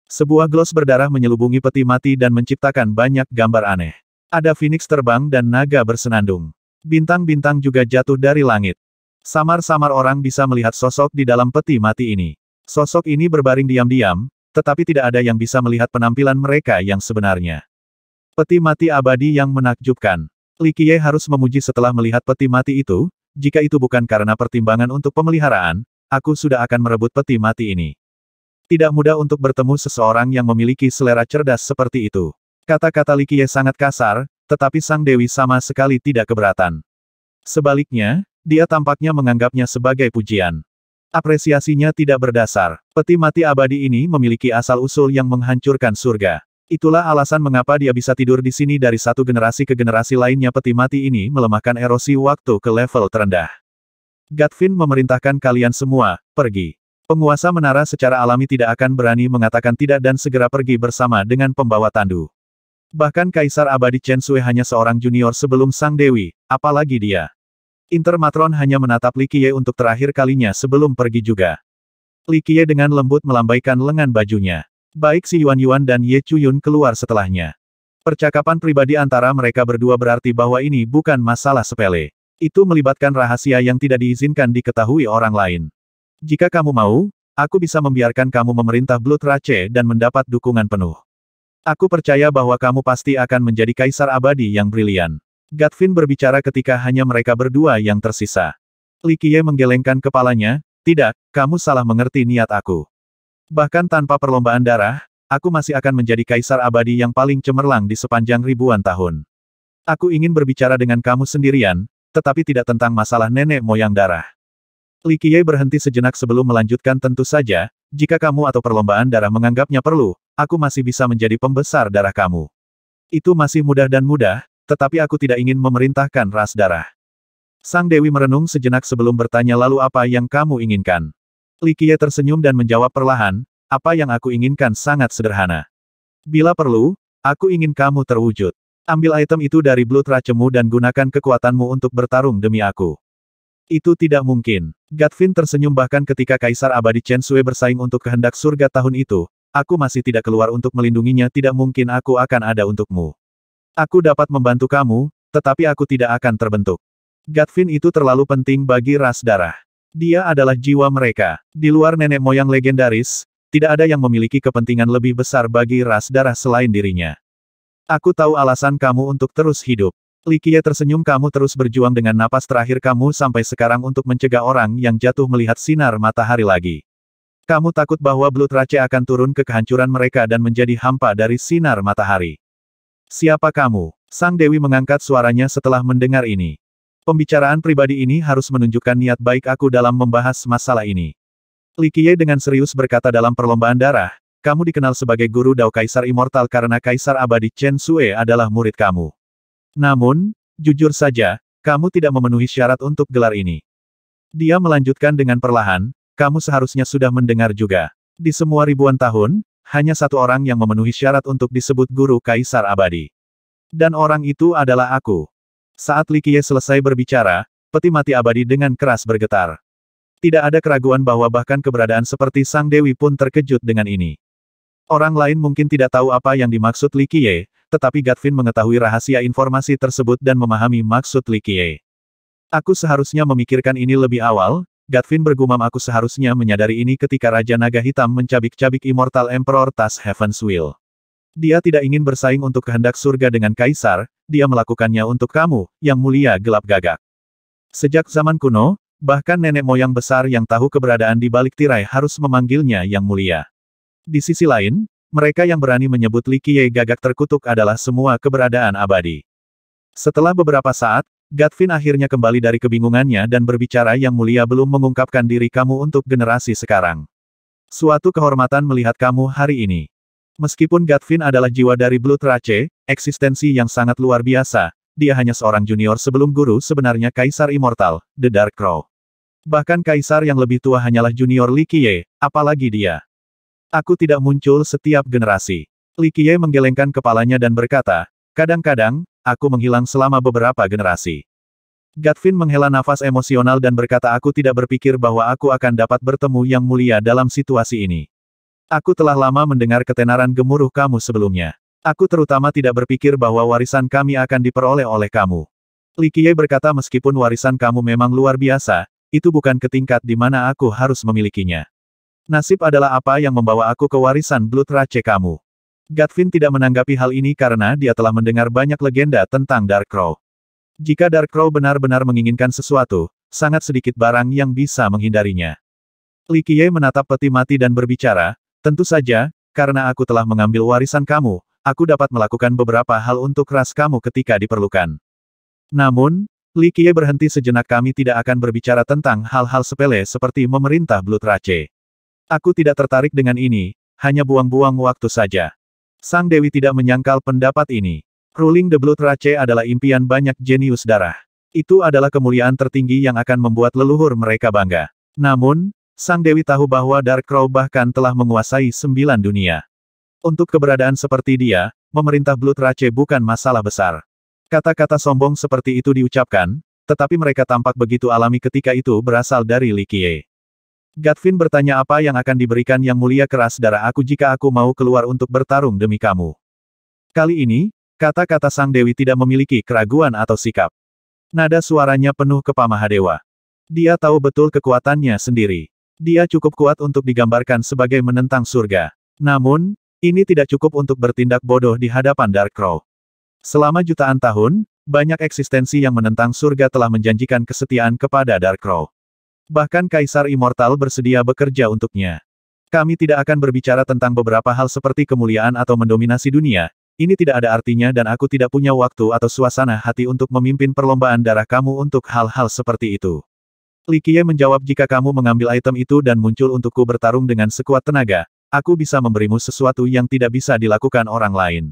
Sebuah gloss berdarah menyelubungi peti mati dan menciptakan banyak gambar aneh. Ada phoenix terbang dan naga bersenandung. Bintang-bintang juga jatuh dari langit. Samar-samar orang bisa melihat sosok di dalam peti mati ini. Sosok ini berbaring diam-diam, tetapi tidak ada yang bisa melihat penampilan mereka yang sebenarnya. Peti mati abadi yang menakjubkan. Li Qiye harus memuji setelah melihat peti mati itu, jika itu bukan karena pertimbangan untuk pemeliharaan, aku sudah akan merebut peti mati ini. Tidak mudah untuk bertemu seseorang yang memiliki selera cerdas seperti itu. Kata-kata Li Qiye sangat kasar, tetapi sang dewi sama sekali tidak keberatan. Sebaliknya, dia tampaknya menganggapnya sebagai pujian. Apresiasinya tidak berdasar. Peti mati abadi ini memiliki asal-usul yang menghancurkan surga. Itulah alasan mengapa dia bisa tidur di sini dari satu generasi ke generasi lainnya peti mati ini melemahkan erosi waktu ke level terendah. Gatvin memerintahkan kalian semua, pergi. Penguasa menara secara alami tidak akan berani mengatakan tidak dan segera pergi bersama dengan pembawa tandu. Bahkan Kaisar Abadi Chen Sui hanya seorang junior sebelum Sang Dewi, apalagi dia. Intermatron hanya menatap Likie untuk terakhir kalinya sebelum pergi juga. Likie dengan lembut melambaikan lengan bajunya. Baik si Yuan Yuan dan Ye Chuyun keluar setelahnya. Percakapan pribadi antara mereka berdua berarti bahwa ini bukan masalah sepele. Itu melibatkan rahasia yang tidak diizinkan diketahui orang lain. Jika kamu mau, aku bisa membiarkan kamu memerintah Blood Rache dan mendapat dukungan penuh. Aku percaya bahwa kamu pasti akan menjadi kaisar abadi yang brilian. Gatvin berbicara ketika hanya mereka berdua yang tersisa. Likie menggelengkan kepalanya, tidak, kamu salah mengerti niat aku. Bahkan tanpa perlombaan darah, aku masih akan menjadi kaisar abadi yang paling cemerlang di sepanjang ribuan tahun. Aku ingin berbicara dengan kamu sendirian, tetapi tidak tentang masalah nenek moyang darah. Likie berhenti sejenak sebelum melanjutkan tentu saja, jika kamu atau perlombaan darah menganggapnya perlu, aku masih bisa menjadi pembesar darah kamu. Itu masih mudah dan mudah, tetapi aku tidak ingin memerintahkan ras darah. Sang Dewi merenung sejenak sebelum bertanya lalu apa yang kamu inginkan. Likie tersenyum dan menjawab perlahan, apa yang aku inginkan sangat sederhana. Bila perlu, aku ingin kamu terwujud. Ambil item itu dari blood racemu dan gunakan kekuatanmu untuk bertarung demi aku. Itu tidak mungkin. Gatvin tersenyum bahkan ketika Kaisar Abadi Chen Sui bersaing untuk kehendak surga tahun itu, aku masih tidak keluar untuk melindunginya tidak mungkin aku akan ada untukmu. Aku dapat membantu kamu, tetapi aku tidak akan terbentuk. Gatvin itu terlalu penting bagi ras darah. Dia adalah jiwa mereka. Di luar nenek moyang legendaris, tidak ada yang memiliki kepentingan lebih besar bagi ras darah selain dirinya. Aku tahu alasan kamu untuk terus hidup. Likie tersenyum kamu terus berjuang dengan napas terakhir kamu sampai sekarang untuk mencegah orang yang jatuh melihat sinar matahari lagi. Kamu takut bahwa Blood Race akan turun ke kehancuran mereka dan menjadi hampa dari sinar matahari. Siapa kamu? Sang Dewi mengangkat suaranya setelah mendengar ini. Pembicaraan pribadi ini harus menunjukkan niat baik aku dalam membahas masalah ini. Li Qiye dengan serius berkata dalam perlombaan darah, kamu dikenal sebagai guru Dao Kaisar Immortal karena Kaisar Abadi Chen Sue adalah murid kamu. Namun, jujur saja, kamu tidak memenuhi syarat untuk gelar ini. Dia melanjutkan dengan perlahan, kamu seharusnya sudah mendengar juga. Di semua ribuan tahun, hanya satu orang yang memenuhi syarat untuk disebut guru kaisar abadi. Dan orang itu adalah aku. Saat Likie selesai berbicara, peti mati abadi dengan keras bergetar. Tidak ada keraguan bahwa bahkan keberadaan seperti Sang Dewi pun terkejut dengan ini. Orang lain mungkin tidak tahu apa yang dimaksud Likie, tetapi Gatvin mengetahui rahasia informasi tersebut dan memahami maksud Likie. Aku seharusnya memikirkan ini lebih awal, Gatvin bergumam aku seharusnya menyadari ini ketika Raja Naga Hitam mencabik-cabik Immortal Emperor Tas Heaven's Will. Dia tidak ingin bersaing untuk kehendak surga dengan kaisar, dia melakukannya untuk kamu, yang mulia gelap gagak. Sejak zaman kuno, bahkan nenek moyang besar yang tahu keberadaan di balik tirai harus memanggilnya yang mulia. Di sisi lain, mereka yang berani menyebut Li Qiye gagak terkutuk adalah semua keberadaan abadi. Setelah beberapa saat, Gatvin akhirnya kembali dari kebingungannya dan berbicara yang mulia belum mengungkapkan diri kamu untuk generasi sekarang. Suatu kehormatan melihat kamu hari ini. Meskipun Gatvin adalah jiwa dari Blue Trace, eksistensi yang sangat luar biasa, dia hanya seorang junior sebelum guru sebenarnya Kaisar Immortal, The Dark Crow. Bahkan Kaisar yang lebih tua hanyalah junior Li Qiye, apalagi dia. Aku tidak muncul setiap generasi. Li Qiye menggelengkan kepalanya dan berkata, Kadang-kadang, aku menghilang selama beberapa generasi. Gatvin menghela nafas emosional dan berkata aku tidak berpikir bahwa aku akan dapat bertemu yang mulia dalam situasi ini. Aku telah lama mendengar ketenaran gemuruh kamu sebelumnya. Aku terutama tidak berpikir bahwa warisan kami akan diperoleh oleh kamu. Likie berkata meskipun warisan kamu memang luar biasa, itu bukan ke tingkat di mana aku harus memilikinya. Nasib adalah apa yang membawa aku ke warisan Blood Race kamu. Gatvin tidak menanggapi hal ini karena dia telah mendengar banyak legenda tentang Darkrow. Jika Darkrow benar-benar menginginkan sesuatu, sangat sedikit barang yang bisa menghindarinya. Li Qiye menatap peti mati dan berbicara, tentu saja, karena aku telah mengambil warisan kamu, aku dapat melakukan beberapa hal untuk ras kamu ketika diperlukan. Namun, Li Qiye berhenti sejenak kami tidak akan berbicara tentang hal-hal sepele seperti memerintah Blood Rache. Aku tidak tertarik dengan ini, hanya buang-buang waktu saja. Sang Dewi tidak menyangkal pendapat ini. Ruling the Blood Rache adalah impian banyak jenius darah. Itu adalah kemuliaan tertinggi yang akan membuat leluhur mereka bangga. Namun, Sang Dewi tahu bahwa Dark Crow bahkan telah menguasai sembilan dunia. Untuk keberadaan seperti dia, memerintah Blood Rache bukan masalah besar. Kata-kata sombong seperti itu diucapkan, tetapi mereka tampak begitu alami ketika itu berasal dari Likie. Gatvin bertanya apa yang akan diberikan yang mulia keras darah aku jika aku mau keluar untuk bertarung demi kamu. Kali ini, kata-kata Sang Dewi tidak memiliki keraguan atau sikap. Nada suaranya penuh kepamahadewa. Dia tahu betul kekuatannya sendiri. Dia cukup kuat untuk digambarkan sebagai menentang surga. Namun, ini tidak cukup untuk bertindak bodoh di hadapan Darkrow. Selama jutaan tahun, banyak eksistensi yang menentang surga telah menjanjikan kesetiaan kepada Darkrow. Bahkan Kaisar Immortal bersedia bekerja untuknya. Kami tidak akan berbicara tentang beberapa hal seperti kemuliaan atau mendominasi dunia, ini tidak ada artinya dan aku tidak punya waktu atau suasana hati untuk memimpin perlombaan darah kamu untuk hal-hal seperti itu. Li menjawab jika kamu mengambil item itu dan muncul untukku bertarung dengan sekuat tenaga, aku bisa memberimu sesuatu yang tidak bisa dilakukan orang lain.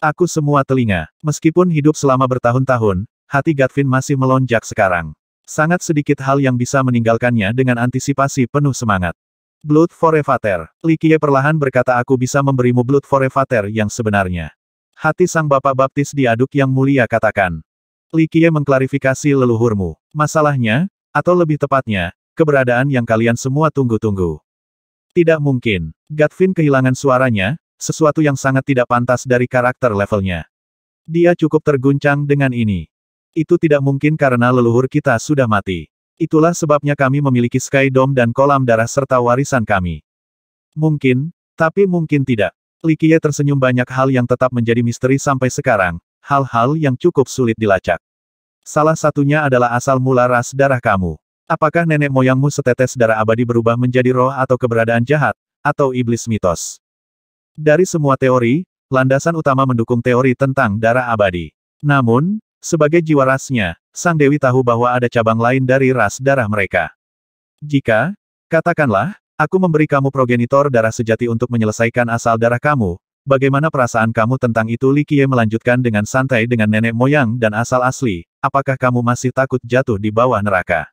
Aku semua telinga, meskipun hidup selama bertahun-tahun, hati Gatvin masih melonjak sekarang. Sangat sedikit hal yang bisa meninggalkannya dengan antisipasi penuh semangat. Blood Forevater. Likie perlahan berkata aku bisa memberimu Blood Evater yang sebenarnya. Hati sang bapak baptis diaduk yang mulia katakan. Likie mengklarifikasi leluhurmu. Masalahnya, atau lebih tepatnya, keberadaan yang kalian semua tunggu-tunggu. Tidak mungkin. Gatvin kehilangan suaranya, sesuatu yang sangat tidak pantas dari karakter levelnya. Dia cukup terguncang dengan ini. Itu tidak mungkin karena leluhur kita sudah mati. Itulah sebabnya kami memiliki Sky Dome dan kolam darah serta warisan kami. Mungkin, tapi mungkin tidak. Likie tersenyum banyak hal yang tetap menjadi misteri sampai sekarang, hal-hal yang cukup sulit dilacak. Salah satunya adalah asal mula ras darah kamu. Apakah nenek moyangmu setetes darah abadi berubah menjadi roh atau keberadaan jahat, atau iblis mitos? Dari semua teori, landasan utama mendukung teori tentang darah abadi. Namun, sebagai jiwa rasnya, Sang Dewi tahu bahwa ada cabang lain dari ras darah mereka. Jika, katakanlah, aku memberi kamu progenitor darah sejati untuk menyelesaikan asal darah kamu, Bagaimana perasaan kamu tentang itu Li Qiye melanjutkan dengan santai dengan nenek moyang dan asal asli, apakah kamu masih takut jatuh di bawah neraka?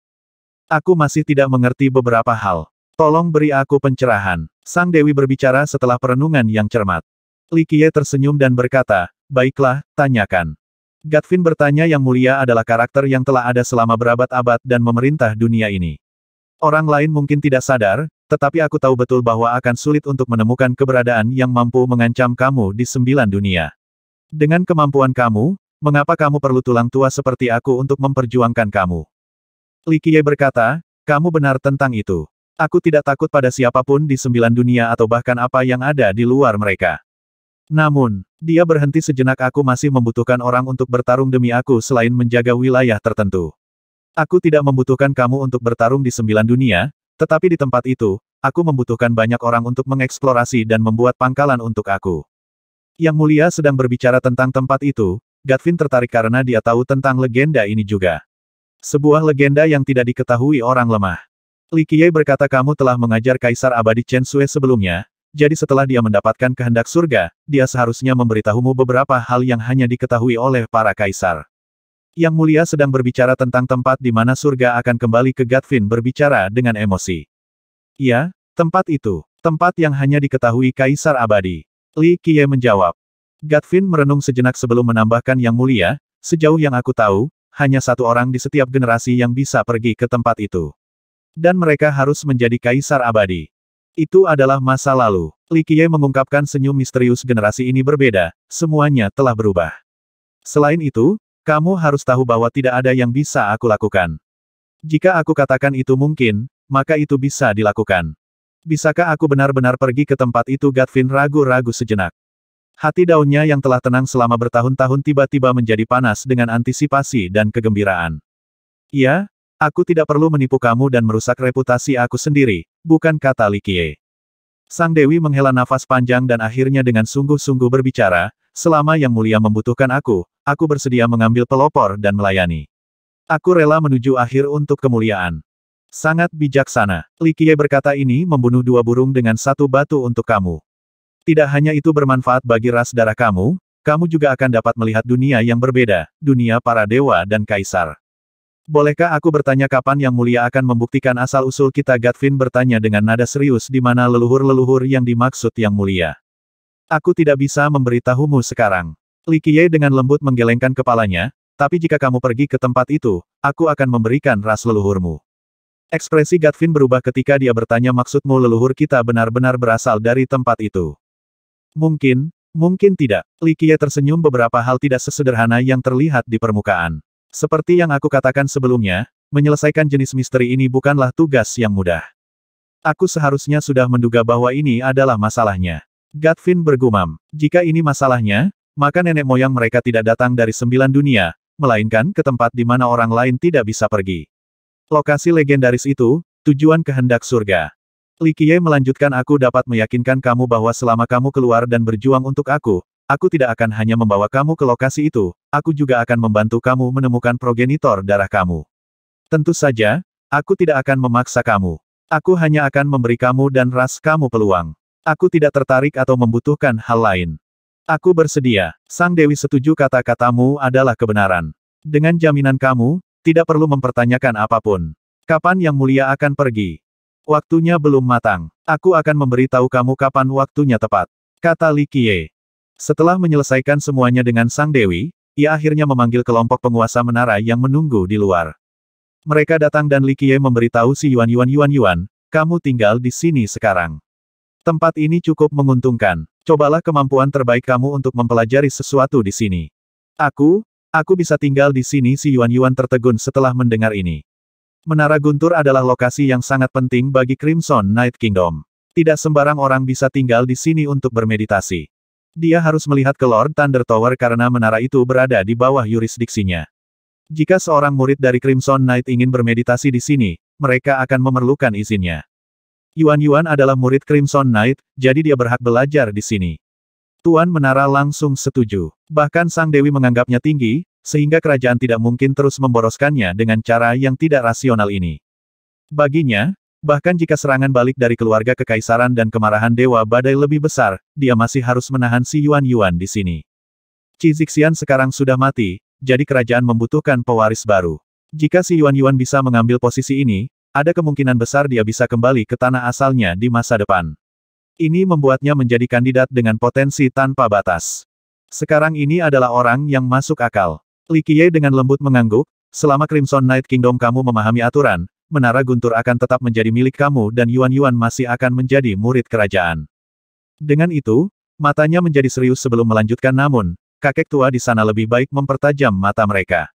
Aku masih tidak mengerti beberapa hal. Tolong beri aku pencerahan. Sang Dewi berbicara setelah perenungan yang cermat. Li Qiye tersenyum dan berkata, baiklah, tanyakan. Gatvin bertanya yang mulia adalah karakter yang telah ada selama berabad-abad dan memerintah dunia ini. Orang lain mungkin tidak sadar, tetapi aku tahu betul bahwa akan sulit untuk menemukan keberadaan yang mampu mengancam kamu di sembilan dunia. Dengan kemampuan kamu, mengapa kamu perlu tulang tua seperti aku untuk memperjuangkan kamu? Likie berkata, kamu benar tentang itu. Aku tidak takut pada siapapun di sembilan dunia atau bahkan apa yang ada di luar mereka. Namun, dia berhenti sejenak aku masih membutuhkan orang untuk bertarung demi aku selain menjaga wilayah tertentu. Aku tidak membutuhkan kamu untuk bertarung di sembilan dunia, tetapi di tempat itu, aku membutuhkan banyak orang untuk mengeksplorasi dan membuat pangkalan untuk aku. Yang mulia sedang berbicara tentang tempat itu, Gatvin tertarik karena dia tahu tentang legenda ini juga. Sebuah legenda yang tidak diketahui orang lemah. Li Qiye berkata kamu telah mengajar Kaisar Abadi Chen Sui sebelumnya, jadi setelah dia mendapatkan kehendak surga, dia seharusnya memberitahumu beberapa hal yang hanya diketahui oleh para kaisar. Yang mulia sedang berbicara tentang tempat di mana surga akan kembali ke Gatvin berbicara dengan emosi. Ya, tempat itu, tempat yang hanya diketahui kaisar abadi. Li Qiye menjawab. Gatvin merenung sejenak sebelum menambahkan yang mulia, sejauh yang aku tahu, hanya satu orang di setiap generasi yang bisa pergi ke tempat itu. Dan mereka harus menjadi kaisar abadi. Itu adalah masa lalu. Li Likie mengungkapkan senyum misterius generasi ini berbeda, semuanya telah berubah. Selain itu, kamu harus tahu bahwa tidak ada yang bisa aku lakukan. Jika aku katakan itu mungkin, maka itu bisa dilakukan. Bisakah aku benar-benar pergi ke tempat itu Gatvin ragu-ragu sejenak. Hati daunnya yang telah tenang selama bertahun-tahun tiba-tiba menjadi panas dengan antisipasi dan kegembiraan. Iya, Aku tidak perlu menipu kamu dan merusak reputasi aku sendiri, bukan kata Likie. Sang Dewi menghela nafas panjang dan akhirnya dengan sungguh-sungguh berbicara, selama Yang Mulia membutuhkan aku, aku bersedia mengambil pelopor dan melayani. Aku rela menuju akhir untuk kemuliaan. Sangat bijaksana. Likie berkata ini membunuh dua burung dengan satu batu untuk kamu. Tidak hanya itu bermanfaat bagi ras darah kamu, kamu juga akan dapat melihat dunia yang berbeda, dunia para dewa dan kaisar. Bolehkah aku bertanya kapan Yang Mulia akan membuktikan asal-usul kita Gatvin bertanya dengan nada serius di mana leluhur-leluhur yang dimaksud Yang Mulia. Aku tidak bisa memberitahumu sekarang. Li Qiye dengan lembut menggelengkan kepalanya, tapi jika kamu pergi ke tempat itu, aku akan memberikan ras leluhurmu. Ekspresi Gatvin berubah ketika dia bertanya maksudmu leluhur kita benar-benar berasal dari tempat itu. Mungkin, mungkin tidak. Li Qiye tersenyum beberapa hal tidak sesederhana yang terlihat di permukaan. Seperti yang aku katakan sebelumnya, menyelesaikan jenis misteri ini bukanlah tugas yang mudah. Aku seharusnya sudah menduga bahwa ini adalah masalahnya. Gatvin bergumam, jika ini masalahnya, maka nenek moyang mereka tidak datang dari sembilan dunia, melainkan ke tempat di mana orang lain tidak bisa pergi. Lokasi legendaris itu, tujuan kehendak surga. Likie melanjutkan aku dapat meyakinkan kamu bahwa selama kamu keluar dan berjuang untuk aku, Aku tidak akan hanya membawa kamu ke lokasi itu, aku juga akan membantu kamu menemukan progenitor darah kamu. Tentu saja, aku tidak akan memaksa kamu. Aku hanya akan memberi kamu dan ras kamu peluang. Aku tidak tertarik atau membutuhkan hal lain. Aku bersedia. Sang Dewi setuju kata-katamu adalah kebenaran. Dengan jaminan kamu, tidak perlu mempertanyakan apapun. Kapan Yang Mulia akan pergi? Waktunya belum matang. Aku akan memberitahu kamu kapan waktunya tepat. Kata Li Qie. Setelah menyelesaikan semuanya dengan Sang Dewi, ia akhirnya memanggil kelompok penguasa menara yang menunggu di luar. Mereka datang dan Li Qiye memberitahu si Yuan Yuan Yuan Yuan, kamu tinggal di sini sekarang. Tempat ini cukup menguntungkan. Cobalah kemampuan terbaik kamu untuk mempelajari sesuatu di sini. Aku, aku bisa tinggal di sini si Yuan Yuan tertegun setelah mendengar ini. Menara Guntur adalah lokasi yang sangat penting bagi Crimson Night Kingdom. Tidak sembarang orang bisa tinggal di sini untuk bermeditasi. Dia harus melihat ke Lord Thunder Tower karena menara itu berada di bawah yurisdiksinya. Jika seorang murid dari Crimson Knight ingin bermeditasi di sini, mereka akan memerlukan izinnya. Yuan Yuan adalah murid Crimson Knight, jadi dia berhak belajar di sini. Tuan Menara langsung setuju. Bahkan Sang Dewi menganggapnya tinggi, sehingga kerajaan tidak mungkin terus memboroskannya dengan cara yang tidak rasional ini. Baginya, Bahkan jika serangan balik dari keluarga kekaisaran dan kemarahan Dewa Badai lebih besar, dia masih harus menahan si Yuan Yuan di sini. Cizixian sekarang sudah mati, jadi kerajaan membutuhkan pewaris baru. Jika si Yuan Yuan bisa mengambil posisi ini, ada kemungkinan besar dia bisa kembali ke tanah asalnya di masa depan. Ini membuatnya menjadi kandidat dengan potensi tanpa batas. Sekarang ini adalah orang yang masuk akal. Li Qiye dengan lembut mengangguk, selama Crimson Night Kingdom kamu memahami aturan, Menara Guntur akan tetap menjadi milik kamu dan Yuan-Yuan masih akan menjadi murid kerajaan. Dengan itu, matanya menjadi serius sebelum melanjutkan namun, kakek tua di sana lebih baik mempertajam mata mereka.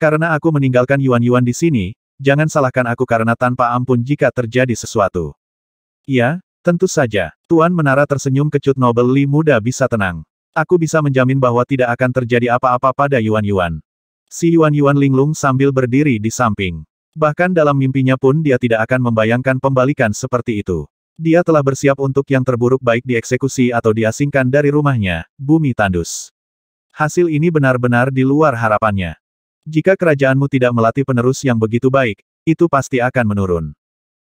Karena aku meninggalkan Yuan-Yuan di sini, jangan salahkan aku karena tanpa ampun jika terjadi sesuatu. Iya, tentu saja. Tuan Menara tersenyum kecut Nobel Li muda bisa tenang. Aku bisa menjamin bahwa tidak akan terjadi apa-apa pada Yuan-Yuan. Si Yuan-Yuan linglung sambil berdiri di samping. Bahkan dalam mimpinya pun dia tidak akan membayangkan pembalikan seperti itu. Dia telah bersiap untuk yang terburuk baik dieksekusi atau diasingkan dari rumahnya, bumi tandus. Hasil ini benar-benar di luar harapannya. Jika kerajaanmu tidak melatih penerus yang begitu baik, itu pasti akan menurun.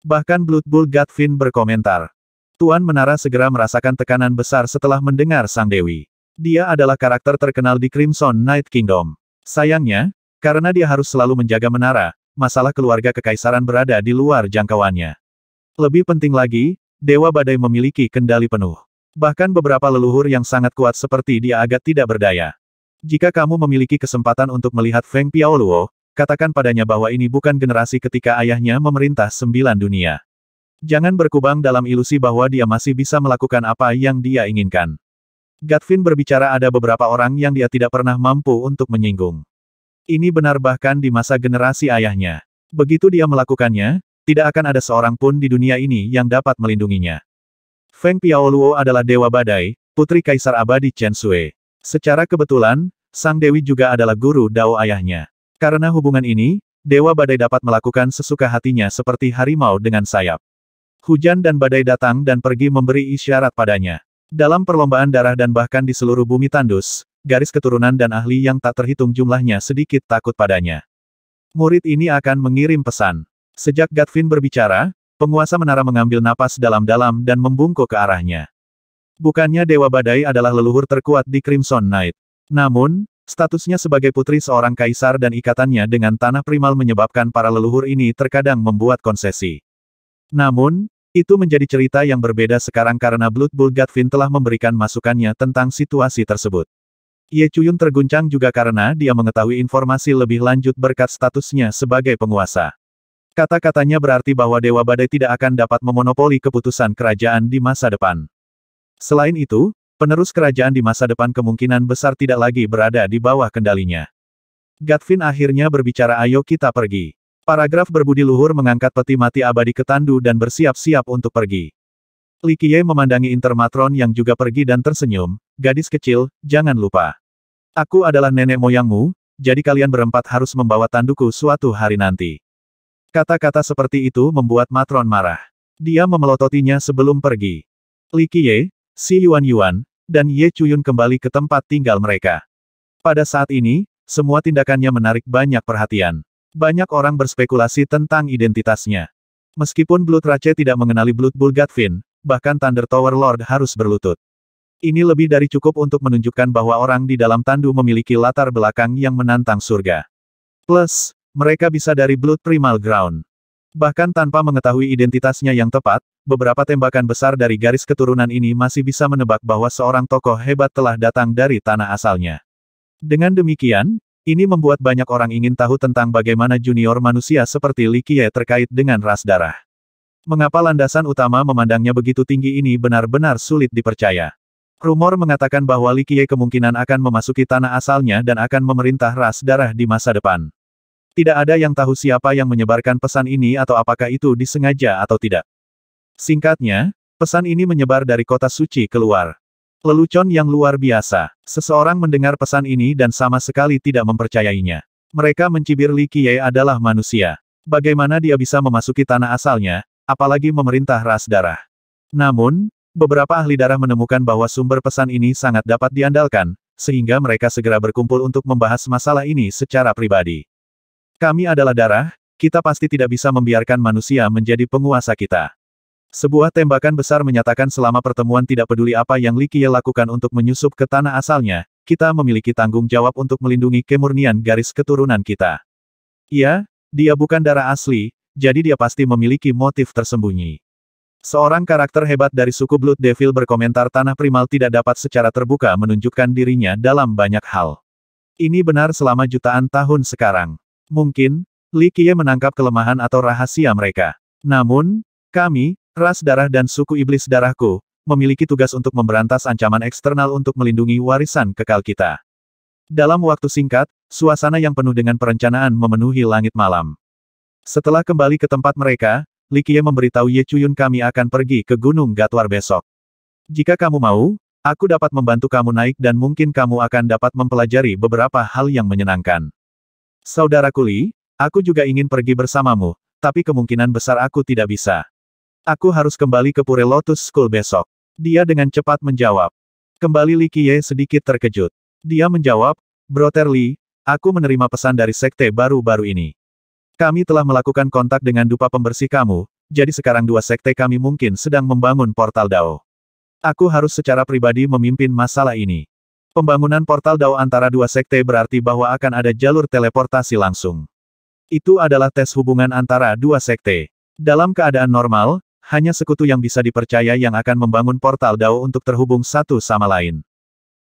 Bahkan Blood Bull Gatvin berkomentar. Tuan Menara segera merasakan tekanan besar setelah mendengar Sang Dewi. Dia adalah karakter terkenal di Crimson Night Kingdom. Sayangnya, karena dia harus selalu menjaga menara, masalah keluarga kekaisaran berada di luar jangkauannya. Lebih penting lagi, Dewa Badai memiliki kendali penuh. Bahkan beberapa leluhur yang sangat kuat seperti dia agak tidak berdaya. Jika kamu memiliki kesempatan untuk melihat Feng Piaoluo, katakan padanya bahwa ini bukan generasi ketika ayahnya memerintah sembilan dunia. Jangan berkubang dalam ilusi bahwa dia masih bisa melakukan apa yang dia inginkan. Gatvin berbicara ada beberapa orang yang dia tidak pernah mampu untuk menyinggung. Ini benar bahkan di masa generasi ayahnya. Begitu dia melakukannya, tidak akan ada seorang pun di dunia ini yang dapat melindunginya. Feng Piaoluo adalah Dewa Badai, putri Kaisar Abadi Chen Sui. Secara kebetulan, Sang Dewi juga adalah guru Dao ayahnya. Karena hubungan ini, Dewa Badai dapat melakukan sesuka hatinya seperti harimau dengan sayap. Hujan dan badai datang dan pergi memberi isyarat padanya. Dalam perlombaan darah dan bahkan di seluruh bumi tandus, garis keturunan dan ahli yang tak terhitung jumlahnya sedikit takut padanya. Murid ini akan mengirim pesan. Sejak Gatvin berbicara, penguasa menara mengambil napas dalam-dalam dan membungkuk ke arahnya. Bukannya Dewa Badai adalah leluhur terkuat di Crimson Knight. Namun, statusnya sebagai putri seorang kaisar dan ikatannya dengan tanah primal menyebabkan para leluhur ini terkadang membuat konsesi. Namun, itu menjadi cerita yang berbeda sekarang karena Blood Bull Gatvin telah memberikan masukannya tentang situasi tersebut. Ye Chuyun terguncang juga karena dia mengetahui informasi lebih lanjut berkat statusnya sebagai penguasa. Kata-katanya berarti bahwa Dewa Badai tidak akan dapat memonopoli keputusan kerajaan di masa depan. Selain itu, penerus kerajaan di masa depan kemungkinan besar tidak lagi berada di bawah kendalinya. Gatvin akhirnya berbicara ayo kita pergi. Paragraf berbudi luhur mengangkat peti mati abadi ke tandu dan bersiap-siap untuk pergi. Likie memandangi Intermatron yang juga pergi dan tersenyum, Gadis kecil, jangan lupa. Aku adalah nenek moyangmu, jadi kalian berempat harus membawa tanduku suatu hari nanti. Kata-kata seperti itu membuat Matron marah. Dia memelototinya sebelum pergi. Li Qiye, Si Yuan Yuan, dan Ye Chuyun kembali ke tempat tinggal mereka. Pada saat ini, semua tindakannya menarik banyak perhatian. Banyak orang berspekulasi tentang identitasnya. Meskipun Blood Rache tidak mengenali Blood Bull Gatvin, bahkan Thunder Tower Lord harus berlutut. Ini lebih dari cukup untuk menunjukkan bahwa orang di dalam tandu memiliki latar belakang yang menantang surga. Plus, mereka bisa dari Blood Primal Ground. Bahkan tanpa mengetahui identitasnya yang tepat, beberapa tembakan besar dari garis keturunan ini masih bisa menebak bahwa seorang tokoh hebat telah datang dari tanah asalnya. Dengan demikian, ini membuat banyak orang ingin tahu tentang bagaimana junior manusia seperti Likie terkait dengan ras darah. Mengapa landasan utama memandangnya begitu tinggi ini benar-benar sulit dipercaya. Rumor mengatakan bahwa Li Qiye kemungkinan akan memasuki tanah asalnya dan akan memerintah ras darah di masa depan. Tidak ada yang tahu siapa yang menyebarkan pesan ini atau apakah itu disengaja atau tidak. Singkatnya, pesan ini menyebar dari kota suci keluar. Lelucon yang luar biasa. Seseorang mendengar pesan ini dan sama sekali tidak mempercayainya. Mereka mencibir Li Qiye adalah manusia. Bagaimana dia bisa memasuki tanah asalnya, apalagi memerintah ras darah. Namun, Beberapa ahli darah menemukan bahwa sumber pesan ini sangat dapat diandalkan, sehingga mereka segera berkumpul untuk membahas masalah ini secara pribadi. Kami adalah darah, kita pasti tidak bisa membiarkan manusia menjadi penguasa kita. Sebuah tembakan besar menyatakan selama pertemuan tidak peduli apa yang Likie lakukan untuk menyusup ke tanah asalnya, kita memiliki tanggung jawab untuk melindungi kemurnian garis keturunan kita. Iya, dia bukan darah asli, jadi dia pasti memiliki motif tersembunyi. Seorang karakter hebat dari suku Blood Devil berkomentar tanah primal tidak dapat secara terbuka menunjukkan dirinya dalam banyak hal. Ini benar selama jutaan tahun sekarang. Mungkin, Li Qiye menangkap kelemahan atau rahasia mereka. Namun, kami, ras darah dan suku iblis darahku, memiliki tugas untuk memberantas ancaman eksternal untuk melindungi warisan kekal kita. Dalam waktu singkat, suasana yang penuh dengan perencanaan memenuhi langit malam. Setelah kembali ke tempat mereka, Likie memberitahu Ye Chuyun kami akan pergi ke Gunung Gatwar besok. Jika kamu mau, aku dapat membantu kamu naik dan mungkin kamu akan dapat mempelajari beberapa hal yang menyenangkan. Saudara Kuli, aku juga ingin pergi bersamamu, tapi kemungkinan besar aku tidak bisa. Aku harus kembali ke Pure Lotus School besok. Dia dengan cepat menjawab. Kembali Likie sedikit terkejut. Dia menjawab, Brother Li, aku menerima pesan dari sekte baru-baru ini. Kami telah melakukan kontak dengan dupa pembersih kamu, jadi sekarang dua sekte kami mungkin sedang membangun portal Dao. Aku harus secara pribadi memimpin masalah ini. Pembangunan portal Dao antara dua sekte berarti bahwa akan ada jalur teleportasi langsung. Itu adalah tes hubungan antara dua sekte. Dalam keadaan normal, hanya sekutu yang bisa dipercaya yang akan membangun portal Dao untuk terhubung satu sama lain.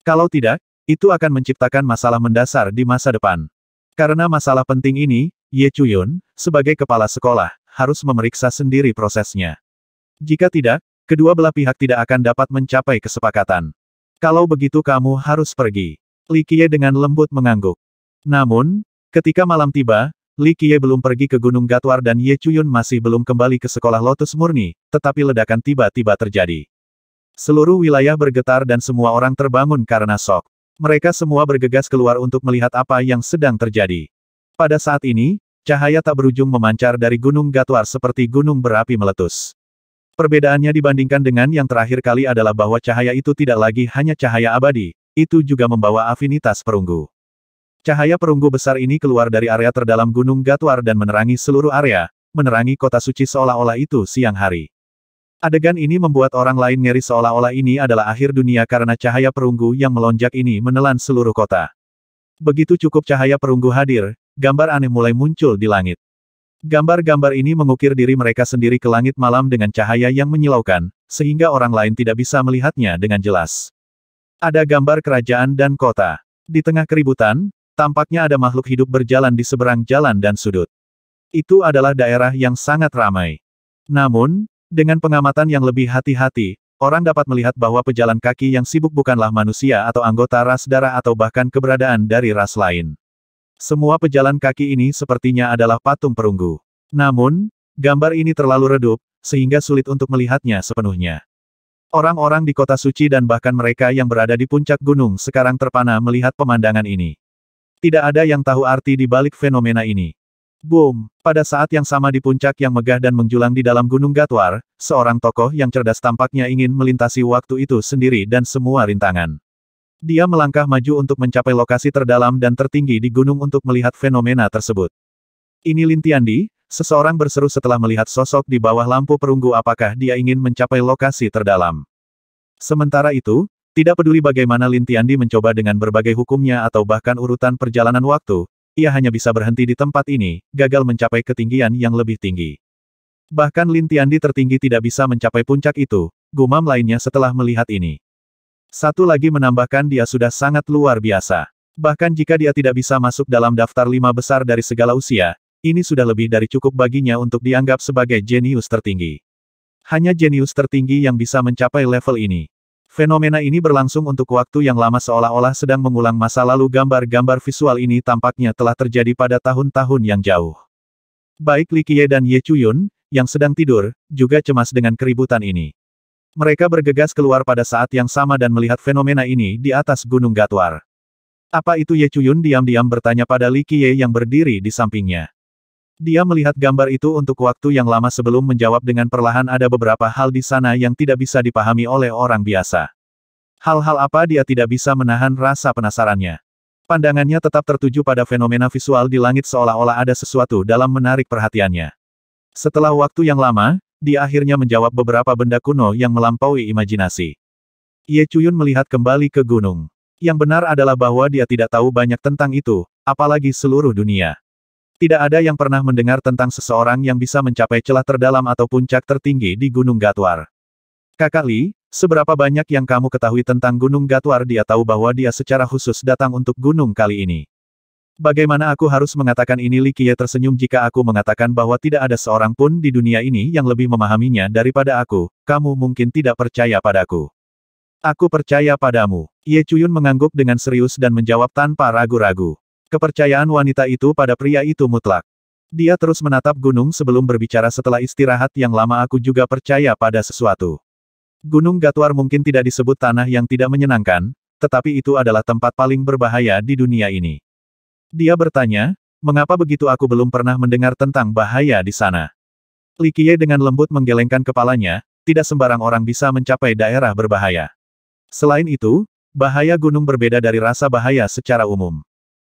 Kalau tidak, itu akan menciptakan masalah mendasar di masa depan. Karena masalah penting ini, Ye Chuyun, sebagai kepala sekolah, harus memeriksa sendiri prosesnya. Jika tidak, kedua belah pihak tidak akan dapat mencapai kesepakatan. Kalau begitu kamu harus pergi. Li Qiye dengan lembut mengangguk. Namun, ketika malam tiba, Li Qiye belum pergi ke Gunung Gatwar dan Ye Chuyun masih belum kembali ke sekolah Lotus Murni, tetapi ledakan tiba-tiba terjadi. Seluruh wilayah bergetar dan semua orang terbangun karena sok. Mereka semua bergegas keluar untuk melihat apa yang sedang terjadi. Pada saat ini, Cahaya tak berujung memancar dari Gunung Gatuar seperti gunung berapi meletus. Perbedaannya dibandingkan dengan yang terakhir kali adalah bahwa cahaya itu tidak lagi hanya cahaya abadi, itu juga membawa afinitas perunggu. Cahaya perunggu besar ini keluar dari area terdalam Gunung Gatuar dan menerangi seluruh area, menerangi kota suci seolah-olah itu siang hari. Adegan ini membuat orang lain ngeri seolah-olah ini adalah akhir dunia karena cahaya perunggu yang melonjak ini menelan seluruh kota. Begitu cukup cahaya perunggu hadir, Gambar aneh mulai muncul di langit. Gambar-gambar ini mengukir diri mereka sendiri ke langit malam dengan cahaya yang menyilaukan, sehingga orang lain tidak bisa melihatnya dengan jelas. Ada gambar kerajaan dan kota. Di tengah keributan, tampaknya ada makhluk hidup berjalan di seberang jalan dan sudut. Itu adalah daerah yang sangat ramai. Namun, dengan pengamatan yang lebih hati-hati, orang dapat melihat bahwa pejalan kaki yang sibuk bukanlah manusia atau anggota ras darah atau bahkan keberadaan dari ras lain. Semua pejalan kaki ini sepertinya adalah patung perunggu. Namun, gambar ini terlalu redup, sehingga sulit untuk melihatnya sepenuhnya. Orang-orang di kota suci dan bahkan mereka yang berada di puncak gunung sekarang terpana melihat pemandangan ini. Tidak ada yang tahu arti di balik fenomena ini. Boom! Pada saat yang sama di puncak yang megah dan menjulang di dalam Gunung Gatwar, seorang tokoh yang cerdas tampaknya ingin melintasi waktu itu sendiri dan semua rintangan. Dia melangkah maju untuk mencapai lokasi terdalam dan tertinggi di gunung untuk melihat fenomena tersebut. Ini Lintiandi, seseorang berseru setelah melihat sosok di bawah lampu perunggu apakah dia ingin mencapai lokasi terdalam. Sementara itu, tidak peduli bagaimana Lintiandi mencoba dengan berbagai hukumnya atau bahkan urutan perjalanan waktu, ia hanya bisa berhenti di tempat ini, gagal mencapai ketinggian yang lebih tinggi. Bahkan Lintiandi tertinggi tidak bisa mencapai puncak itu, gumam lainnya setelah melihat ini. Satu lagi menambahkan dia sudah sangat luar biasa. Bahkan jika dia tidak bisa masuk dalam daftar lima besar dari segala usia, ini sudah lebih dari cukup baginya untuk dianggap sebagai jenius tertinggi. Hanya jenius tertinggi yang bisa mencapai level ini. Fenomena ini berlangsung untuk waktu yang lama seolah-olah sedang mengulang masa lalu gambar-gambar visual ini tampaknya telah terjadi pada tahun-tahun yang jauh. Baik Likie dan Ye Chuyun, yang sedang tidur, juga cemas dengan keributan ini. Mereka bergegas keluar pada saat yang sama dan melihat fenomena ini di atas Gunung Gatwar. Apa itu Ye Chuyun diam-diam bertanya pada Li Qiye yang berdiri di sampingnya. Dia melihat gambar itu untuk waktu yang lama sebelum menjawab dengan perlahan ada beberapa hal di sana yang tidak bisa dipahami oleh orang biasa. Hal-hal apa dia tidak bisa menahan rasa penasarannya. Pandangannya tetap tertuju pada fenomena visual di langit seolah-olah ada sesuatu dalam menarik perhatiannya. Setelah waktu yang lama, dia akhirnya menjawab beberapa benda kuno yang melampaui imajinasi. Ye Chuyun melihat kembali ke gunung. Yang benar adalah bahwa dia tidak tahu banyak tentang itu, apalagi seluruh dunia. Tidak ada yang pernah mendengar tentang seseorang yang bisa mencapai celah terdalam atau puncak tertinggi di Gunung Gatwar. Kakak Li, seberapa banyak yang kamu ketahui tentang Gunung Gatwar dia tahu bahwa dia secara khusus datang untuk gunung kali ini. Bagaimana aku harus mengatakan ini Li Qiye tersenyum jika aku mengatakan bahwa tidak ada seorang pun di dunia ini yang lebih memahaminya daripada aku, kamu mungkin tidak percaya padaku. Aku percaya padamu. Ye Chuyun mengangguk dengan serius dan menjawab tanpa ragu-ragu. Kepercayaan wanita itu pada pria itu mutlak. Dia terus menatap gunung sebelum berbicara setelah istirahat yang lama aku juga percaya pada sesuatu. Gunung Gatuar mungkin tidak disebut tanah yang tidak menyenangkan, tetapi itu adalah tempat paling berbahaya di dunia ini. Dia bertanya, mengapa begitu aku belum pernah mendengar tentang bahaya di sana? Likie dengan lembut menggelengkan kepalanya, tidak sembarang orang bisa mencapai daerah berbahaya. Selain itu, bahaya gunung berbeda dari rasa bahaya secara umum.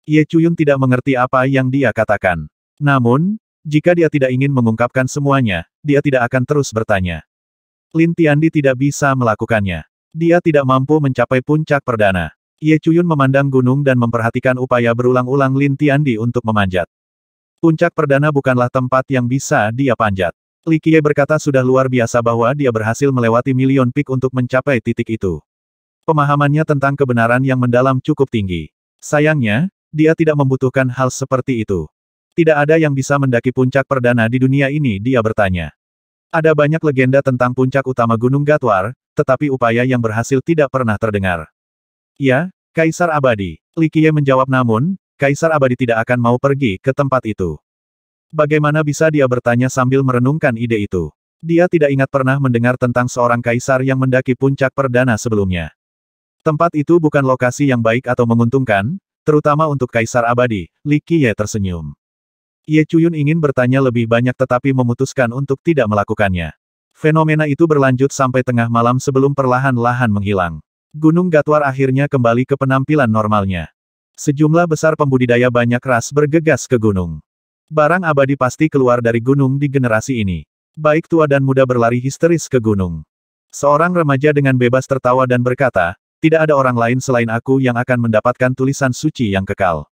Ye Chuyun tidak mengerti apa yang dia katakan. Namun, jika dia tidak ingin mengungkapkan semuanya, dia tidak akan terus bertanya. Lin Tiandi tidak bisa melakukannya. Dia tidak mampu mencapai puncak perdana. Ye Chuyun memandang gunung dan memperhatikan upaya berulang-ulang Lin Tiandi untuk memanjat. Puncak perdana bukanlah tempat yang bisa dia panjat. Li Qiye berkata sudah luar biasa bahwa dia berhasil melewati milion pik untuk mencapai titik itu. Pemahamannya tentang kebenaran yang mendalam cukup tinggi. Sayangnya, dia tidak membutuhkan hal seperti itu. Tidak ada yang bisa mendaki puncak perdana di dunia ini dia bertanya. Ada banyak legenda tentang puncak utama Gunung Gatwar, tetapi upaya yang berhasil tidak pernah terdengar. Ya, Kaisar Abadi. Li Qiye menjawab namun, Kaisar Abadi tidak akan mau pergi ke tempat itu. Bagaimana bisa dia bertanya sambil merenungkan ide itu? Dia tidak ingat pernah mendengar tentang seorang kaisar yang mendaki puncak perdana sebelumnya. Tempat itu bukan lokasi yang baik atau menguntungkan, terutama untuk kaisar abadi, Li Qiye tersenyum. Ye Chuyun ingin bertanya lebih banyak tetapi memutuskan untuk tidak melakukannya. Fenomena itu berlanjut sampai tengah malam sebelum perlahan-lahan menghilang. Gunung Gatwar akhirnya kembali ke penampilan normalnya. Sejumlah besar pembudidaya banyak ras bergegas ke gunung. Barang abadi pasti keluar dari gunung di generasi ini. Baik tua dan muda berlari histeris ke gunung. Seorang remaja dengan bebas tertawa dan berkata, tidak ada orang lain selain aku yang akan mendapatkan tulisan suci yang kekal.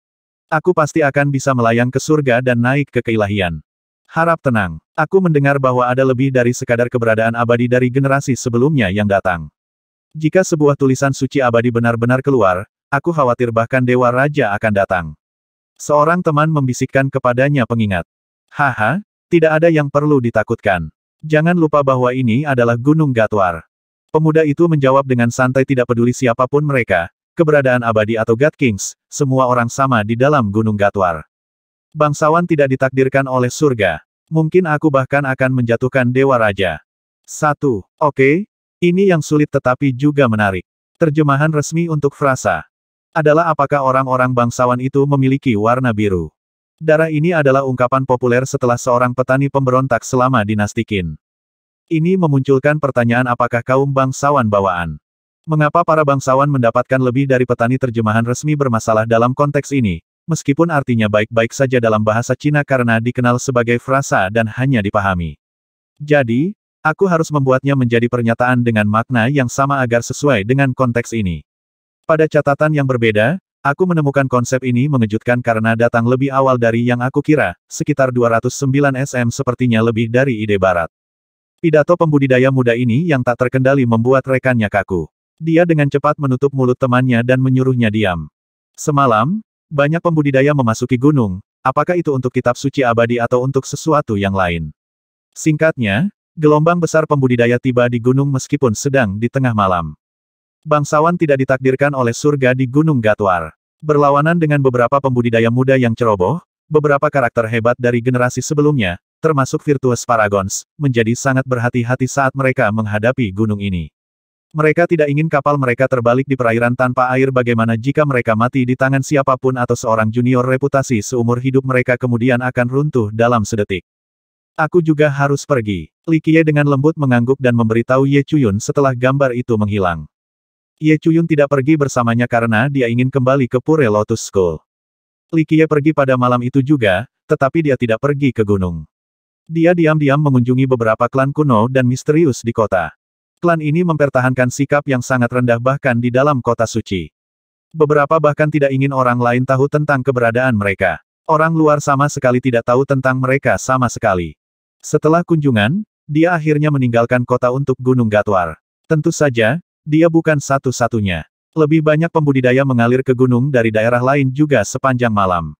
Aku pasti akan bisa melayang ke surga dan naik ke keilahian. Harap tenang. Aku mendengar bahwa ada lebih dari sekadar keberadaan abadi dari generasi sebelumnya yang datang. Jika sebuah tulisan suci abadi benar-benar keluar, aku khawatir bahkan Dewa Raja akan datang. Seorang teman membisikkan kepadanya pengingat. Haha, tidak ada yang perlu ditakutkan. Jangan lupa bahwa ini adalah Gunung Gatwar. Pemuda itu menjawab dengan santai tidak peduli siapapun mereka, keberadaan abadi atau God Kings, semua orang sama di dalam Gunung Gatwar. Bangsawan tidak ditakdirkan oleh surga. Mungkin aku bahkan akan menjatuhkan Dewa Raja. Satu, oke, okay, ini yang sulit tetapi juga menarik. Terjemahan resmi untuk frasa adalah apakah orang-orang bangsawan itu memiliki warna biru. Darah ini adalah ungkapan populer setelah seorang petani pemberontak selama dinasti Qin. Ini memunculkan pertanyaan apakah kaum bangsawan bawaan. Mengapa para bangsawan mendapatkan lebih dari petani terjemahan resmi bermasalah dalam konteks ini, meskipun artinya baik-baik saja dalam bahasa Cina karena dikenal sebagai frasa dan hanya dipahami. Jadi, Aku harus membuatnya menjadi pernyataan dengan makna yang sama agar sesuai dengan konteks ini. Pada catatan yang berbeda, aku menemukan konsep ini mengejutkan karena datang lebih awal dari yang aku kira, sekitar 209 SM sepertinya lebih dari ide barat. Pidato pembudidaya muda ini yang tak terkendali membuat rekannya kaku. Dia dengan cepat menutup mulut temannya dan menyuruhnya diam. Semalam, banyak pembudidaya memasuki gunung, apakah itu untuk kitab suci abadi atau untuk sesuatu yang lain. Singkatnya, Gelombang besar pembudidaya tiba di gunung meskipun sedang di tengah malam. Bangsawan tidak ditakdirkan oleh surga di Gunung Gatwar. Berlawanan dengan beberapa pembudidaya muda yang ceroboh, beberapa karakter hebat dari generasi sebelumnya, termasuk Virtuous Paragons, menjadi sangat berhati-hati saat mereka menghadapi gunung ini. Mereka tidak ingin kapal mereka terbalik di perairan tanpa air bagaimana jika mereka mati di tangan siapapun atau seorang junior reputasi seumur hidup mereka kemudian akan runtuh dalam sedetik. Aku juga harus pergi. Li Qiye dengan lembut mengangguk dan memberitahu Ye Chuyun setelah gambar itu menghilang. Ye Chuyun tidak pergi bersamanya karena dia ingin kembali ke Pure Lotus School. Li Qiye pergi pada malam itu juga, tetapi dia tidak pergi ke gunung. Dia diam-diam mengunjungi beberapa klan kuno dan misterius di kota. Klan ini mempertahankan sikap yang sangat rendah bahkan di dalam kota suci. Beberapa bahkan tidak ingin orang lain tahu tentang keberadaan mereka. Orang luar sama sekali tidak tahu tentang mereka sama sekali. Setelah kunjungan, dia akhirnya meninggalkan kota untuk Gunung Gatwar. Tentu saja, dia bukan satu-satunya. Lebih banyak pembudidaya mengalir ke gunung dari daerah lain juga sepanjang malam.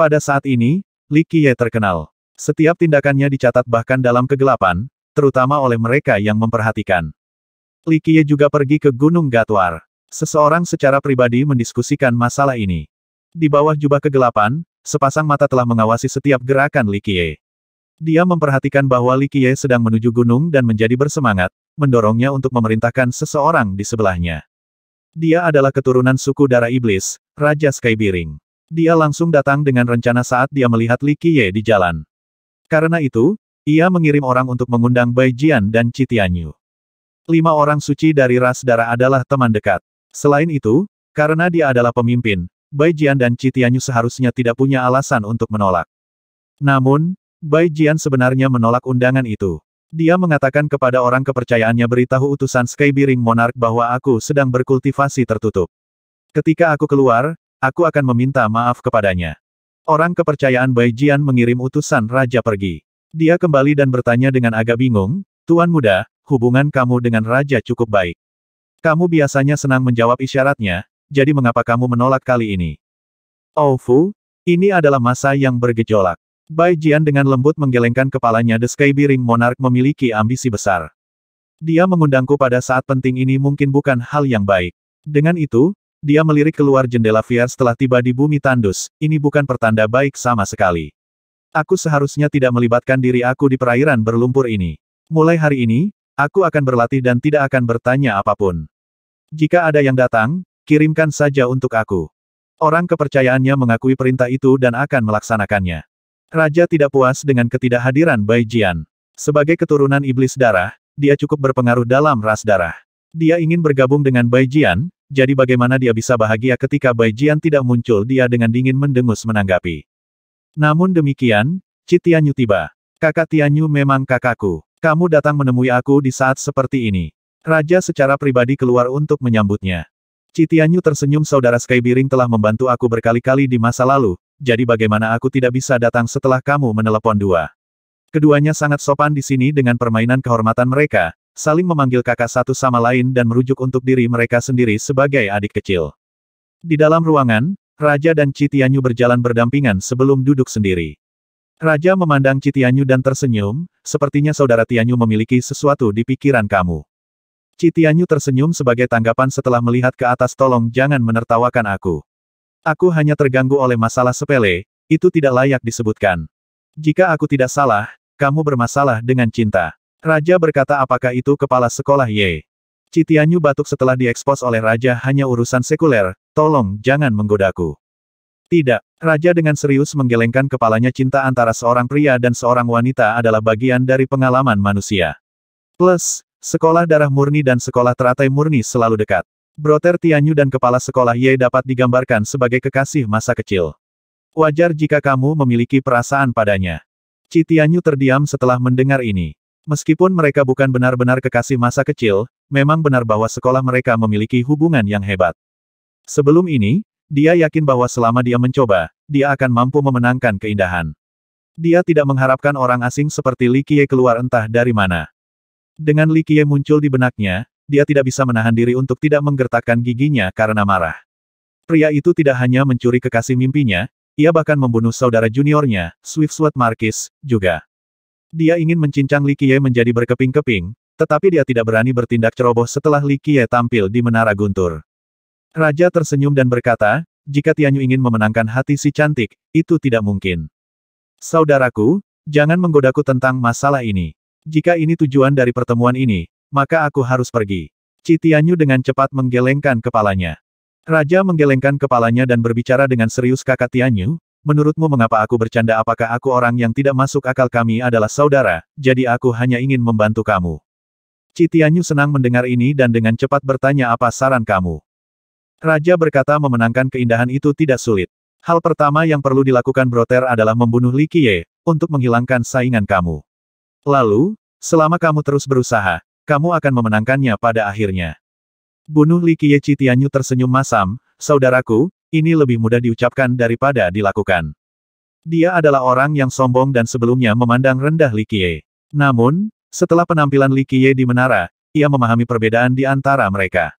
Pada saat ini, Li Qiye terkenal. Setiap tindakannya dicatat bahkan dalam kegelapan, terutama oleh mereka yang memperhatikan. Li Qiye juga pergi ke Gunung Gatwar. Seseorang secara pribadi mendiskusikan masalah ini. Di bawah jubah kegelapan, sepasang mata telah mengawasi setiap gerakan Li Qiye. Dia memperhatikan bahwa Li Qiye sedang menuju gunung dan menjadi bersemangat, mendorongnya untuk memerintahkan seseorang di sebelahnya. Dia adalah keturunan suku darah iblis, Raja Skybiring. Dia langsung datang dengan rencana saat dia melihat Li Qiye di jalan. Karena itu, ia mengirim orang untuk mengundang Bai Jian dan Citianyu. Lima orang suci dari ras darah adalah teman dekat. Selain itu, karena dia adalah pemimpin, Bai Jian dan Citianyu seharusnya tidak punya alasan untuk menolak. Namun, Bai Jian sebenarnya menolak undangan itu. Dia mengatakan kepada orang kepercayaannya beritahu utusan Sky Biring Monarch bahwa aku sedang berkultivasi tertutup. Ketika aku keluar, aku akan meminta maaf kepadanya. Orang kepercayaan Bai Jian mengirim utusan raja pergi. Dia kembali dan bertanya dengan agak bingung, Tuan muda, hubungan kamu dengan raja cukup baik. Kamu biasanya senang menjawab isyaratnya, jadi mengapa kamu menolak kali ini? Oh Fu, ini adalah masa yang bergejolak. Bai Jian dengan lembut menggelengkan kepalanya The Sky Biring Monarch memiliki ambisi besar. Dia mengundangku pada saat penting ini mungkin bukan hal yang baik. Dengan itu, dia melirik keluar jendela Fiar setelah tiba di bumi tandus, ini bukan pertanda baik sama sekali. Aku seharusnya tidak melibatkan diri aku di perairan berlumpur ini. Mulai hari ini, aku akan berlatih dan tidak akan bertanya apapun. Jika ada yang datang, kirimkan saja untuk aku. Orang kepercayaannya mengakui perintah itu dan akan melaksanakannya. Raja tidak puas dengan ketidakhadiran Bai Jian. Sebagai keturunan iblis darah, dia cukup berpengaruh dalam ras darah. Dia ingin bergabung dengan Bai Jian, jadi bagaimana dia bisa bahagia ketika Bai Jian tidak muncul dia dengan dingin mendengus menanggapi. Namun demikian, Citianyu tiba. Kakak Tianyu memang kakakku. Kamu datang menemui aku di saat seperti ini. Raja secara pribadi keluar untuk menyambutnya. Citianyu tersenyum saudara Skybiring telah membantu aku berkali-kali di masa lalu, jadi bagaimana aku tidak bisa datang setelah kamu menelepon dua? Keduanya sangat sopan di sini dengan permainan kehormatan mereka, saling memanggil kakak satu sama lain dan merujuk untuk diri mereka sendiri sebagai adik kecil. Di dalam ruangan, Raja dan Citianyu berjalan berdampingan sebelum duduk sendiri. Raja memandang Citianyu dan tersenyum, sepertinya saudara Tianyu memiliki sesuatu di pikiran kamu. Citianyu tersenyum sebagai tanggapan setelah melihat ke atas tolong jangan menertawakan aku. Aku hanya terganggu oleh masalah sepele, itu tidak layak disebutkan. Jika aku tidak salah, kamu bermasalah dengan cinta. Raja berkata apakah itu kepala sekolah Ye. Citianyu batuk setelah diekspos oleh raja hanya urusan sekuler, tolong jangan menggodaku. Tidak, raja dengan serius menggelengkan kepalanya cinta antara seorang pria dan seorang wanita adalah bagian dari pengalaman manusia. Plus, sekolah darah murni dan sekolah teratai murni selalu dekat. Broter Tianyu dan kepala sekolah Ye dapat digambarkan sebagai kekasih masa kecil. Wajar jika kamu memiliki perasaan padanya. Ci Tianyu terdiam setelah mendengar ini. Meskipun mereka bukan benar-benar kekasih masa kecil, memang benar bahwa sekolah mereka memiliki hubungan yang hebat. Sebelum ini, dia yakin bahwa selama dia mencoba, dia akan mampu memenangkan keindahan. Dia tidak mengharapkan orang asing seperti Li Qiye keluar entah dari mana. Dengan Li Qiye muncul di benaknya, dia tidak bisa menahan diri untuk tidak menggertakkan giginya karena marah. Pria itu tidak hanya mencuri kekasih mimpinya, ia bahkan membunuh saudara juniornya, Swift Swat Marquis, juga. Dia ingin mencincang Li Qiye menjadi berkeping-keping, tetapi dia tidak berani bertindak ceroboh setelah Li Qiye tampil di Menara Guntur. Raja tersenyum dan berkata, jika Tianyu ingin memenangkan hati si cantik, itu tidak mungkin. Saudaraku, jangan menggodaku tentang masalah ini. Jika ini tujuan dari pertemuan ini, maka aku harus pergi. Citianyu dengan cepat menggelengkan kepalanya. Raja menggelengkan kepalanya dan berbicara dengan serius kakak Tianyu, menurutmu mengapa aku bercanda apakah aku orang yang tidak masuk akal kami adalah saudara, jadi aku hanya ingin membantu kamu. Citianyu senang mendengar ini dan dengan cepat bertanya apa saran kamu. Raja berkata memenangkan keindahan itu tidak sulit. Hal pertama yang perlu dilakukan Broter adalah membunuh Li Qiye, untuk menghilangkan saingan kamu. Lalu, selama kamu terus berusaha, kamu akan memenangkannya pada akhirnya. Bunuh Li Qiye Citianyu tersenyum masam, saudaraku, ini lebih mudah diucapkan daripada dilakukan. Dia adalah orang yang sombong dan sebelumnya memandang rendah Li Qiye. Namun, setelah penampilan Li Qiye di menara, ia memahami perbedaan di antara mereka.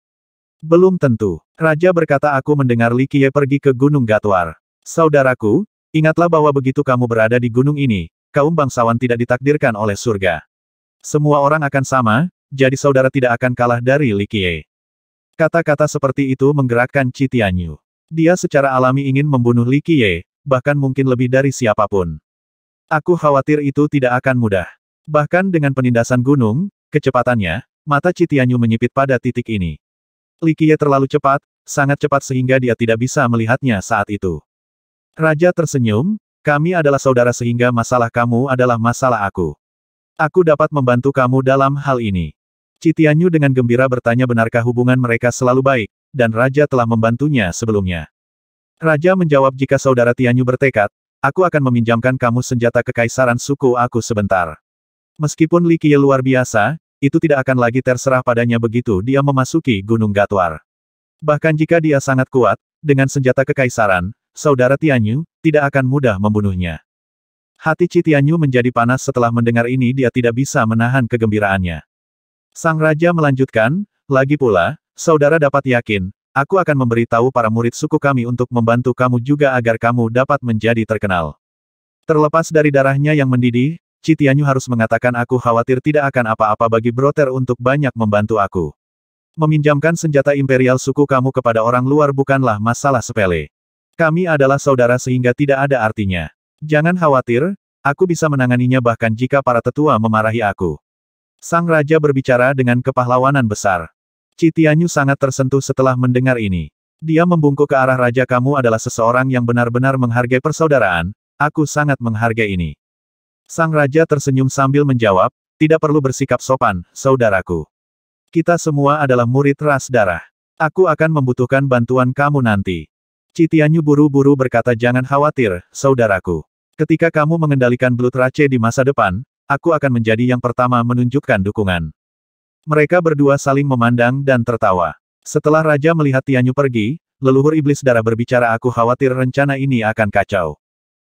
Belum tentu. Raja berkata aku mendengar Li Qiye pergi ke Gunung Gatuar. Saudaraku, ingatlah bahwa begitu kamu berada di gunung ini, kaum bangsawan tidak ditakdirkan oleh surga. Semua orang akan sama, jadi saudara tidak akan kalah dari Li Qiye. Kata-kata seperti itu menggerakkan Citianyu. Dia secara alami ingin membunuh Li Qiye, bahkan mungkin lebih dari siapapun. Aku khawatir itu tidak akan mudah. Bahkan dengan penindasan gunung, kecepatannya, mata Citianyu menyipit pada titik ini. Li Qiye terlalu cepat, sangat cepat sehingga dia tidak bisa melihatnya saat itu. Raja tersenyum, kami adalah saudara sehingga masalah kamu adalah masalah aku. Aku dapat membantu kamu dalam hal ini. Citianyu dengan gembira bertanya benarkah hubungan mereka selalu baik, dan Raja telah membantunya sebelumnya. Raja menjawab jika saudara Tianyu bertekad, aku akan meminjamkan kamu senjata kekaisaran suku aku sebentar. Meskipun Li Qiye luar biasa, itu tidak akan lagi terserah padanya begitu dia memasuki Gunung Gatwar. Bahkan jika dia sangat kuat, dengan senjata kekaisaran, saudara Tianyu, tidak akan mudah membunuhnya. Hati Citianyu menjadi panas setelah mendengar ini dia tidak bisa menahan kegembiraannya. Sang Raja melanjutkan, lagi pula, saudara dapat yakin, aku akan memberitahu para murid suku kami untuk membantu kamu juga agar kamu dapat menjadi terkenal. Terlepas dari darahnya yang mendidih, Citianyu harus mengatakan aku khawatir tidak akan apa-apa bagi Broter untuk banyak membantu aku. Meminjamkan senjata imperial suku kamu kepada orang luar bukanlah masalah sepele. Kami adalah saudara sehingga tidak ada artinya. Jangan khawatir, aku bisa menanganinya bahkan jika para tetua memarahi aku. Sang Raja berbicara dengan kepahlawanan besar. Citianyu sangat tersentuh setelah mendengar ini. Dia membungkuk ke arah Raja kamu adalah seseorang yang benar-benar menghargai persaudaraan, aku sangat menghargai ini. Sang Raja tersenyum sambil menjawab, tidak perlu bersikap sopan, saudaraku. Kita semua adalah murid ras darah. Aku akan membutuhkan bantuan kamu nanti. Citianyu buru-buru berkata jangan khawatir, saudaraku. Ketika kamu mengendalikan Blood Race di masa depan, aku akan menjadi yang pertama menunjukkan dukungan. Mereka berdua saling memandang dan tertawa. Setelah Raja melihat Tianyu pergi, leluhur iblis darah berbicara aku khawatir rencana ini akan kacau.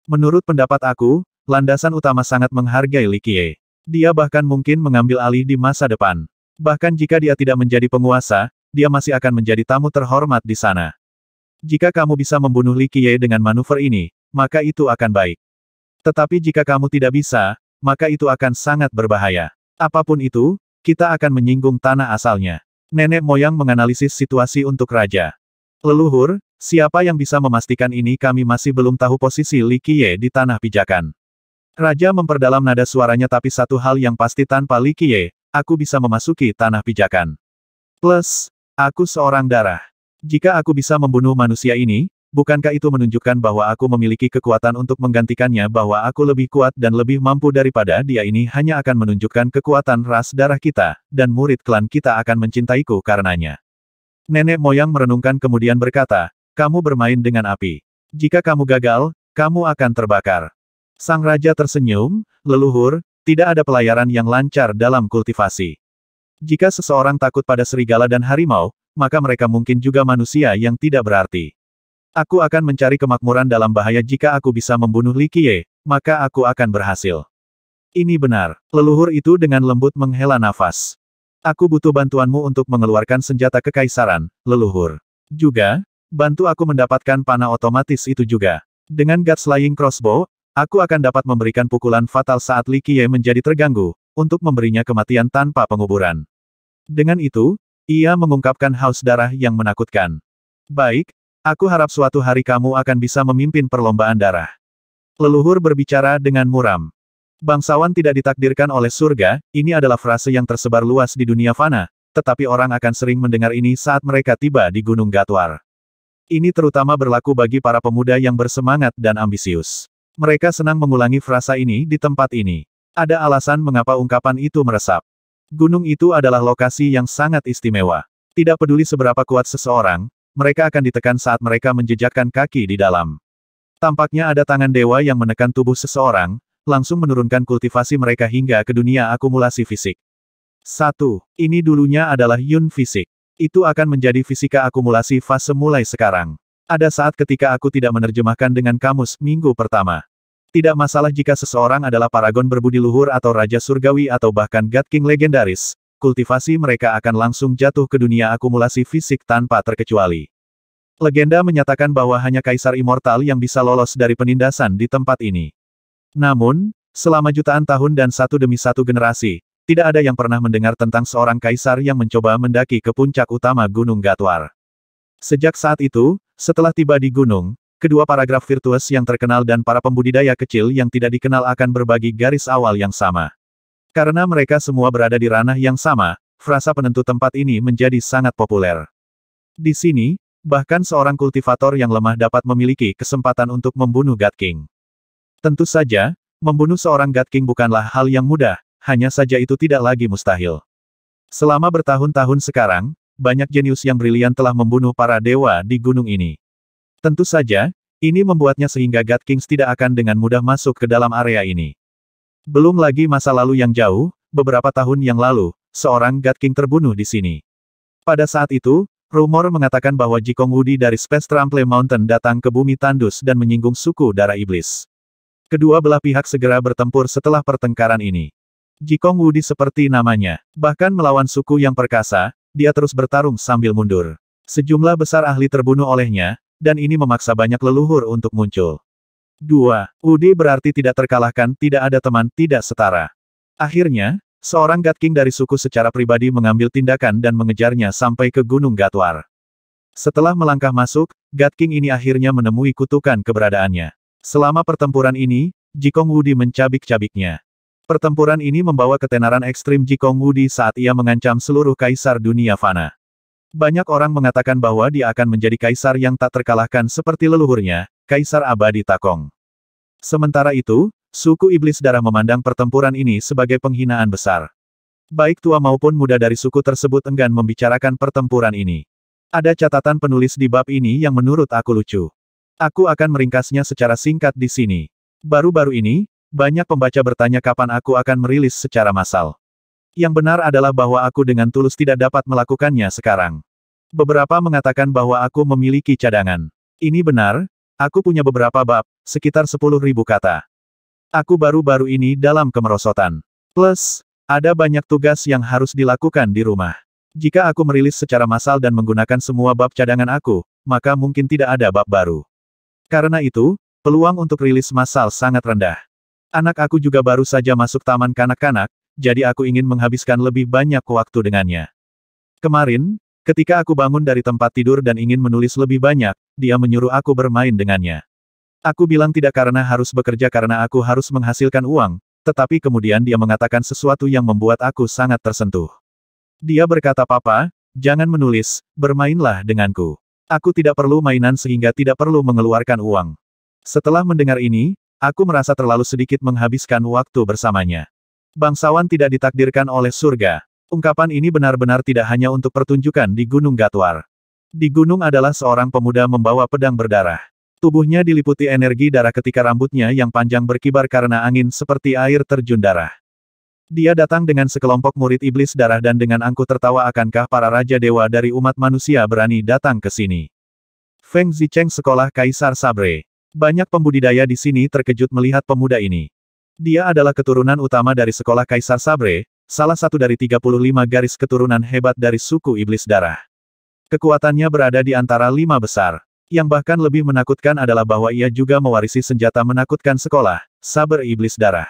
Menurut pendapat aku, landasan utama sangat menghargai Li Likie. Dia bahkan mungkin mengambil alih di masa depan. Bahkan jika dia tidak menjadi penguasa, dia masih akan menjadi tamu terhormat di sana. Jika kamu bisa membunuh Li Likie dengan manuver ini, maka itu akan baik. Tetapi jika kamu tidak bisa, maka itu akan sangat berbahaya. Apapun itu, kita akan menyinggung tanah asalnya. Nenek moyang menganalisis situasi untuk raja. Leluhur, siapa yang bisa memastikan ini kami masih belum tahu posisi Li Qiye di tanah pijakan. Raja memperdalam nada suaranya tapi satu hal yang pasti tanpa Li Qiye, aku bisa memasuki tanah pijakan. Plus, aku seorang darah. Jika aku bisa membunuh manusia ini, bukankah itu menunjukkan bahwa aku memiliki kekuatan untuk menggantikannya bahwa aku lebih kuat dan lebih mampu daripada dia ini hanya akan menunjukkan kekuatan ras darah kita, dan murid klan kita akan mencintaiku karenanya. Nenek moyang merenungkan kemudian berkata, kamu bermain dengan api. Jika kamu gagal, kamu akan terbakar. Sang Raja tersenyum, leluhur, tidak ada pelayaran yang lancar dalam kultivasi. Jika seseorang takut pada serigala dan harimau, maka mereka mungkin juga manusia yang tidak berarti. Aku akan mencari kemakmuran dalam bahaya jika aku bisa membunuh Li Qiye, maka aku akan berhasil. Ini benar, leluhur itu dengan lembut menghela nafas. Aku butuh bantuanmu untuk mengeluarkan senjata kekaisaran, leluhur. Juga, bantu aku mendapatkan panah otomatis itu juga. Dengan Gutslaying Crossbow, aku akan dapat memberikan pukulan fatal saat Li Qiye menjadi terganggu, untuk memberinya kematian tanpa penguburan. Dengan itu, ia mengungkapkan haus darah yang menakutkan. Baik, Aku harap suatu hari kamu akan bisa memimpin perlombaan darah. Leluhur berbicara dengan muram. Bangsawan tidak ditakdirkan oleh surga, ini adalah frase yang tersebar luas di dunia fana, tetapi orang akan sering mendengar ini saat mereka tiba di Gunung Gatwar. Ini terutama berlaku bagi para pemuda yang bersemangat dan ambisius. Mereka senang mengulangi frasa ini di tempat ini. Ada alasan mengapa ungkapan itu meresap. Gunung itu adalah lokasi yang sangat istimewa. Tidak peduli seberapa kuat seseorang, mereka akan ditekan saat mereka menjejakkan kaki di dalam. Tampaknya ada tangan dewa yang menekan tubuh seseorang, langsung menurunkan kultivasi mereka hingga ke dunia akumulasi fisik. Satu, Ini dulunya adalah Yun fisik. Itu akan menjadi fisika akumulasi fase mulai sekarang. Ada saat ketika aku tidak menerjemahkan dengan kamus minggu pertama. Tidak masalah jika seseorang adalah paragon berbudi luhur atau raja surgawi atau bahkan God King legendaris, kultivasi mereka akan langsung jatuh ke dunia akumulasi fisik tanpa terkecuali. Legenda menyatakan bahwa hanya Kaisar Immortal yang bisa lolos dari penindasan di tempat ini. Namun, selama jutaan tahun dan satu demi satu generasi, tidak ada yang pernah mendengar tentang seorang kaisar yang mencoba mendaki ke puncak utama Gunung Gatwar. Sejak saat itu, setelah tiba di gunung, kedua paragraf virtuos yang terkenal dan para pembudidaya kecil yang tidak dikenal akan berbagi garis awal yang sama. Karena mereka semua berada di ranah yang sama, frasa penentu tempat ini menjadi sangat populer. Di sini, bahkan seorang kultivator yang lemah dapat memiliki kesempatan untuk membunuh God King. Tentu saja, membunuh seorang God King bukanlah hal yang mudah, hanya saja itu tidak lagi mustahil. Selama bertahun-tahun sekarang, banyak jenius yang brilian telah membunuh para dewa di gunung ini. Tentu saja, ini membuatnya sehingga God Kings tidak akan dengan mudah masuk ke dalam area ini. Belum lagi masa lalu yang jauh, beberapa tahun yang lalu, seorang God King terbunuh di sini. Pada saat itu, rumor mengatakan bahwa Jikong Wudi dari Space Trample Mountain datang ke bumi tandus dan menyinggung suku darah iblis. Kedua belah pihak segera bertempur setelah pertengkaran ini. Jikong Wudi seperti namanya, bahkan melawan suku yang perkasa, dia terus bertarung sambil mundur. Sejumlah besar ahli terbunuh olehnya, dan ini memaksa banyak leluhur untuk muncul. Dua, Udi berarti tidak terkalahkan, tidak ada teman, tidak setara. Akhirnya, seorang Gatking dari suku secara pribadi mengambil tindakan dan mengejarnya sampai ke Gunung Gatwar. Setelah melangkah masuk, Gatking ini akhirnya menemui kutukan keberadaannya. Selama pertempuran ini, Jikong Wudi mencabik-cabiknya. Pertempuran ini membawa ketenaran ekstrim Jikong Wudi saat ia mengancam seluruh kaisar dunia fana. Banyak orang mengatakan bahwa dia akan menjadi kaisar yang tak terkalahkan seperti leluhurnya, Kaisar Abadi Takong. Sementara itu, suku iblis darah memandang pertempuran ini sebagai penghinaan besar. Baik tua maupun muda dari suku tersebut enggan membicarakan pertempuran ini. Ada catatan penulis di bab ini yang menurut aku lucu. Aku akan meringkasnya secara singkat di sini. Baru-baru ini, banyak pembaca bertanya kapan aku akan merilis secara massal. Yang benar adalah bahwa aku dengan tulus tidak dapat melakukannya sekarang. Beberapa mengatakan bahwa aku memiliki cadangan. Ini benar, Aku punya beberapa bab, sekitar sepuluh ribu kata. Aku baru-baru ini dalam kemerosotan. Plus, ada banyak tugas yang harus dilakukan di rumah. Jika aku merilis secara massal dan menggunakan semua bab cadangan aku, maka mungkin tidak ada bab baru. Karena itu, peluang untuk rilis massal sangat rendah. Anak aku juga baru saja masuk taman kanak-kanak, jadi aku ingin menghabiskan lebih banyak waktu dengannya. Kemarin, Ketika aku bangun dari tempat tidur dan ingin menulis lebih banyak, dia menyuruh aku bermain dengannya. Aku bilang tidak karena harus bekerja karena aku harus menghasilkan uang, tetapi kemudian dia mengatakan sesuatu yang membuat aku sangat tersentuh. Dia berkata papa, jangan menulis, bermainlah denganku. Aku tidak perlu mainan sehingga tidak perlu mengeluarkan uang. Setelah mendengar ini, aku merasa terlalu sedikit menghabiskan waktu bersamanya. Bangsawan tidak ditakdirkan oleh surga. Ungkapan ini benar-benar tidak hanya untuk pertunjukan di Gunung Gatwar. Di gunung adalah seorang pemuda membawa pedang berdarah. Tubuhnya diliputi energi darah ketika rambutnya yang panjang berkibar karena angin seperti air terjun darah. Dia datang dengan sekelompok murid iblis darah dan dengan angkuh tertawa akankah para raja dewa dari umat manusia berani datang ke sini. Feng Zicheng sekolah Kaisar Sabre. Banyak pembudidaya di sini terkejut melihat pemuda ini. Dia adalah keturunan utama dari sekolah Kaisar Sabre, salah satu dari 35 garis keturunan hebat dari suku iblis darah. Kekuatannya berada di antara lima besar. Yang bahkan lebih menakutkan adalah bahwa ia juga mewarisi senjata menakutkan sekolah, saber iblis darah.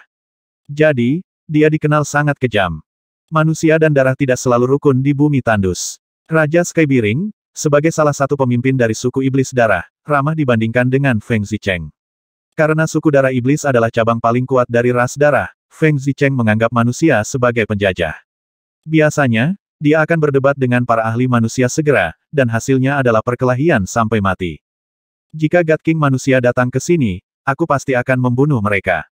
Jadi, dia dikenal sangat kejam. Manusia dan darah tidak selalu rukun di bumi tandus. Raja Skybiring, sebagai salah satu pemimpin dari suku iblis darah, ramah dibandingkan dengan Feng Zicheng. Karena suku darah iblis adalah cabang paling kuat dari ras darah, Feng Zicheng menganggap manusia sebagai penjajah. Biasanya, dia akan berdebat dengan para ahli manusia segera, dan hasilnya adalah perkelahian sampai mati. Jika God King manusia datang ke sini, aku pasti akan membunuh mereka.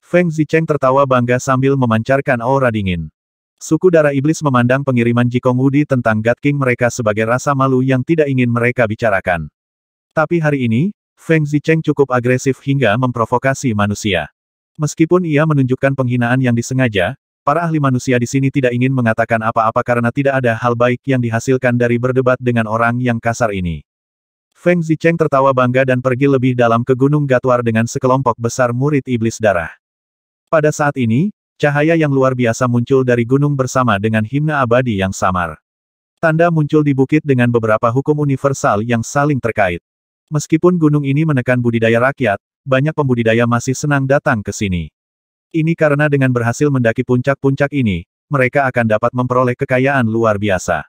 Feng Zicheng tertawa bangga sambil memancarkan aura dingin. Suku darah iblis memandang pengiriman Jikong Wudi tentang God King mereka sebagai rasa malu yang tidak ingin mereka bicarakan. Tapi hari ini, Feng Zicheng cukup agresif hingga memprovokasi manusia. Meskipun ia menunjukkan penghinaan yang disengaja, para ahli manusia di sini tidak ingin mengatakan apa-apa karena tidak ada hal baik yang dihasilkan dari berdebat dengan orang yang kasar ini. Feng Zicheng tertawa bangga dan pergi lebih dalam ke Gunung Gatuar dengan sekelompok besar murid iblis darah. Pada saat ini, cahaya yang luar biasa muncul dari gunung bersama dengan himna abadi yang samar. Tanda muncul di bukit dengan beberapa hukum universal yang saling terkait. Meskipun gunung ini menekan budidaya rakyat, banyak pembudidaya masih senang datang ke sini. Ini karena dengan berhasil mendaki puncak-puncak ini, mereka akan dapat memperoleh kekayaan luar biasa.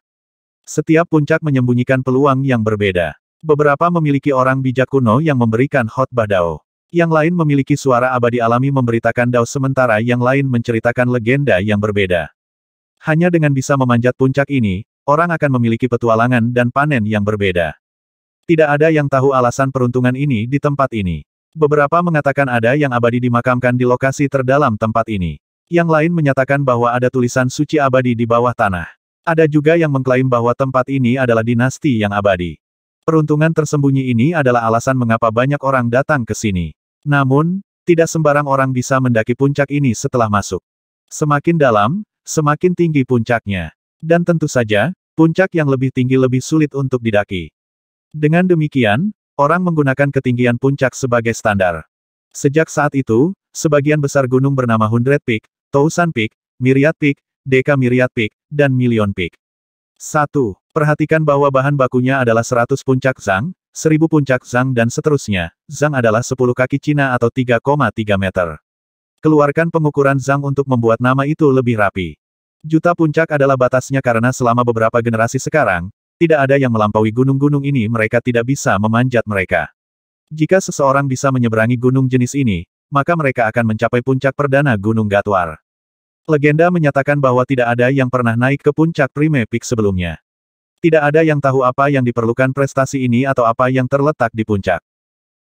Setiap puncak menyembunyikan peluang yang berbeda. Beberapa memiliki orang bijak kuno yang memberikan khotbah dao. Yang lain memiliki suara abadi alami memberitakan dao sementara yang lain menceritakan legenda yang berbeda. Hanya dengan bisa memanjat puncak ini, orang akan memiliki petualangan dan panen yang berbeda. Tidak ada yang tahu alasan peruntungan ini di tempat ini. Beberapa mengatakan ada yang abadi dimakamkan di lokasi terdalam tempat ini. Yang lain menyatakan bahwa ada tulisan suci abadi di bawah tanah. Ada juga yang mengklaim bahwa tempat ini adalah dinasti yang abadi. Peruntungan tersembunyi ini adalah alasan mengapa banyak orang datang ke sini. Namun, tidak sembarang orang bisa mendaki puncak ini setelah masuk. Semakin dalam, semakin tinggi puncaknya. Dan tentu saja, puncak yang lebih tinggi lebih sulit untuk didaki. Dengan demikian, Orang menggunakan ketinggian puncak sebagai standar. Sejak saat itu, sebagian besar gunung bernama Hundred Peak, Tousan Peak, Myriad Peak, Deka Myriad Peak, dan Million Peak. 1. Perhatikan bahwa bahan bakunya adalah 100 puncak Zhang, 1000 puncak Zhang dan seterusnya. Zhang adalah 10 kaki Cina atau 3,3 meter. Keluarkan pengukuran Zhang untuk membuat nama itu lebih rapi. Juta puncak adalah batasnya karena selama beberapa generasi sekarang, tidak ada yang melampaui gunung-gunung ini mereka tidak bisa memanjat mereka. Jika seseorang bisa menyeberangi gunung jenis ini, maka mereka akan mencapai puncak perdana Gunung Gatwar. Legenda menyatakan bahwa tidak ada yang pernah naik ke puncak Prime Peak sebelumnya. Tidak ada yang tahu apa yang diperlukan prestasi ini atau apa yang terletak di puncak.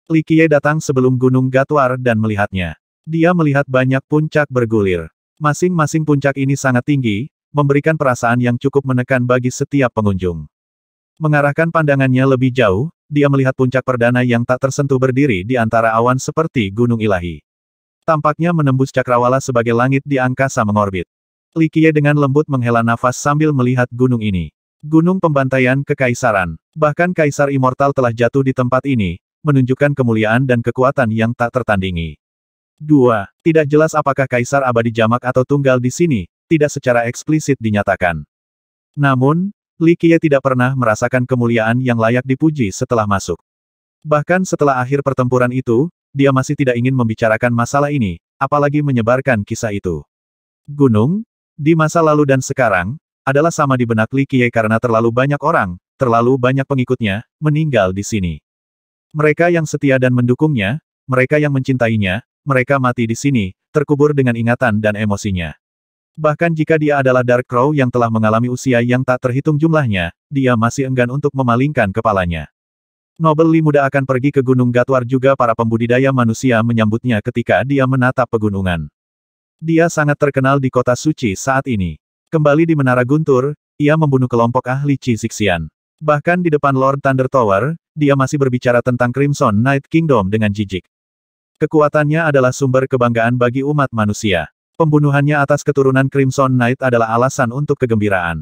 Li Qiye datang sebelum Gunung Gatwar dan melihatnya. Dia melihat banyak puncak bergulir. Masing-masing puncak ini sangat tinggi, memberikan perasaan yang cukup menekan bagi setiap pengunjung. Mengarahkan pandangannya lebih jauh, dia melihat puncak perdana yang tak tersentuh berdiri di antara awan seperti gunung ilahi. Tampaknya menembus cakrawala sebagai langit di angkasa mengorbit. Likie dengan lembut menghela nafas sambil melihat gunung ini. Gunung pembantaian kekaisaran. Bahkan kaisar immortal telah jatuh di tempat ini, menunjukkan kemuliaan dan kekuatan yang tak tertandingi. 2. Tidak jelas apakah kaisar abadi jamak atau tunggal di sini, tidak secara eksplisit dinyatakan. Namun, Li Qiye tidak pernah merasakan kemuliaan yang layak dipuji setelah masuk. Bahkan setelah akhir pertempuran itu, dia masih tidak ingin membicarakan masalah ini, apalagi menyebarkan kisah itu. Gunung, di masa lalu dan sekarang, adalah sama di benak Li Qiye karena terlalu banyak orang, terlalu banyak pengikutnya, meninggal di sini. Mereka yang setia dan mendukungnya, mereka yang mencintainya, mereka mati di sini, terkubur dengan ingatan dan emosinya. Bahkan jika dia adalah Dark Crow yang telah mengalami usia yang tak terhitung jumlahnya, dia masih enggan untuk memalingkan kepalanya. Nobel Li muda akan pergi ke Gunung Gatwar juga para pembudidaya manusia menyambutnya ketika dia menatap pegunungan. Dia sangat terkenal di kota suci saat ini. Kembali di Menara Guntur, ia membunuh kelompok ahli cisiksian. Bahkan di depan Lord Thunder Tower, dia masih berbicara tentang Crimson Night Kingdom dengan jijik. Kekuatannya adalah sumber kebanggaan bagi umat manusia. Pembunuhannya atas keturunan Crimson Knight adalah alasan untuk kegembiraan.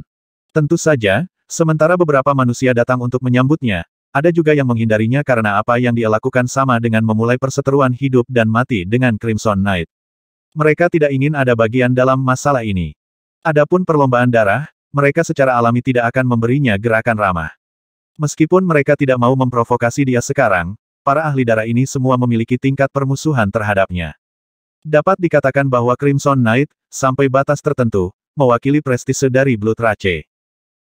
Tentu saja, sementara beberapa manusia datang untuk menyambutnya, ada juga yang menghindarinya karena apa yang dia lakukan sama dengan memulai perseteruan hidup dan mati dengan Crimson Knight. Mereka tidak ingin ada bagian dalam masalah ini. Adapun perlombaan darah, mereka secara alami tidak akan memberinya gerakan ramah. Meskipun mereka tidak mau memprovokasi dia sekarang, para ahli darah ini semua memiliki tingkat permusuhan terhadapnya. Dapat dikatakan bahwa Crimson Knight, sampai batas tertentu, mewakili prestise dari Blood Rache.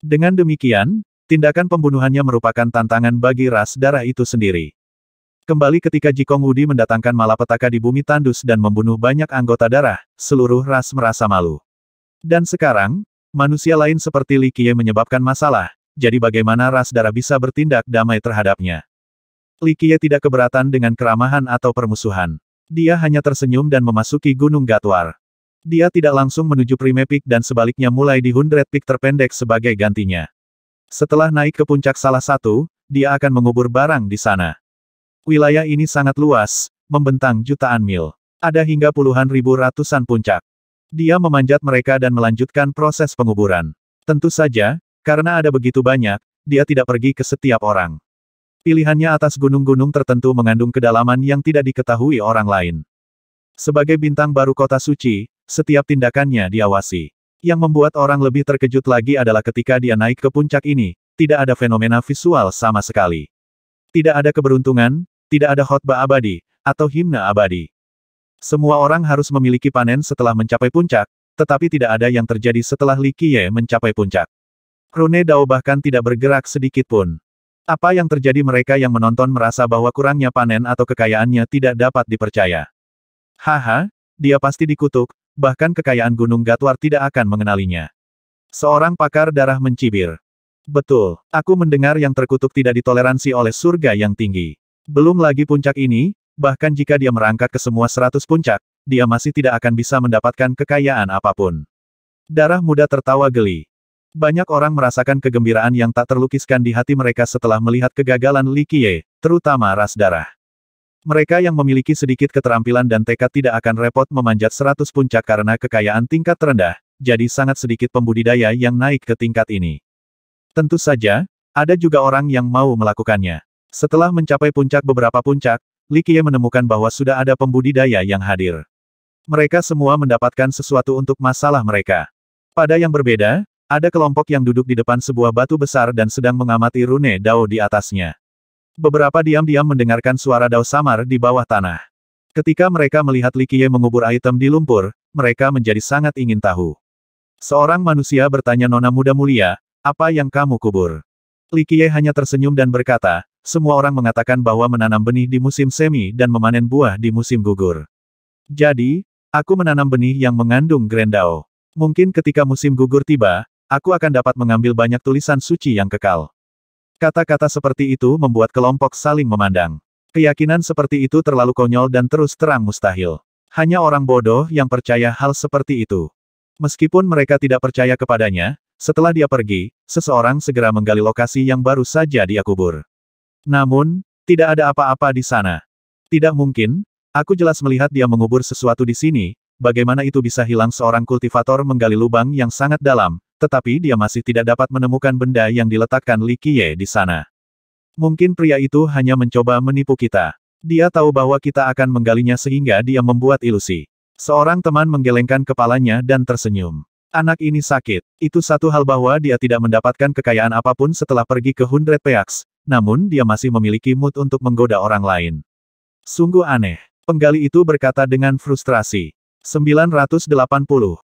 Dengan demikian, tindakan pembunuhannya merupakan tantangan bagi ras darah itu sendiri. Kembali ketika Jikong Wudi mendatangkan malapetaka di bumi tandus dan membunuh banyak anggota darah, seluruh ras merasa malu. Dan sekarang, manusia lain seperti Li Qiye menyebabkan masalah, jadi bagaimana ras darah bisa bertindak damai terhadapnya. Li Qiye tidak keberatan dengan keramahan atau permusuhan. Dia hanya tersenyum dan memasuki Gunung Gatwar. Dia tidak langsung menuju Prime Peak dan sebaliknya mulai di Hundred Peak terpendek sebagai gantinya. Setelah naik ke puncak salah satu, dia akan mengubur barang di sana. Wilayah ini sangat luas, membentang jutaan mil. Ada hingga puluhan ribu ratusan puncak. Dia memanjat mereka dan melanjutkan proses penguburan. Tentu saja, karena ada begitu banyak, dia tidak pergi ke setiap orang. Pilihannya atas gunung-gunung tertentu mengandung kedalaman yang tidak diketahui orang lain. Sebagai bintang baru kota suci, setiap tindakannya diawasi. Yang membuat orang lebih terkejut lagi adalah ketika dia naik ke puncak ini, tidak ada fenomena visual sama sekali. Tidak ada keberuntungan, tidak ada khotbah abadi, atau himna abadi. Semua orang harus memiliki panen setelah mencapai puncak, tetapi tidak ada yang terjadi setelah Li mencapai puncak. Rune Dao bahkan tidak bergerak sedikit pun. Apa yang terjadi mereka yang menonton merasa bahwa kurangnya panen atau kekayaannya tidak dapat dipercaya. Haha, dia pasti dikutuk, bahkan kekayaan Gunung Gatwar tidak akan mengenalinya. Seorang pakar darah mencibir. Betul, aku mendengar yang terkutuk tidak ditoleransi oleh surga yang tinggi. Belum lagi puncak ini, bahkan jika dia merangkak ke semua seratus puncak, dia masih tidak akan bisa mendapatkan kekayaan apapun. Darah muda tertawa geli. Banyak orang merasakan kegembiraan yang tak terlukiskan di hati mereka setelah melihat kegagalan Li Qiye, terutama ras darah. Mereka yang memiliki sedikit keterampilan dan tekad tidak akan repot memanjat seratus puncak karena kekayaan tingkat terendah, jadi sangat sedikit pembudidaya yang naik ke tingkat ini. Tentu saja, ada juga orang yang mau melakukannya. Setelah mencapai puncak beberapa puncak, Li Qiye menemukan bahwa sudah ada pembudidaya yang hadir. Mereka semua mendapatkan sesuatu untuk masalah mereka. Pada yang berbeda, ada kelompok yang duduk di depan sebuah batu besar dan sedang mengamati rune Dao di atasnya. Beberapa diam-diam mendengarkan suara Dao samar di bawah tanah. Ketika mereka melihat Likie mengubur item di lumpur, mereka menjadi sangat ingin tahu. Seorang manusia bertanya nona muda mulia, apa yang kamu kubur? Likie hanya tersenyum dan berkata, semua orang mengatakan bahwa menanam benih di musim semi dan memanen buah di musim gugur. Jadi, aku menanam benih yang mengandung grendao. Mungkin ketika musim gugur tiba, Aku akan dapat mengambil banyak tulisan suci yang kekal. Kata-kata seperti itu membuat kelompok saling memandang. Keyakinan seperti itu terlalu konyol dan terus terang mustahil. Hanya orang bodoh yang percaya hal seperti itu. Meskipun mereka tidak percaya kepadanya, setelah dia pergi, seseorang segera menggali lokasi yang baru saja dia kubur. Namun, tidak ada apa-apa di sana. Tidak mungkin, aku jelas melihat dia mengubur sesuatu di sini, bagaimana itu bisa hilang seorang kultivator menggali lubang yang sangat dalam, tetapi dia masih tidak dapat menemukan benda yang diletakkan Li Qiye di sana. Mungkin pria itu hanya mencoba menipu kita. Dia tahu bahwa kita akan menggalinya sehingga dia membuat ilusi. Seorang teman menggelengkan kepalanya dan tersenyum. Anak ini sakit. Itu satu hal bahwa dia tidak mendapatkan kekayaan apapun setelah pergi ke Hundred Peaks, namun dia masih memiliki mood untuk menggoda orang lain. Sungguh aneh. Penggali itu berkata dengan frustrasi. 980.